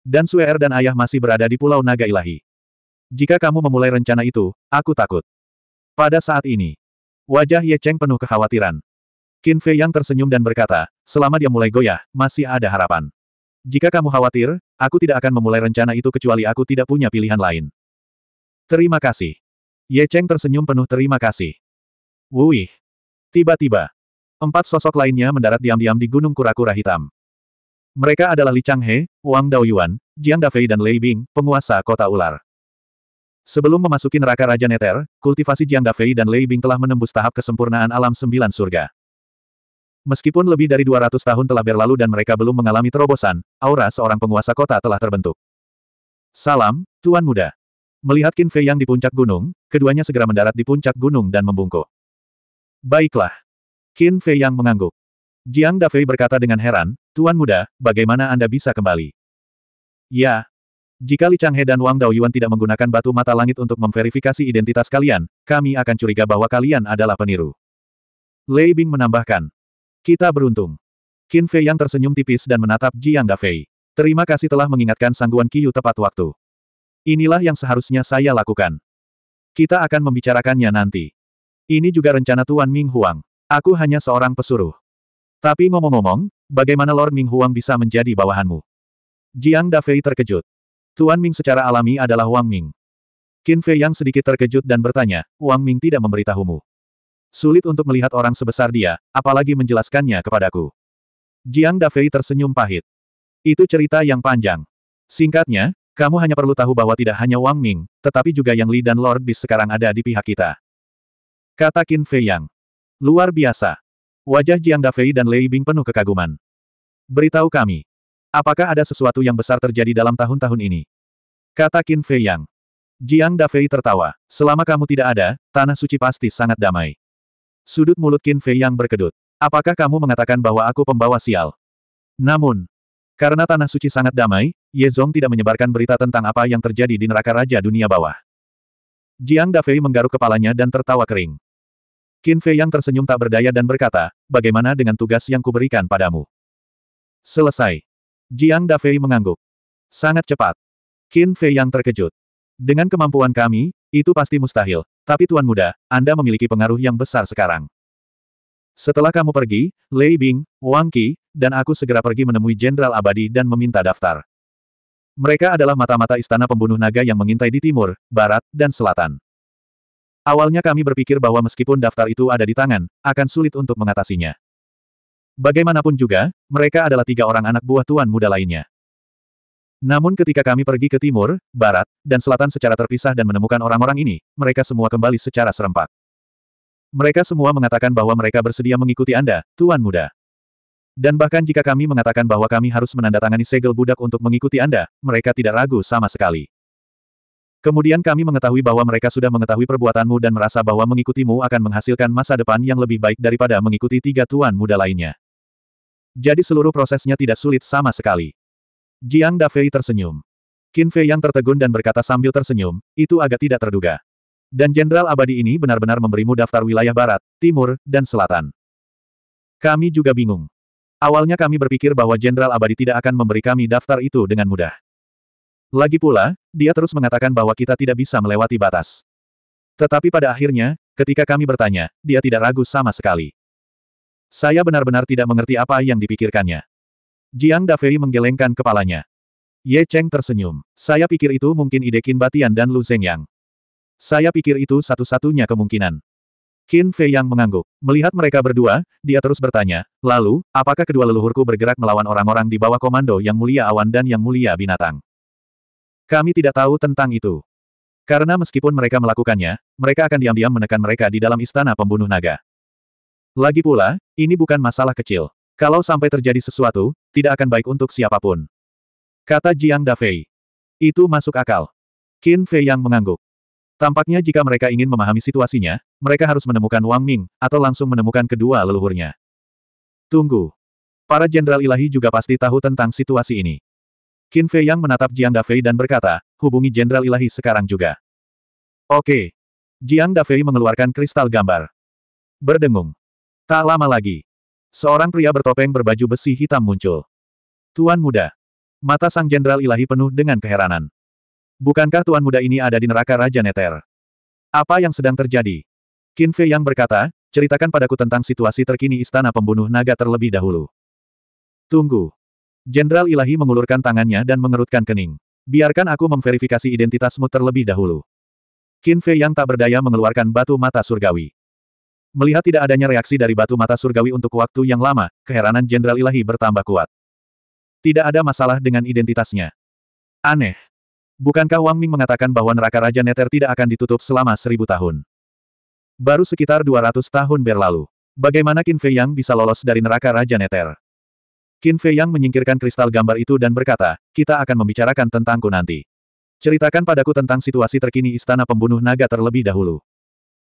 Dan Suer er dan ayah masih berada di Pulau Naga Ilahi. Jika kamu memulai rencana itu, aku takut. Pada saat ini, wajah Ye Cheng penuh kekhawatiran. Qin Fei Yang tersenyum dan berkata, selama dia mulai goyah, masih ada harapan. Jika kamu khawatir, aku tidak akan memulai rencana itu kecuali aku tidak punya pilihan lain. Terima kasih. Ye Cheng tersenyum penuh terima kasih. Wuih. Tiba-tiba, empat sosok lainnya mendarat diam-diam di Gunung Kura-Kura Hitam. Mereka adalah Li Changhe, Wang Daoyuan, Jiang Dafei dan Lei Bing, penguasa kota ular. Sebelum memasuki neraka Raja Neter, kultivasi Jiang Dafei dan Lei Bing telah menembus tahap kesempurnaan alam sembilan surga. Meskipun lebih dari 200 tahun telah berlalu dan mereka belum mengalami terobosan, aura seorang penguasa kota telah terbentuk. Salam, Tuan Muda. Melihat Qin Fei yang di puncak gunung, keduanya segera mendarat di puncak gunung dan membungkuk. Baiklah. Qin Fei yang mengangguk. Jiang Dafei berkata dengan heran, Tuan Muda, bagaimana Anda bisa kembali? Ya. Jika Li Chang He dan Wang Dao Yuan tidak menggunakan batu mata langit untuk memverifikasi identitas kalian, kami akan curiga bahwa kalian adalah peniru. Lei Bing menambahkan. Kita beruntung. Qin Fei yang tersenyum tipis dan menatap Jiang Dafei. Terima kasih telah mengingatkan sangguan Yu tepat waktu. Inilah yang seharusnya saya lakukan. Kita akan membicarakannya nanti. Ini juga rencana Tuan Ming Huang. Aku hanya seorang pesuruh. Tapi ngomong-ngomong, bagaimana Lord Ming Huang bisa menjadi bawahanmu? Jiang Dafei terkejut. Tuan Ming secara alami adalah Wang Ming. Qin Fei yang sedikit terkejut dan bertanya, Wang Ming tidak memberitahumu. Sulit untuk melihat orang sebesar dia, apalagi menjelaskannya kepadaku. Jiang Dafei tersenyum pahit. Itu cerita yang panjang. Singkatnya, kamu hanya perlu tahu bahwa tidak hanya Wang Ming, tetapi juga Yang Li dan Lord Bis sekarang ada di pihak kita. Kata Qin Fei Yang. Luar biasa. Wajah Jiang Dafei dan Lei Bing penuh kekaguman. Beritahu kami. Apakah ada sesuatu yang besar terjadi dalam tahun-tahun ini? Kata Qin Fei Yang. Jiang Dafei tertawa. Selama kamu tidak ada, tanah suci pasti sangat damai. Sudut mulut Qin Fei Yang berkedut. Apakah kamu mengatakan bahwa aku pembawa sial? Namun, karena tanah suci sangat damai, Ye Zong tidak menyebarkan berita tentang apa yang terjadi di neraka Raja Dunia Bawah. Jiang Dafei menggaruk kepalanya dan tertawa kering. Qin Fei yang tersenyum tak berdaya dan berkata, bagaimana dengan tugas yang kuberikan padamu? Selesai. Jiang Dafei mengangguk. Sangat cepat. Qin Fei yang terkejut. Dengan kemampuan kami, itu pasti mustahil. Tapi Tuan Muda, Anda memiliki pengaruh yang besar sekarang. Setelah kamu pergi, Lei Bing, Wang Qi, dan aku segera pergi menemui Jenderal Abadi dan meminta daftar. Mereka adalah mata-mata istana pembunuh naga yang mengintai di timur, barat, dan selatan. Awalnya kami berpikir bahwa meskipun daftar itu ada di tangan, akan sulit untuk mengatasinya. Bagaimanapun juga, mereka adalah tiga orang anak buah tuan muda lainnya. Namun ketika kami pergi ke timur, barat, dan selatan secara terpisah dan menemukan orang-orang ini, mereka semua kembali secara serempak. Mereka semua mengatakan bahwa mereka bersedia mengikuti Anda, Tuan Muda. Dan bahkan jika kami mengatakan bahwa kami harus menandatangani segel budak untuk mengikuti Anda, mereka tidak ragu sama sekali. Kemudian kami mengetahui bahwa mereka sudah mengetahui perbuatanmu dan merasa bahwa mengikutimu akan menghasilkan masa depan yang lebih baik daripada mengikuti tiga tuan muda lainnya. Jadi seluruh prosesnya tidak sulit sama sekali. Jiang Dafei tersenyum. Qin Fei yang tertegun dan berkata sambil tersenyum, itu agak tidak terduga. Dan Jenderal Abadi ini benar-benar memberimu daftar wilayah barat, timur, dan selatan. Kami juga bingung. Awalnya kami berpikir bahwa Jenderal Abadi tidak akan memberi kami daftar itu dengan mudah. Lagi pula, dia terus mengatakan bahwa kita tidak bisa melewati batas. Tetapi pada akhirnya, ketika kami bertanya, dia tidak ragu sama sekali. Saya benar-benar tidak mengerti apa yang dipikirkannya. Jiang Dafei menggelengkan kepalanya. Ye Cheng tersenyum. Saya pikir itu mungkin ide Kin Batian dan Lu Zhengyang. Saya pikir itu satu-satunya kemungkinan. Qin Fei yang mengangguk. Melihat mereka berdua, dia terus bertanya, lalu, apakah kedua leluhurku bergerak melawan orang-orang di bawah komando yang mulia awan dan yang mulia binatang? Kami tidak tahu tentang itu. Karena meskipun mereka melakukannya, mereka akan diam-diam menekan mereka di dalam istana pembunuh naga. Lagi pula, ini bukan masalah kecil. Kalau sampai terjadi sesuatu, tidak akan baik untuk siapapun. Kata Jiang Dafei. Itu masuk akal. Qin Fei yang mengangguk. Tampaknya jika mereka ingin memahami situasinya, mereka harus menemukan Wang Ming, atau langsung menemukan kedua leluhurnya. Tunggu. Para jenderal ilahi juga pasti tahu tentang situasi ini. Qin Fei yang menatap Jiang Dafei dan berkata, hubungi jenderal ilahi sekarang juga. Oke. Jiang Dafei mengeluarkan kristal gambar. Berdengung. Tak lama lagi. Seorang pria bertopeng berbaju besi hitam muncul. Tuan muda. Mata sang jenderal ilahi penuh dengan keheranan. Bukankah tuan muda ini ada di neraka Raja Neter? Apa yang sedang terjadi? Qin Fei yang berkata, ceritakan padaku tentang situasi terkini istana pembunuh naga terlebih dahulu. Tunggu. Jenderal Ilahi mengulurkan tangannya dan mengerutkan kening. Biarkan aku memverifikasi identitasmu terlebih dahulu. Qin Fei yang tak berdaya mengeluarkan batu mata surgawi. Melihat tidak adanya reaksi dari batu mata surgawi untuk waktu yang lama, keheranan Jenderal Ilahi bertambah kuat. Tidak ada masalah dengan identitasnya. Aneh. Bukankah Wang Ming mengatakan bahwa neraka Raja Nether tidak akan ditutup selama seribu tahun? Baru sekitar 200 tahun berlalu. Bagaimana Qin Fei Yang bisa lolos dari neraka Raja Nether? Qin Fei Yang menyingkirkan kristal gambar itu dan berkata, kita akan membicarakan tentangku nanti. Ceritakan padaku tentang situasi terkini istana pembunuh naga terlebih dahulu.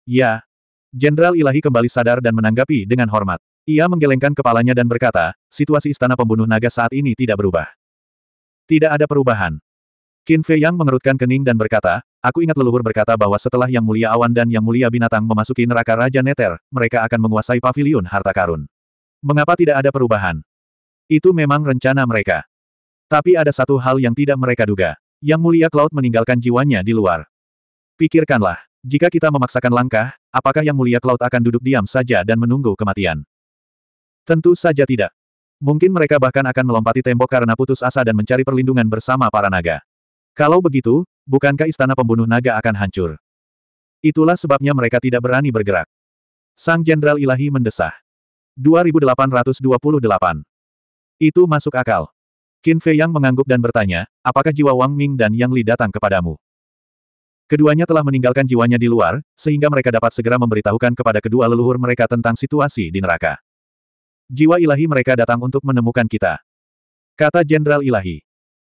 Ya. Jenderal Ilahi kembali sadar dan menanggapi dengan hormat. Ia menggelengkan kepalanya dan berkata, situasi istana pembunuh naga saat ini tidak berubah. Tidak ada perubahan. Qin Fei Yang mengerutkan kening dan berkata, aku ingat leluhur berkata bahwa setelah Yang Mulia Awan dan Yang Mulia Binatang memasuki neraka Raja Neter, mereka akan menguasai pavilion harta karun. Mengapa tidak ada perubahan? Itu memang rencana mereka. Tapi ada satu hal yang tidak mereka duga. Yang Mulia Cloud meninggalkan jiwanya di luar. Pikirkanlah, jika kita memaksakan langkah, apakah Yang Mulia Cloud akan duduk diam saja dan menunggu kematian? Tentu saja tidak. Mungkin mereka bahkan akan melompati tembok karena putus asa dan mencari perlindungan bersama para naga. Kalau begitu, bukankah istana pembunuh naga akan hancur? Itulah sebabnya mereka tidak berani bergerak. Sang Jenderal Ilahi mendesah. 2828. Itu masuk akal. Qin Fei Yang mengangguk dan bertanya, apakah jiwa Wang Ming dan Yang Li datang kepadamu? Keduanya telah meninggalkan jiwanya di luar, sehingga mereka dapat segera memberitahukan kepada kedua leluhur mereka tentang situasi di neraka. Jiwa ilahi mereka datang untuk menemukan kita. Kata Jenderal Ilahi.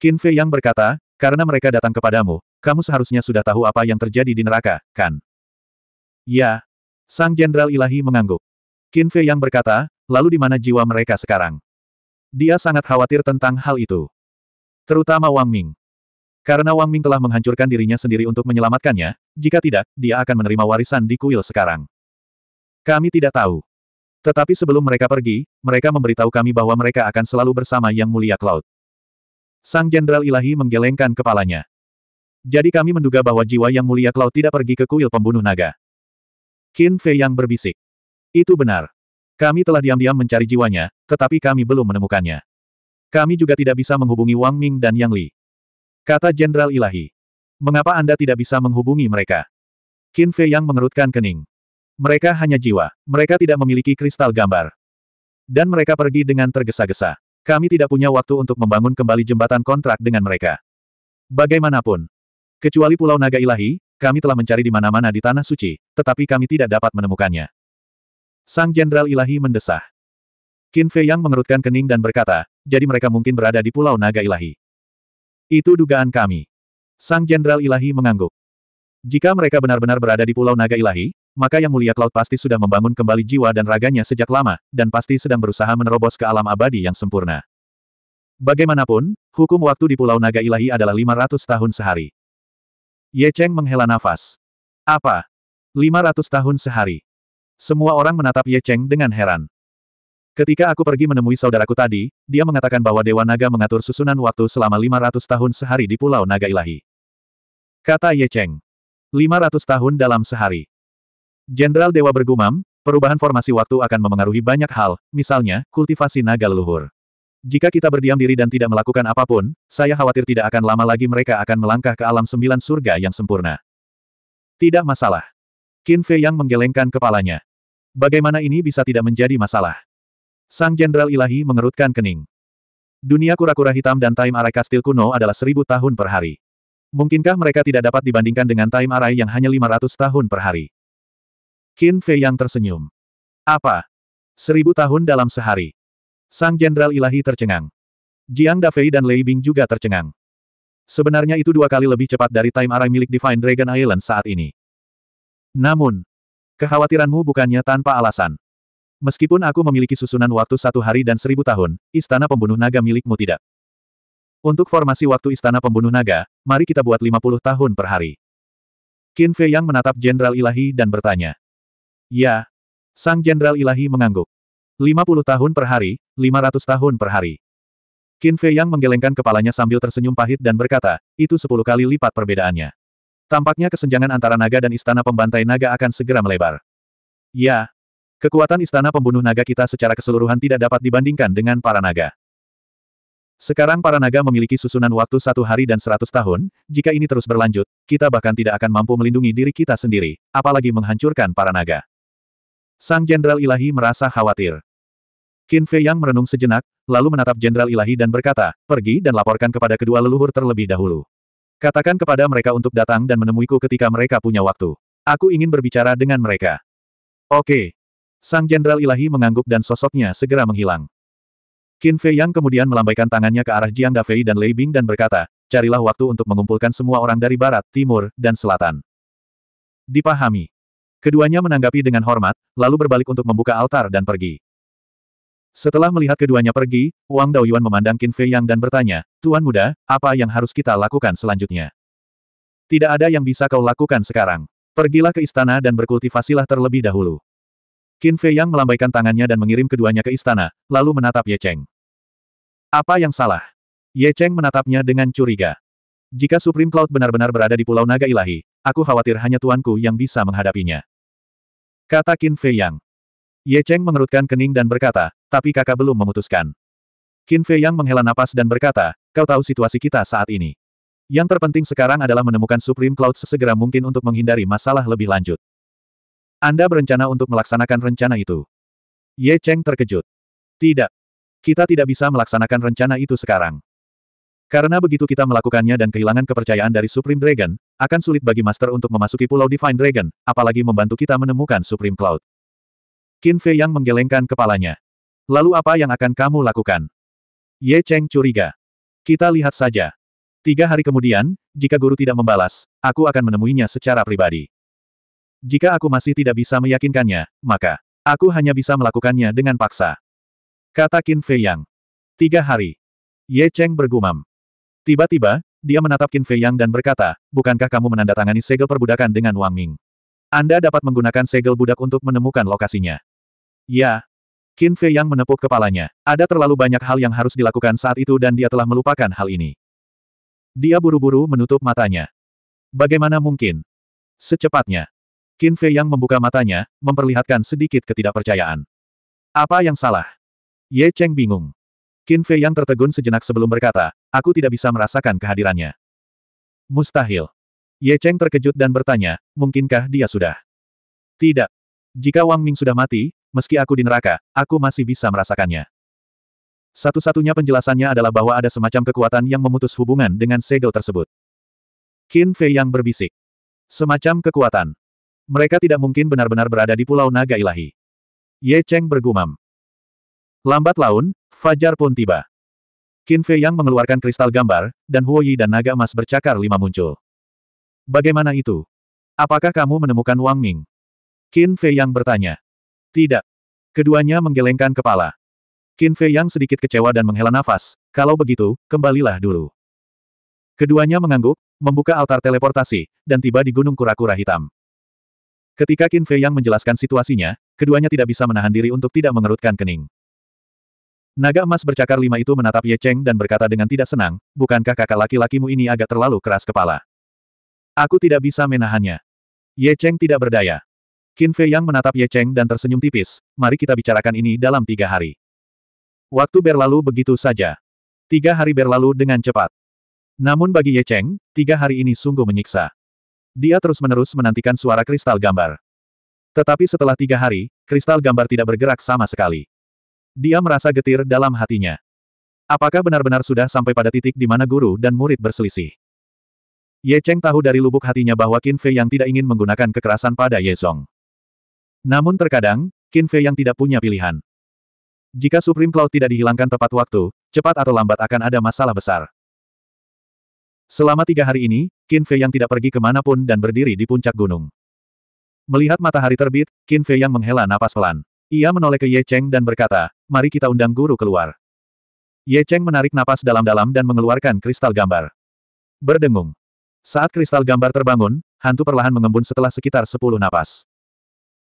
Qin Fei Yang berkata, karena mereka datang kepadamu, kamu seharusnya sudah tahu apa yang terjadi di neraka, kan? Ya. Sang Jenderal Ilahi mengangguk. Qin Fei yang berkata, lalu di mana jiwa mereka sekarang? Dia sangat khawatir tentang hal itu. Terutama Wang Ming. Karena Wang Ming telah menghancurkan dirinya sendiri untuk menyelamatkannya, jika tidak, dia akan menerima warisan di kuil sekarang. Kami tidak tahu. Tetapi sebelum mereka pergi, mereka memberitahu kami bahwa mereka akan selalu bersama Yang Mulia Cloud. Sang Jenderal Ilahi menggelengkan kepalanya. Jadi kami menduga bahwa jiwa yang mulia Klau tidak pergi ke kuil pembunuh naga. Qin Fei yang berbisik. Itu benar. Kami telah diam-diam mencari jiwanya, tetapi kami belum menemukannya. Kami juga tidak bisa menghubungi Wang Ming dan Yang Li. Kata Jenderal Ilahi. Mengapa Anda tidak bisa menghubungi mereka? Qin Fei yang mengerutkan kening. Mereka hanya jiwa. Mereka tidak memiliki kristal gambar. Dan mereka pergi dengan tergesa-gesa. Kami tidak punya waktu untuk membangun kembali jembatan kontrak dengan mereka. Bagaimanapun, kecuali Pulau Naga Ilahi, kami telah mencari di mana-mana di Tanah Suci, tetapi kami tidak dapat menemukannya. Sang Jenderal Ilahi mendesah. Qin Fei Yang mengerutkan kening dan berkata, jadi mereka mungkin berada di Pulau Naga Ilahi. Itu dugaan kami. Sang Jenderal Ilahi mengangguk. Jika mereka benar-benar berada di Pulau Naga Ilahi, maka Yang Mulia Cloud pasti sudah membangun kembali jiwa dan raganya sejak lama, dan pasti sedang berusaha menerobos ke alam abadi yang sempurna. Bagaimanapun, hukum waktu di Pulau Naga Ilahi adalah 500 tahun sehari. Ye Cheng menghela nafas. Apa? 500 tahun sehari. Semua orang menatap Ye Cheng dengan heran. Ketika aku pergi menemui saudaraku tadi, dia mengatakan bahwa Dewa Naga mengatur susunan waktu selama 500 tahun sehari di Pulau Naga Ilahi. Kata Ye Cheng. 500 tahun dalam sehari. Jenderal Dewa bergumam, perubahan formasi waktu akan memengaruhi banyak hal, misalnya, kultivasi naga leluhur. Jika kita berdiam diri dan tidak melakukan apapun, saya khawatir tidak akan lama lagi mereka akan melangkah ke alam sembilan surga yang sempurna. Tidak masalah. Qin Fei yang menggelengkan kepalanya. Bagaimana ini bisa tidak menjadi masalah? Sang Jenderal Ilahi mengerutkan kening. Dunia kura-kura hitam dan time arai kastil kuno adalah seribu tahun per hari. Mungkinkah mereka tidak dapat dibandingkan dengan time arai yang hanya lima ratus tahun per hari? Qin Fei yang tersenyum. Apa? Seribu tahun dalam sehari. Sang Jenderal Ilahi tercengang. Jiang Dafei dan Lei Bing juga tercengang. Sebenarnya itu dua kali lebih cepat dari time array milik Divine Dragon Island saat ini. Namun, kekhawatiranmu bukannya tanpa alasan. Meskipun aku memiliki susunan waktu satu hari dan seribu tahun, istana pembunuh naga milikmu tidak. Untuk formasi waktu istana pembunuh naga, mari kita buat 50 tahun per hari. Qin Fei Yang menatap Jenderal Ilahi dan bertanya. Ya. Sang Jenderal Ilahi mengangguk. 50 tahun per hari, 500 tahun per hari. Qin Fei Yang menggelengkan kepalanya sambil tersenyum pahit dan berkata, itu 10 kali lipat perbedaannya. Tampaknya kesenjangan antara naga dan istana pembantai naga akan segera melebar. Ya. Kekuatan istana pembunuh naga kita secara keseluruhan tidak dapat dibandingkan dengan para naga. Sekarang para naga memiliki susunan waktu satu hari dan seratus tahun, jika ini terus berlanjut, kita bahkan tidak akan mampu melindungi diri kita sendiri, apalagi menghancurkan para naga. Sang Jenderal Ilahi merasa khawatir. Qin Fei Yang merenung sejenak, lalu menatap Jenderal Ilahi dan berkata, pergi dan laporkan kepada kedua leluhur terlebih dahulu. Katakan kepada mereka untuk datang dan menemuiku ketika mereka punya waktu. Aku ingin berbicara dengan mereka. Oke. Sang Jenderal Ilahi mengangguk dan sosoknya segera menghilang. Qin Fei Yang kemudian melambaikan tangannya ke arah Jiang Dafei dan Lei Bing dan berkata, carilah waktu untuk mengumpulkan semua orang dari barat, timur, dan selatan. Dipahami. Keduanya menanggapi dengan hormat, lalu berbalik untuk membuka altar dan pergi. Setelah melihat keduanya pergi, Wang Daoyuan memandang Qin Fei Yang dan bertanya, Tuan Muda, apa yang harus kita lakukan selanjutnya? Tidak ada yang bisa kau lakukan sekarang. Pergilah ke istana dan berkultivasilah terlebih dahulu. Qin Fei Yang melambaikan tangannya dan mengirim keduanya ke istana, lalu menatap Ye Cheng. Apa yang salah? Ye Cheng menatapnya dengan curiga. Jika Supreme Cloud benar-benar berada di Pulau Naga Ilahi, aku khawatir hanya tuanku yang bisa menghadapinya. Kata Qin Fei Yang. Ye Cheng mengerutkan kening dan berkata, tapi kakak belum memutuskan. Qin Fei Yang menghela napas dan berkata, kau tahu situasi kita saat ini. Yang terpenting sekarang adalah menemukan Supreme Cloud sesegera mungkin untuk menghindari masalah lebih lanjut. Anda berencana untuk melaksanakan rencana itu. Ye Cheng terkejut. Tidak. Kita tidak bisa melaksanakan rencana itu sekarang. Karena begitu kita melakukannya dan kehilangan kepercayaan dari Supreme Dragon, akan sulit bagi Master untuk memasuki Pulau Divine Dragon, apalagi membantu kita menemukan Supreme Cloud. Qin Fei yang menggelengkan kepalanya. Lalu apa yang akan kamu lakukan? Ye Cheng curiga. Kita lihat saja. Tiga hari kemudian, jika guru tidak membalas, aku akan menemuinya secara pribadi. Jika aku masih tidak bisa meyakinkannya, maka aku hanya bisa melakukannya dengan paksa. Kata Qin Fei Yang. Tiga hari. Ye Cheng bergumam. Tiba-tiba, dia menatap Qin Fei Yang dan berkata, bukankah kamu menandatangani segel perbudakan dengan Wang Ming? Anda dapat menggunakan segel budak untuk menemukan lokasinya. Ya. Qin Fei Yang menepuk kepalanya. Ada terlalu banyak hal yang harus dilakukan saat itu dan dia telah melupakan hal ini. Dia buru-buru menutup matanya. Bagaimana mungkin? Secepatnya. Qin Fei Yang membuka matanya, memperlihatkan sedikit ketidakpercayaan. Apa yang salah? Ye Cheng bingung. Qin Fei Yang tertegun sejenak sebelum berkata, Aku tidak bisa merasakan kehadirannya. Mustahil. Ye Cheng terkejut dan bertanya, mungkinkah dia sudah? Tidak. Jika Wang Ming sudah mati, meski aku di neraka, aku masih bisa merasakannya. Satu-satunya penjelasannya adalah bahwa ada semacam kekuatan yang memutus hubungan dengan segel tersebut. Qin Fei yang berbisik. Semacam kekuatan. Mereka tidak mungkin benar-benar berada di Pulau Naga Ilahi. Ye Cheng bergumam. Lambat laun, Fajar pun tiba. Qin Fei Yang mengeluarkan kristal gambar, dan Huo Yi dan naga emas bercakar lima muncul. Bagaimana itu? Apakah kamu menemukan Wang Ming? Qin Fei Yang bertanya. Tidak. Keduanya menggelengkan kepala. Qin Fei Yang sedikit kecewa dan menghela nafas, kalau begitu, kembalilah dulu. Keduanya mengangguk, membuka altar teleportasi, dan tiba di Gunung Kura-Kura Hitam. Ketika Qin Fei Yang menjelaskan situasinya, keduanya tidak bisa menahan diri untuk tidak mengerutkan kening. Naga emas bercakar lima itu menatap Ye Cheng dan berkata dengan tidak senang, bukankah kakak laki-lakimu ini agak terlalu keras kepala? Aku tidak bisa menahannya. Ye Cheng tidak berdaya. Qin Fei Yang menatap Ye Cheng dan tersenyum tipis, mari kita bicarakan ini dalam tiga hari. Waktu berlalu begitu saja. Tiga hari berlalu dengan cepat. Namun bagi Ye Cheng, tiga hari ini sungguh menyiksa. Dia terus-menerus menantikan suara kristal gambar. Tetapi setelah tiga hari, kristal gambar tidak bergerak sama sekali. Dia merasa getir dalam hatinya. Apakah benar-benar sudah sampai pada titik di mana guru dan murid berselisih? Ye Cheng tahu dari lubuk hatinya bahwa Qin Fei yang tidak ingin menggunakan kekerasan pada Ye Song. Namun terkadang, Qin Fei yang tidak punya pilihan. Jika Supreme Cloud tidak dihilangkan tepat waktu, cepat atau lambat akan ada masalah besar. Selama tiga hari ini, Qin Fei yang tidak pergi kemanapun dan berdiri di puncak gunung. Melihat matahari terbit, Qin Fei yang menghela napas pelan. Ia menoleh ke Ye Cheng dan berkata, mari kita undang guru keluar. Ye Cheng menarik napas dalam-dalam dan mengeluarkan kristal gambar. Berdengung. Saat kristal gambar terbangun, hantu perlahan mengembun setelah sekitar sepuluh napas.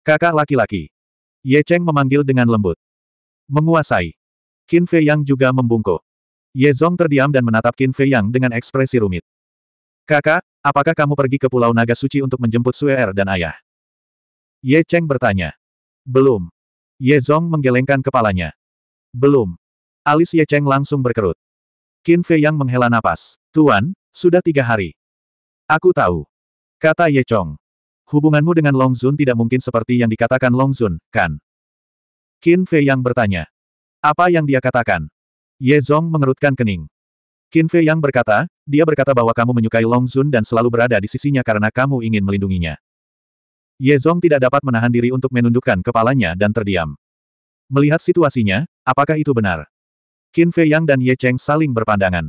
Kakak laki-laki. Ye Cheng memanggil dengan lembut. Menguasai. Qin Fei Yang juga membungkuk. Ye Zong terdiam dan menatap Qin Fei Yang dengan ekspresi rumit. Kakak, apakah kamu pergi ke Pulau Naga Suci untuk menjemput Suer er dan ayah? Ye Cheng bertanya. Belum. Ye Zong menggelengkan kepalanya. Belum. Alis Ye Cheng langsung berkerut. Qin Fei yang menghela napas. Tuan, sudah tiga hari. Aku tahu. Kata Ye Chong. Hubunganmu dengan Long Zun tidak mungkin seperti yang dikatakan Long Zun, kan? Qin Fei yang bertanya. Apa yang dia katakan? Ye Zong mengerutkan kening. Qin Fei yang berkata, dia berkata bahwa kamu menyukai Long Zun dan selalu berada di sisinya karena kamu ingin melindunginya. Ye Zong tidak dapat menahan diri untuk menundukkan kepalanya dan terdiam. Melihat situasinya, apakah itu benar? Qin Fei Yang dan Ye Cheng saling berpandangan.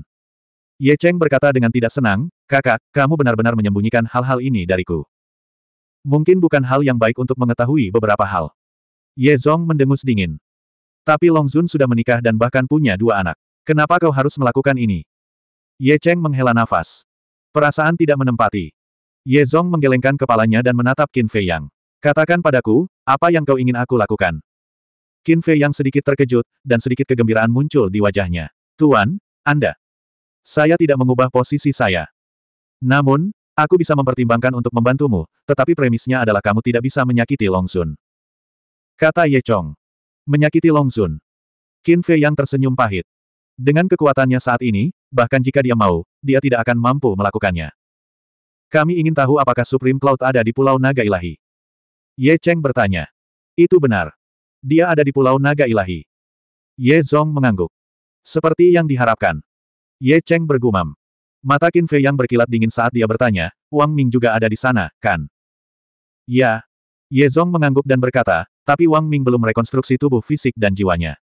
Ye Cheng berkata dengan tidak senang, kakak, kamu benar-benar menyembunyikan hal-hal ini dariku. Mungkin bukan hal yang baik untuk mengetahui beberapa hal. Ye Zong mendengus dingin. Tapi Long Zun sudah menikah dan bahkan punya dua anak. Kenapa kau harus melakukan ini? Ye Cheng menghela nafas. Perasaan tidak menempati. Ye Zong menggelengkan kepalanya dan menatap Qin Fei Yang. Katakan padaku, apa yang kau ingin aku lakukan? Qin Fei Yang sedikit terkejut, dan sedikit kegembiraan muncul di wajahnya. Tuan, Anda. Saya tidak mengubah posisi saya. Namun, aku bisa mempertimbangkan untuk membantumu, tetapi premisnya adalah kamu tidak bisa menyakiti Long Sun. Kata Ye Chong. Menyakiti Long Sun. Qin Fei Yang tersenyum pahit. Dengan kekuatannya saat ini, bahkan jika dia mau, dia tidak akan mampu melakukannya. Kami ingin tahu apakah Supreme Cloud ada di Pulau Naga Ilahi. Ye Cheng bertanya. Itu benar. Dia ada di Pulau Naga Ilahi. Ye Zong mengangguk. Seperti yang diharapkan. Ye Cheng bergumam. Mata Qin Fei yang berkilat dingin saat dia bertanya, Wang Ming juga ada di sana, kan? Ya. Ye Zong mengangguk dan berkata, tapi Wang Ming belum merekonstruksi tubuh fisik dan jiwanya.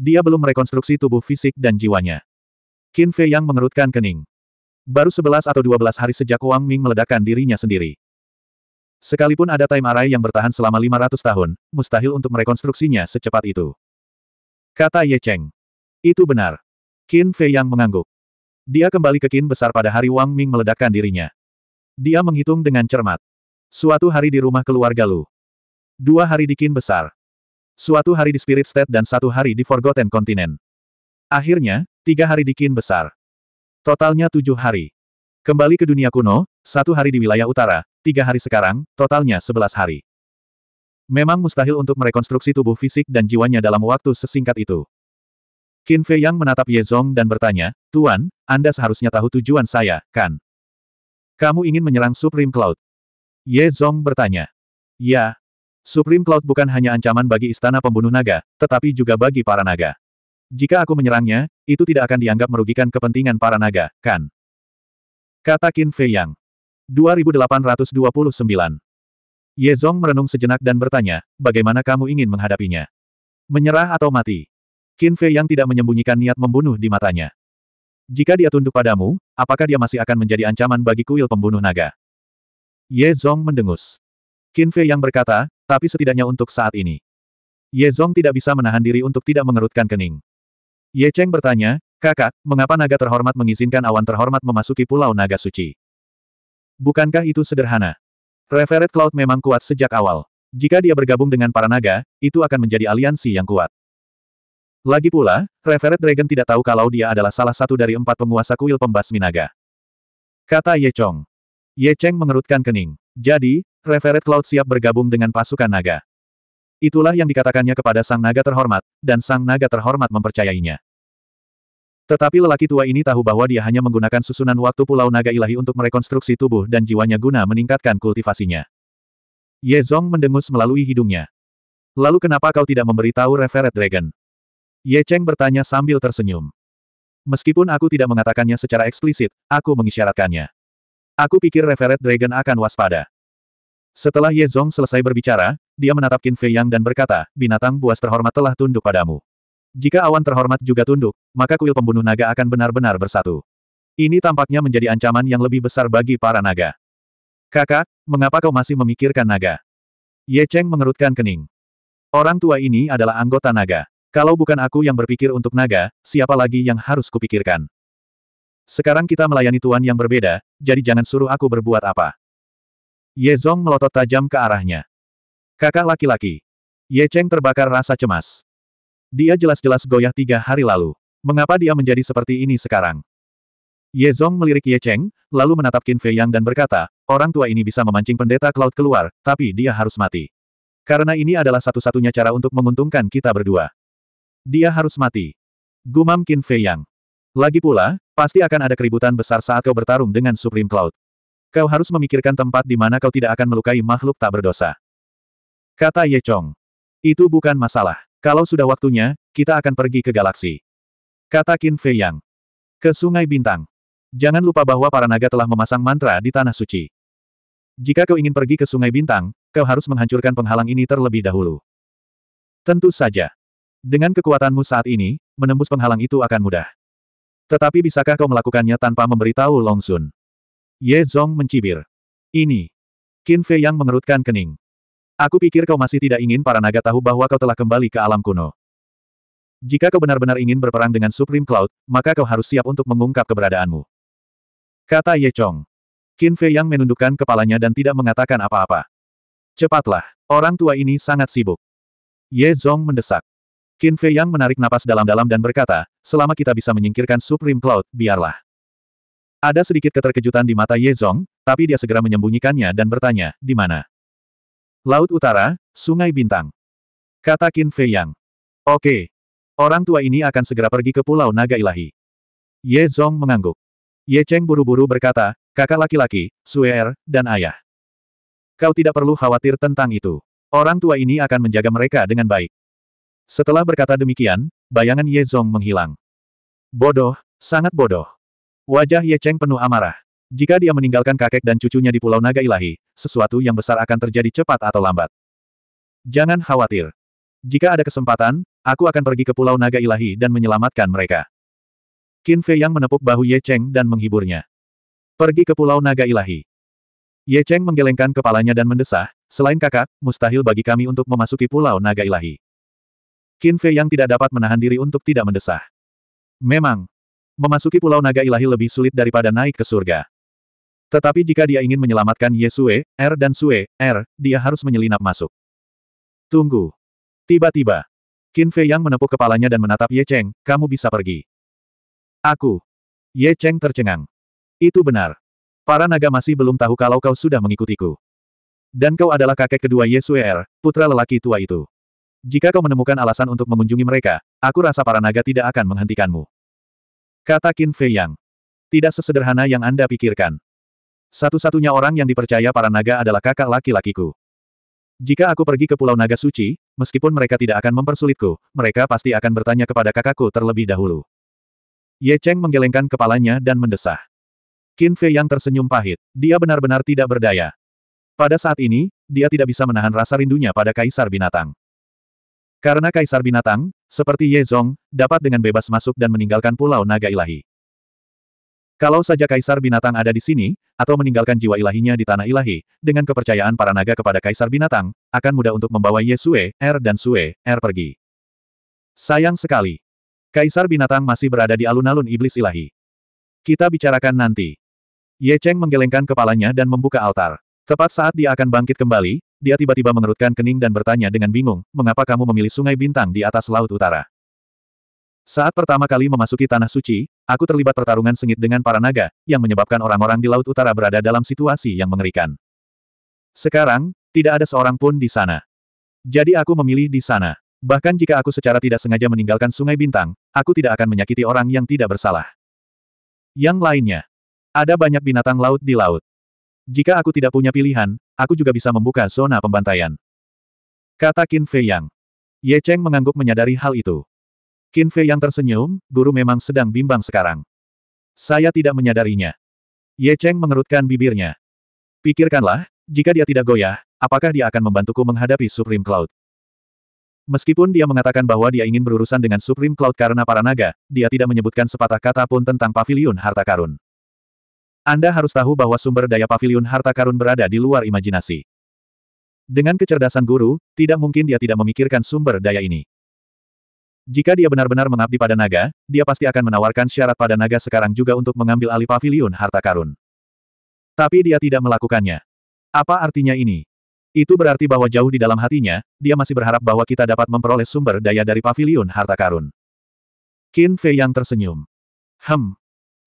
Dia belum merekonstruksi tubuh fisik dan jiwanya. Qin Fei yang mengerutkan kening. Baru sebelas atau dua belas hari sejak Wang Ming meledakkan dirinya sendiri. Sekalipun ada time array yang bertahan selama lima ratus tahun, mustahil untuk merekonstruksinya secepat itu. Kata Ye Cheng. Itu benar. Qin Fei yang mengangguk. Dia kembali ke Qin besar pada hari Wang Ming meledakkan dirinya. Dia menghitung dengan cermat. Suatu hari di rumah keluarga Lu. Dua hari di Qin besar. Suatu hari di Spirit State dan satu hari di Forgotten Continent. Akhirnya, tiga hari di Qin besar. Totalnya tujuh hari. Kembali ke dunia kuno, satu hari di wilayah utara, tiga hari sekarang, totalnya sebelas hari. Memang mustahil untuk merekonstruksi tubuh fisik dan jiwanya dalam waktu sesingkat itu. Qin Fei Yang menatap Ye Zong dan bertanya, Tuan, Anda seharusnya tahu tujuan saya, kan? Kamu ingin menyerang Supreme Cloud? Ye Zong bertanya. Ya. Supreme Cloud bukan hanya ancaman bagi istana pembunuh naga, tetapi juga bagi para naga. Jika aku menyerangnya, itu tidak akan dianggap merugikan kepentingan para naga, kan? Kata Qin Fei Yang. 2829. Ye Zong merenung sejenak dan bertanya, bagaimana kamu ingin menghadapinya? Menyerah atau mati? Qin Fei Yang tidak menyembunyikan niat membunuh di matanya. Jika dia tunduk padamu, apakah dia masih akan menjadi ancaman bagi kuil pembunuh naga? Ye Zong mendengus. Qin Fei Yang berkata, tapi setidaknya untuk saat ini. Ye Zong tidak bisa menahan diri untuk tidak mengerutkan kening. Ye Cheng bertanya, kakak, mengapa naga terhormat mengizinkan awan terhormat memasuki pulau naga suci? Bukankah itu sederhana? Reveret Cloud memang kuat sejak awal. Jika dia bergabung dengan para naga, itu akan menjadi aliansi yang kuat. Lagi pula, Reveret Dragon tidak tahu kalau dia adalah salah satu dari empat penguasa kuil pembasmi naga. Kata Ye Chong. Ye Cheng mengerutkan kening. Jadi, Reveret Cloud siap bergabung dengan pasukan naga. Itulah yang dikatakannya kepada sang naga terhormat, dan sang naga terhormat mempercayainya. Tetapi lelaki tua ini tahu bahwa dia hanya menggunakan susunan waktu Pulau Naga Ilahi untuk merekonstruksi tubuh dan jiwanya guna meningkatkan kultivasinya. Ye Zong mendengus melalui hidungnya. Lalu kenapa kau tidak memberitahu Reveret Dragon? Ye Cheng bertanya sambil tersenyum. Meskipun aku tidak mengatakannya secara eksplisit, aku mengisyaratkannya. Aku pikir Reveret Dragon akan waspada. Setelah Ye Zong selesai berbicara, dia menatap Qin Fei Yang dan berkata, binatang buas terhormat telah tunduk padamu. Jika awan terhormat juga tunduk, maka kuil pembunuh naga akan benar-benar bersatu. Ini tampaknya menjadi ancaman yang lebih besar bagi para naga. Kakak, mengapa kau masih memikirkan naga? Ye Cheng mengerutkan kening. Orang tua ini adalah anggota naga. Kalau bukan aku yang berpikir untuk naga, siapa lagi yang harus kupikirkan? Sekarang kita melayani tuan yang berbeda, jadi jangan suruh aku berbuat apa. Ye Zong melotot tajam ke arahnya. Kakak laki-laki. Ye Cheng terbakar rasa cemas. Dia jelas-jelas goyah tiga hari lalu. Mengapa dia menjadi seperti ini sekarang? Ye Zong melirik Ye Cheng, lalu menatap Qin Fei Yang dan berkata, orang tua ini bisa memancing pendeta Cloud keluar, tapi dia harus mati. Karena ini adalah satu-satunya cara untuk menguntungkan kita berdua. Dia harus mati. Gumam Qin Fei Yang. Lagi pula, pasti akan ada keributan besar saat kau bertarung dengan Supreme Cloud. Kau harus memikirkan tempat di mana kau tidak akan melukai makhluk tak berdosa. Kata Ye Chong. Itu bukan masalah. Kalau sudah waktunya, kita akan pergi ke galaksi. Kata Qin Fei Yang. Ke Sungai Bintang. Jangan lupa bahwa para naga telah memasang mantra di Tanah Suci. Jika kau ingin pergi ke Sungai Bintang, kau harus menghancurkan penghalang ini terlebih dahulu. Tentu saja. Dengan kekuatanmu saat ini, menembus penghalang itu akan mudah. Tetapi bisakah kau melakukannya tanpa memberitahu Long Sun? Ye Zong mencibir. Ini. Qin Fei yang mengerutkan kening. Aku pikir kau masih tidak ingin para naga tahu bahwa kau telah kembali ke alam kuno. Jika kau benar-benar ingin berperang dengan Supreme Cloud, maka kau harus siap untuk mengungkap keberadaanmu. Kata Ye Chong. Qin Fei yang menundukkan kepalanya dan tidak mengatakan apa-apa. Cepatlah, orang tua ini sangat sibuk. Ye Zong mendesak. Qin Fei yang menarik napas dalam-dalam dan berkata, selama kita bisa menyingkirkan Supreme Cloud, biarlah. Ada sedikit keterkejutan di mata Ye Zong, tapi dia segera menyembunyikannya dan bertanya, di mana? Laut Utara, Sungai Bintang. Kata Qin Fei Yang. Oke. Orang tua ini akan segera pergi ke Pulau Naga Ilahi. Ye Zong mengangguk. Ye Cheng buru-buru berkata, kakak laki-laki, Suer, er, dan ayah. Kau tidak perlu khawatir tentang itu. Orang tua ini akan menjaga mereka dengan baik. Setelah berkata demikian, bayangan Ye Zong menghilang. Bodoh, sangat bodoh. Wajah Ye Cheng penuh amarah. Jika dia meninggalkan kakek dan cucunya di Pulau Naga Ilahi, sesuatu yang besar akan terjadi cepat atau lambat. Jangan khawatir. Jika ada kesempatan, aku akan pergi ke Pulau Naga Ilahi dan menyelamatkan mereka. Qin Fei yang menepuk bahu Ye Cheng dan menghiburnya. Pergi ke Pulau Naga Ilahi. Ye Cheng menggelengkan kepalanya dan mendesah, selain kakak, mustahil bagi kami untuk memasuki Pulau Naga Ilahi. Qin Fei yang tidak dapat menahan diri untuk tidak mendesah. Memang, Memasuki Pulau Naga Ilahi lebih sulit daripada naik ke surga. Tetapi jika dia ingin menyelamatkan Yesue, R er dan Sue, R, er, dia harus menyelinap masuk. Tunggu. Tiba-tiba. Qin Fei Yang menepuk kepalanya dan menatap Ye Cheng, kamu bisa pergi. Aku. Ye Cheng tercengang. Itu benar. Para naga masih belum tahu kalau kau sudah mengikutiku. Dan kau adalah kakek kedua Yesue R, er, putra lelaki tua itu. Jika kau menemukan alasan untuk mengunjungi mereka, aku rasa para naga tidak akan menghentikanmu. Kata Qin Fei Yang. Tidak sesederhana yang Anda pikirkan. Satu-satunya orang yang dipercaya para naga adalah kakak laki-lakiku. Jika aku pergi ke Pulau Naga Suci, meskipun mereka tidak akan mempersulitku, mereka pasti akan bertanya kepada kakakku terlebih dahulu. Ye Cheng menggelengkan kepalanya dan mendesah. Qin Fei yang tersenyum pahit. Dia benar-benar tidak berdaya. Pada saat ini, dia tidak bisa menahan rasa rindunya pada Kaisar Binatang. Karena kaisar binatang, seperti Ye Zong, dapat dengan bebas masuk dan meninggalkan pulau naga ilahi. Kalau saja kaisar binatang ada di sini, atau meninggalkan jiwa ilahinya di tanah ilahi, dengan kepercayaan para naga kepada kaisar binatang, akan mudah untuk membawa Ye Sue, Er dan Sue, Er pergi. Sayang sekali. Kaisar binatang masih berada di alun-alun iblis ilahi. Kita bicarakan nanti. Ye Cheng menggelengkan kepalanya dan membuka altar. Tepat saat dia akan bangkit kembali, dia tiba-tiba mengerutkan kening dan bertanya dengan bingung, mengapa kamu memilih sungai bintang di atas laut utara? Saat pertama kali memasuki Tanah Suci, aku terlibat pertarungan sengit dengan para naga, yang menyebabkan orang-orang di Laut Utara berada dalam situasi yang mengerikan. Sekarang, tidak ada seorang pun di sana. Jadi aku memilih di sana. Bahkan jika aku secara tidak sengaja meninggalkan Sungai Bintang, aku tidak akan menyakiti orang yang tidak bersalah. Yang lainnya. Ada banyak binatang laut di laut. Jika aku tidak punya pilihan, aku juga bisa membuka zona pembantaian. Kata Qin Fei Yang. Ye Cheng mengangguk menyadari hal itu. Qin Fei Yang tersenyum, guru memang sedang bimbang sekarang. Saya tidak menyadarinya. Ye Cheng mengerutkan bibirnya. Pikirkanlah, jika dia tidak goyah, apakah dia akan membantuku menghadapi Supreme Cloud? Meskipun dia mengatakan bahwa dia ingin berurusan dengan Supreme Cloud karena para naga, dia tidak menyebutkan sepatah kata pun tentang pavilion harta karun. Anda harus tahu bahwa sumber daya pavilion harta karun berada di luar imajinasi. Dengan kecerdasan guru, tidak mungkin dia tidak memikirkan sumber daya ini. Jika dia benar-benar mengabdi pada naga, dia pasti akan menawarkan syarat pada naga sekarang juga untuk mengambil alih pavilion harta karun. Tapi dia tidak melakukannya. Apa artinya ini? Itu berarti bahwa jauh di dalam hatinya, dia masih berharap bahwa kita dapat memperoleh sumber daya dari pavilion harta karun. Qin Fei yang tersenyum. Hem,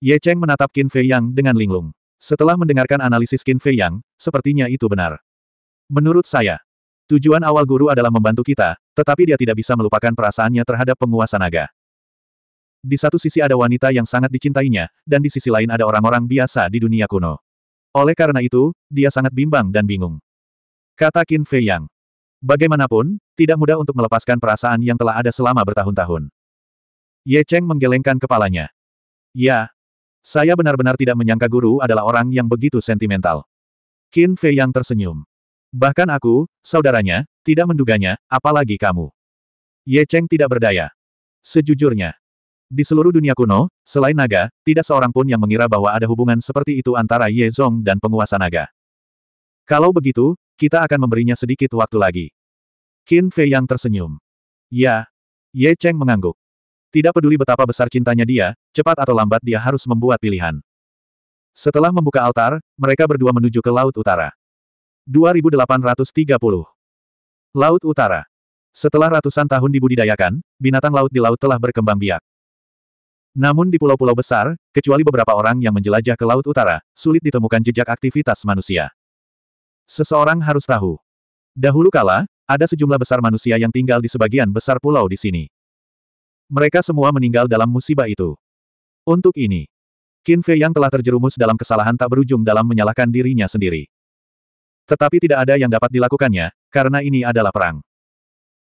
Ye Cheng menatap Qin Fei Yang dengan linglung. Setelah mendengarkan analisis Qin Fei Yang, sepertinya itu benar. Menurut saya, tujuan awal guru adalah membantu kita, tetapi dia tidak bisa melupakan perasaannya terhadap penguasa naga. Di satu sisi ada wanita yang sangat dicintainya, dan di sisi lain ada orang-orang biasa di dunia kuno. Oleh karena itu, dia sangat bimbang dan bingung. Kata Qin Fei Yang. Bagaimanapun, tidak mudah untuk melepaskan perasaan yang telah ada selama bertahun-tahun. Ye Cheng menggelengkan kepalanya. Ya, saya benar-benar tidak menyangka guru adalah orang yang begitu sentimental. Qin Fei yang tersenyum. Bahkan aku, saudaranya, tidak menduganya, apalagi kamu. Ye Cheng tidak berdaya. Sejujurnya. Di seluruh dunia kuno, selain naga, tidak seorang pun yang mengira bahwa ada hubungan seperti itu antara Ye Zong dan penguasa naga. Kalau begitu, kita akan memberinya sedikit waktu lagi. Qin Fei yang tersenyum. Ya. Ye Cheng mengangguk. Tidak peduli betapa besar cintanya dia, cepat atau lambat dia harus membuat pilihan. Setelah membuka altar, mereka berdua menuju ke Laut Utara. 2830 Laut Utara Setelah ratusan tahun dibudidayakan, binatang laut di laut telah berkembang biak. Namun di pulau-pulau besar, kecuali beberapa orang yang menjelajah ke Laut Utara, sulit ditemukan jejak aktivitas manusia. Seseorang harus tahu. Dahulu kala, ada sejumlah besar manusia yang tinggal di sebagian besar pulau di sini. Mereka semua meninggal dalam musibah itu. Untuk ini, Qin Fei yang telah terjerumus dalam kesalahan tak berujung dalam menyalahkan dirinya sendiri. Tetapi tidak ada yang dapat dilakukannya, karena ini adalah perang.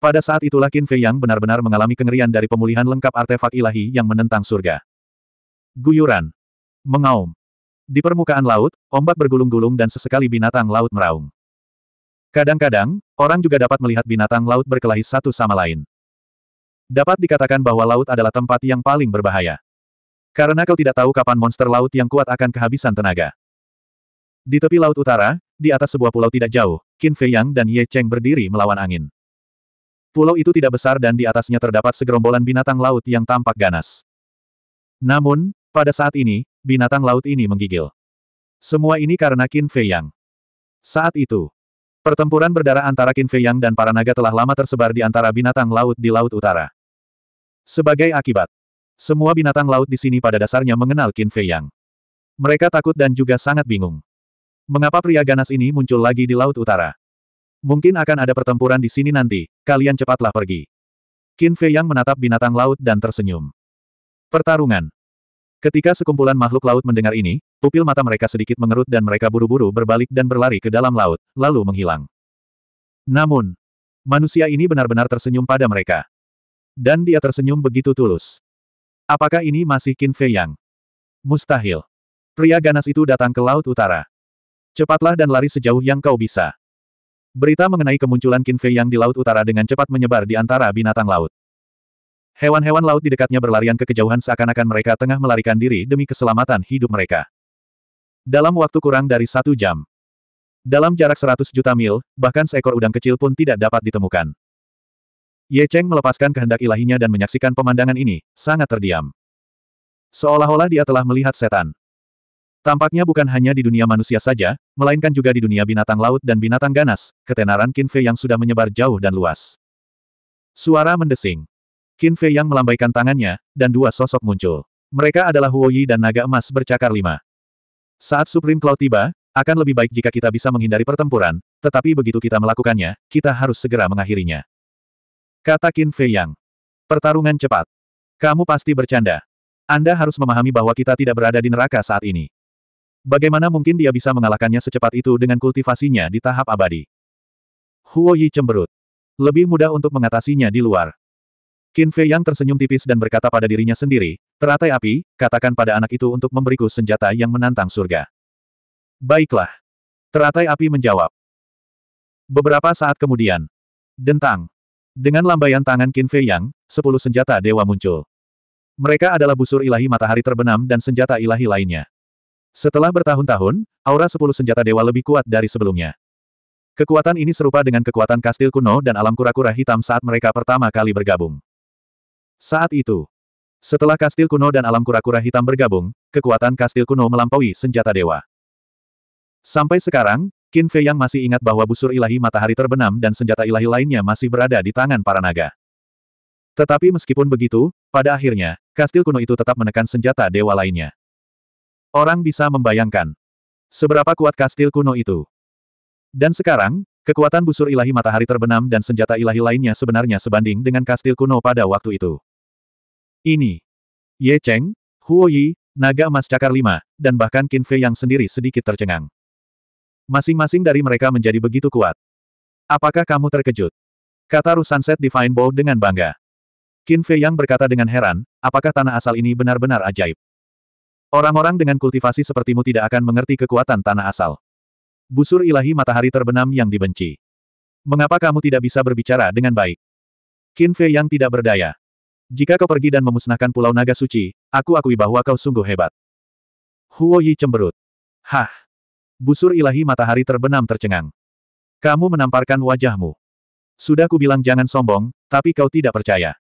Pada saat itulah Qin Fei yang benar-benar mengalami kengerian dari pemulihan lengkap artefak ilahi yang menentang surga. Guyuran. Mengaum. Di permukaan laut, ombak bergulung-gulung dan sesekali binatang laut meraung. Kadang-kadang, orang juga dapat melihat binatang laut berkelahi satu sama lain. Dapat dikatakan bahwa laut adalah tempat yang paling berbahaya. Karena kau tidak tahu kapan monster laut yang kuat akan kehabisan tenaga. Di tepi laut utara, di atas sebuah pulau tidak jauh, Qin Fei Yang dan Ye Cheng berdiri melawan angin. Pulau itu tidak besar dan di atasnya terdapat segerombolan binatang laut yang tampak ganas. Namun, pada saat ini, binatang laut ini menggigil. Semua ini karena Qin Fei Yang. Saat itu, pertempuran berdarah antara Qin Fei Yang dan para naga telah lama tersebar di antara binatang laut di Laut Utara. Sebagai akibat, semua binatang laut di sini pada dasarnya mengenal Qin Fei Yang. Mereka takut dan juga sangat bingung. Mengapa pria ganas ini muncul lagi di Laut Utara? Mungkin akan ada pertempuran di sini nanti, kalian cepatlah pergi. Qin Fei Yang menatap binatang laut dan tersenyum. Pertarungan Ketika sekumpulan makhluk laut mendengar ini, pupil mata mereka sedikit mengerut dan mereka buru-buru berbalik dan berlari ke dalam laut, lalu menghilang. Namun, manusia ini benar-benar tersenyum pada mereka. Dan dia tersenyum begitu tulus. Apakah ini masih Qin Fei Yang? Mustahil. Pria ganas itu datang ke Laut Utara. Cepatlah dan lari sejauh yang kau bisa. Berita mengenai kemunculan Qin Fei Yang di Laut Utara dengan cepat menyebar di antara binatang laut. Hewan-hewan laut di dekatnya berlarian ke kejauhan seakan-akan mereka tengah melarikan diri demi keselamatan hidup mereka. Dalam waktu kurang dari satu jam, dalam jarak seratus juta mil, bahkan seekor udang kecil pun tidak dapat ditemukan. Ye Cheng melepaskan kehendak ilahinya dan menyaksikan pemandangan ini, sangat terdiam. Seolah-olah dia telah melihat setan. Tampaknya bukan hanya di dunia manusia saja, melainkan juga di dunia binatang laut dan binatang ganas, ketenaran Qin Fei yang sudah menyebar jauh dan luas. Suara mendesing. Qin Fei yang melambaikan tangannya, dan dua sosok muncul. Mereka adalah Huo Yi dan naga emas bercakar lima. Saat Supreme Cloud tiba, akan lebih baik jika kita bisa menghindari pertempuran, tetapi begitu kita melakukannya, kita harus segera mengakhirinya. Kata Qin Fei Yang. Pertarungan cepat. Kamu pasti bercanda. Anda harus memahami bahwa kita tidak berada di neraka saat ini. Bagaimana mungkin dia bisa mengalahkannya secepat itu dengan kultivasinya di tahap abadi? Huo Yi cemberut. Lebih mudah untuk mengatasinya di luar. Qin Fei Yang tersenyum tipis dan berkata pada dirinya sendiri, teratai api, katakan pada anak itu untuk memberiku senjata yang menantang surga. Baiklah. Teratai api menjawab. Beberapa saat kemudian. Dentang. Dengan lambaian tangan Qin Fei Yang, sepuluh senjata dewa muncul. Mereka adalah busur ilahi matahari terbenam dan senjata ilahi lainnya. Setelah bertahun-tahun, aura sepuluh senjata dewa lebih kuat dari sebelumnya. Kekuatan ini serupa dengan kekuatan kastil kuno dan alam kura-kura hitam saat mereka pertama kali bergabung. Saat itu, setelah kastil kuno dan alam kura-kura hitam bergabung, kekuatan kastil kuno melampaui senjata dewa. Sampai sekarang, Qin Fei yang masih ingat bahwa busur ilahi matahari terbenam dan senjata ilahi lainnya masih berada di tangan para naga. Tetapi meskipun begitu, pada akhirnya, kastil kuno itu tetap menekan senjata dewa lainnya. Orang bisa membayangkan seberapa kuat kastil kuno itu. Dan sekarang, kekuatan busur ilahi matahari terbenam dan senjata ilahi lainnya sebenarnya sebanding dengan kastil kuno pada waktu itu. Ini. Ye Cheng, Huo Yi, Naga Emas Cakar 5, dan bahkan Qin Fei yang sendiri sedikit tercengang. Masing-masing dari mereka menjadi begitu kuat. Apakah kamu terkejut? Kata Rus Sunset Divine Bow dengan bangga. Qin Fei Yang berkata dengan heran, apakah tanah asal ini benar-benar ajaib? Orang-orang dengan kultivasi sepertimu tidak akan mengerti kekuatan tanah asal. Busur ilahi matahari terbenam yang dibenci. Mengapa kamu tidak bisa berbicara dengan baik? Qin Fei Yang tidak berdaya. Jika kau pergi dan memusnahkan Pulau Naga Suci, aku akui bahwa kau sungguh hebat. Huo Yi cemberut. Hah! Busur ilahi matahari terbenam tercengang. Kamu menamparkan wajahmu. Sudah kubilang jangan sombong, tapi kau tidak percaya.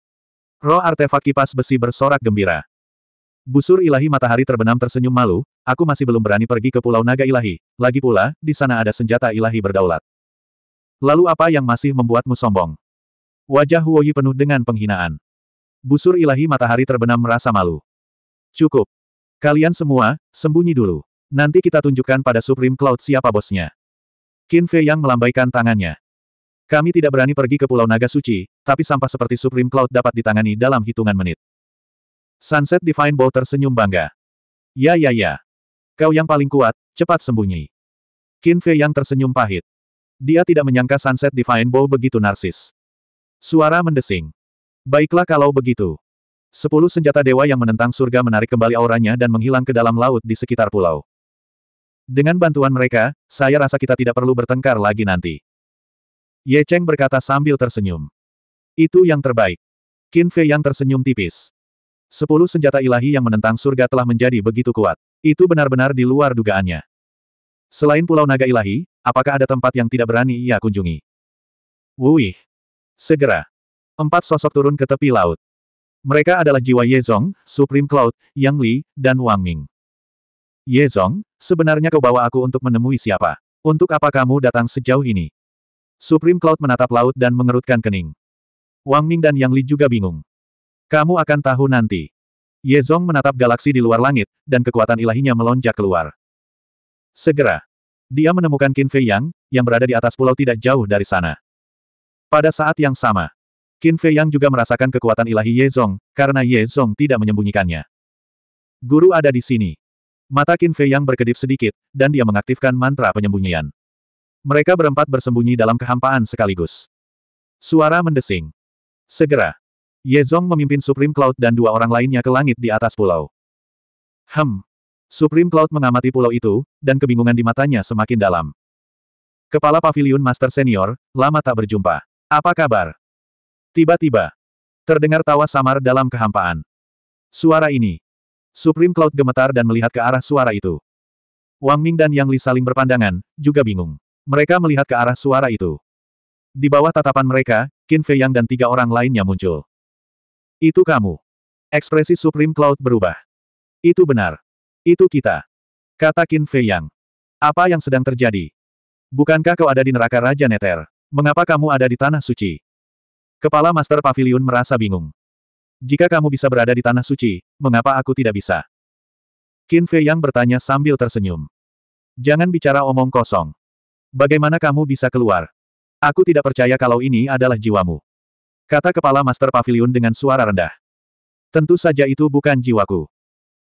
Roh artefak kipas besi bersorak gembira. Busur ilahi matahari terbenam tersenyum malu, aku masih belum berani pergi ke Pulau Naga Ilahi, lagi pula, di sana ada senjata ilahi berdaulat. Lalu apa yang masih membuatmu sombong? Wajah Huoyi penuh dengan penghinaan. Busur ilahi matahari terbenam merasa malu. Cukup. Kalian semua, sembunyi dulu. Nanti kita tunjukkan pada Supreme Cloud siapa bosnya. Qin Fei yang melambaikan tangannya. Kami tidak berani pergi ke Pulau Naga Suci, tapi sampah seperti Supreme Cloud dapat ditangani dalam hitungan menit. Sunset Divine Bow tersenyum bangga. Ya ya ya. Kau yang paling kuat, cepat sembunyi. Qin Fei yang tersenyum pahit. Dia tidak menyangka Sunset Divine Bow begitu narsis. Suara mendesing. Baiklah kalau begitu. Sepuluh senjata dewa yang menentang surga menarik kembali auranya dan menghilang ke dalam laut di sekitar pulau. Dengan bantuan mereka, saya rasa kita tidak perlu bertengkar lagi nanti. Ye Cheng berkata sambil tersenyum. Itu yang terbaik. Qin Fei yang tersenyum tipis. Sepuluh senjata ilahi yang menentang surga telah menjadi begitu kuat. Itu benar-benar di luar dugaannya. Selain Pulau Naga Ilahi, apakah ada tempat yang tidak berani ia kunjungi? Wuih! Segera! Empat sosok turun ke tepi laut. Mereka adalah jiwa Ye Zong, Supreme Cloud, Yang Li, dan Wang Ming. Ye Zong, sebenarnya kau bawa aku untuk menemui siapa? Untuk apa kamu datang sejauh ini? Supreme Cloud menatap laut dan mengerutkan kening. Wang Ming dan Yang Li juga bingung. Kamu akan tahu nanti. Ye Zong menatap galaksi di luar langit, dan kekuatan ilahinya melonjak keluar. Segera. Dia menemukan Qin Fei Yang, yang berada di atas pulau tidak jauh dari sana. Pada saat yang sama, Qin Fei Yang juga merasakan kekuatan ilahi Ye Zong karena Ye Zong tidak menyembunyikannya. Guru ada di sini. Mata Qin Fei yang berkedip sedikit, dan dia mengaktifkan mantra penyembunyian. Mereka berempat bersembunyi dalam kehampaan sekaligus. Suara mendesing. Segera. Ye Zong memimpin Supreme Cloud dan dua orang lainnya ke langit di atas pulau. Hem. Supreme Cloud mengamati pulau itu, dan kebingungan di matanya semakin dalam. Kepala Pavilion Master Senior, lama tak berjumpa. Apa kabar? Tiba-tiba. Terdengar tawa samar dalam kehampaan. Suara ini. Supreme Cloud gemetar dan melihat ke arah suara itu. Wang Ming dan Yang Li saling berpandangan, juga bingung. Mereka melihat ke arah suara itu. Di bawah tatapan mereka, Qin Fei Yang dan tiga orang lainnya muncul. Itu kamu. Ekspresi Supreme Cloud berubah. Itu benar. Itu kita. Kata Qin Fei Yang. Apa yang sedang terjadi? Bukankah kau ada di neraka Raja Neter? Mengapa kamu ada di Tanah Suci? Kepala Master Pavilion merasa bingung. Jika kamu bisa berada di tanah suci, mengapa aku tidak bisa? Qin Fei Yang bertanya sambil tersenyum. Jangan bicara omong kosong. Bagaimana kamu bisa keluar? Aku tidak percaya kalau ini adalah jiwamu. Kata kepala Master Pavilion dengan suara rendah. Tentu saja itu bukan jiwaku.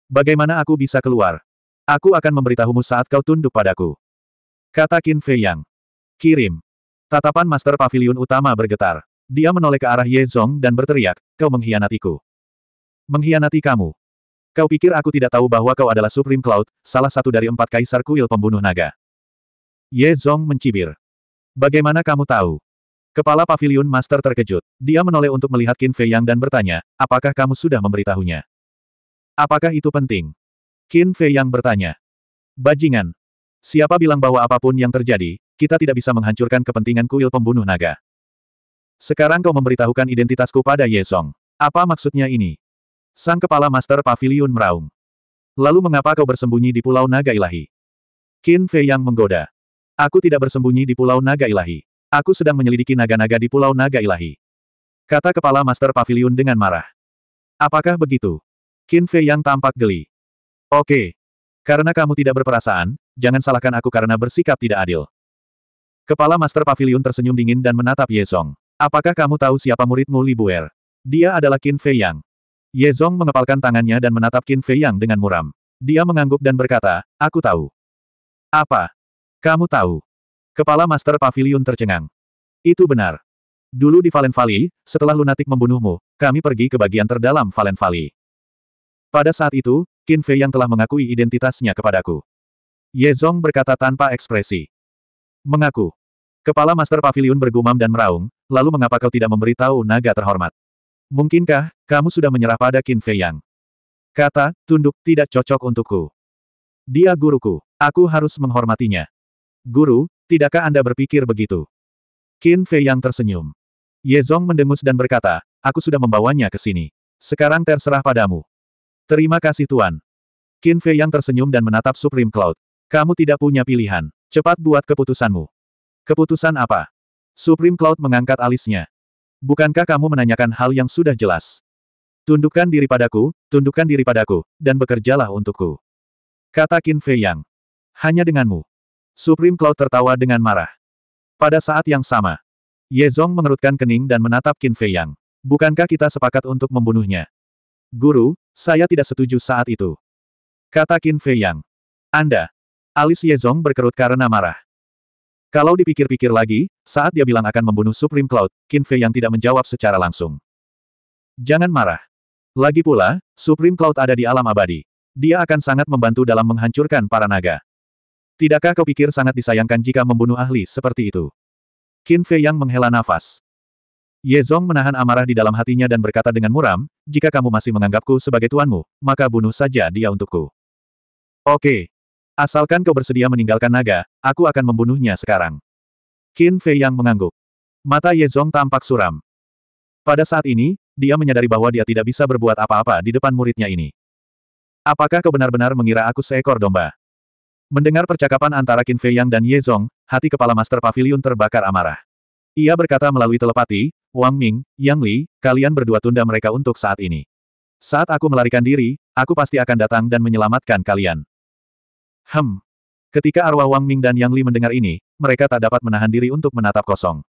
Bagaimana aku bisa keluar? Aku akan memberitahumu saat kau tunduk padaku. Kata Qin Fei Yang. Kirim. Tatapan Master Pavilion utama bergetar. Dia menoleh ke arah Ye Zong dan berteriak, kau mengkhianatiku. Mengkhianati kamu. Kau pikir aku tidak tahu bahwa kau adalah Supreme Cloud, salah satu dari empat kaisar kuil pembunuh naga. Ye Zong mencibir. Bagaimana kamu tahu? Kepala Pavilion Master terkejut. Dia menoleh untuk melihat Qin Fei Yang dan bertanya, apakah kamu sudah memberitahunya? Apakah itu penting? Qin Fei Yang bertanya. Bajingan. Siapa bilang bahwa apapun yang terjadi, kita tidak bisa menghancurkan kepentingan kuil pembunuh naga. Sekarang kau memberitahukan identitasku pada Yesong. Apa maksudnya ini? Sang kepala master pavilion meraung. Lalu mengapa kau bersembunyi di Pulau Naga Ilahi? Qin Fei yang menggoda. Aku tidak bersembunyi di Pulau Naga Ilahi. Aku sedang menyelidiki naga-naga di Pulau Naga Ilahi. Kata kepala master pavilion dengan marah. Apakah begitu? Qin Fei yang tampak geli. Oke. Karena kamu tidak berperasaan, jangan salahkan aku karena bersikap tidak adil. Kepala master pavilion tersenyum dingin dan menatap Yesong. Apakah kamu tahu siapa muridmu Li Buer? Dia adalah Qin Fei Yang. Ye Zong mengepalkan tangannya dan menatap Qin Fei Yang dengan muram. Dia mengangguk dan berkata, aku tahu. Apa? Kamu tahu? Kepala Master Pavilion tercengang. Itu benar. Dulu di Valen Valley, setelah lunatik membunuhmu, kami pergi ke bagian terdalam Valen Valley. Pada saat itu, Qin Fei Yang telah mengakui identitasnya kepadaku. Ye Zong berkata tanpa ekspresi. Mengaku. Kepala Master Pavilion bergumam dan meraung, lalu mengapa kau tidak memberitahu naga terhormat? Mungkinkah, kamu sudah menyerah pada Qin Fei Yang? Kata, tunduk, tidak cocok untukku. Dia guruku. Aku harus menghormatinya. Guru, tidakkah Anda berpikir begitu? Qin Fei Yang tersenyum. Ye Zong mendengus dan berkata, aku sudah membawanya ke sini. Sekarang terserah padamu. Terima kasih Tuan. Qin Fei Yang tersenyum dan menatap Supreme Cloud. Kamu tidak punya pilihan. Cepat buat keputusanmu. Keputusan apa? Supreme Cloud mengangkat alisnya. Bukankah kamu menanyakan hal yang sudah jelas? Tundukkan diri padaku, tundukkan diri padaku, dan bekerjalah untukku. Kata Qin Fei Yang. Hanya denganmu. Supreme Cloud tertawa dengan marah. Pada saat yang sama, Ye Zong mengerutkan kening dan menatap Qin Fei Yang. Bukankah kita sepakat untuk membunuhnya? Guru, saya tidak setuju saat itu. Kata Qin Fei Yang. Anda. Alis Ye Zong berkerut karena marah. Kalau dipikir-pikir lagi, saat dia bilang akan membunuh Supreme Cloud, Qin Fei yang tidak menjawab secara langsung. Jangan marah. Lagi pula, Supreme Cloud ada di alam abadi. Dia akan sangat membantu dalam menghancurkan para naga. Tidakkah kau pikir sangat disayangkan jika membunuh ahli seperti itu? Qin Fei yang menghela nafas. Ye Zong menahan amarah di dalam hatinya dan berkata dengan muram, jika kamu masih menganggapku sebagai tuanmu, maka bunuh saja dia untukku. Oke, Asalkan kau bersedia meninggalkan naga, aku akan membunuhnya sekarang. Qin Fei yang mengangguk. Mata Ye Zong tampak suram. Pada saat ini, dia menyadari bahwa dia tidak bisa berbuat apa-apa di depan muridnya ini. Apakah kau benar-benar mengira aku seekor domba? Mendengar percakapan antara Qin Fei Yang dan Ye Zong, hati kepala Master Pavilion terbakar amarah. Ia berkata melalui telepati, Wang Ming, Yang Li, kalian berdua tunda mereka untuk saat ini. Saat aku melarikan diri, aku pasti akan datang dan menyelamatkan kalian. Hem. Ketika arwah Wang Ming dan Yang Li mendengar ini, mereka tak dapat menahan diri untuk menatap kosong.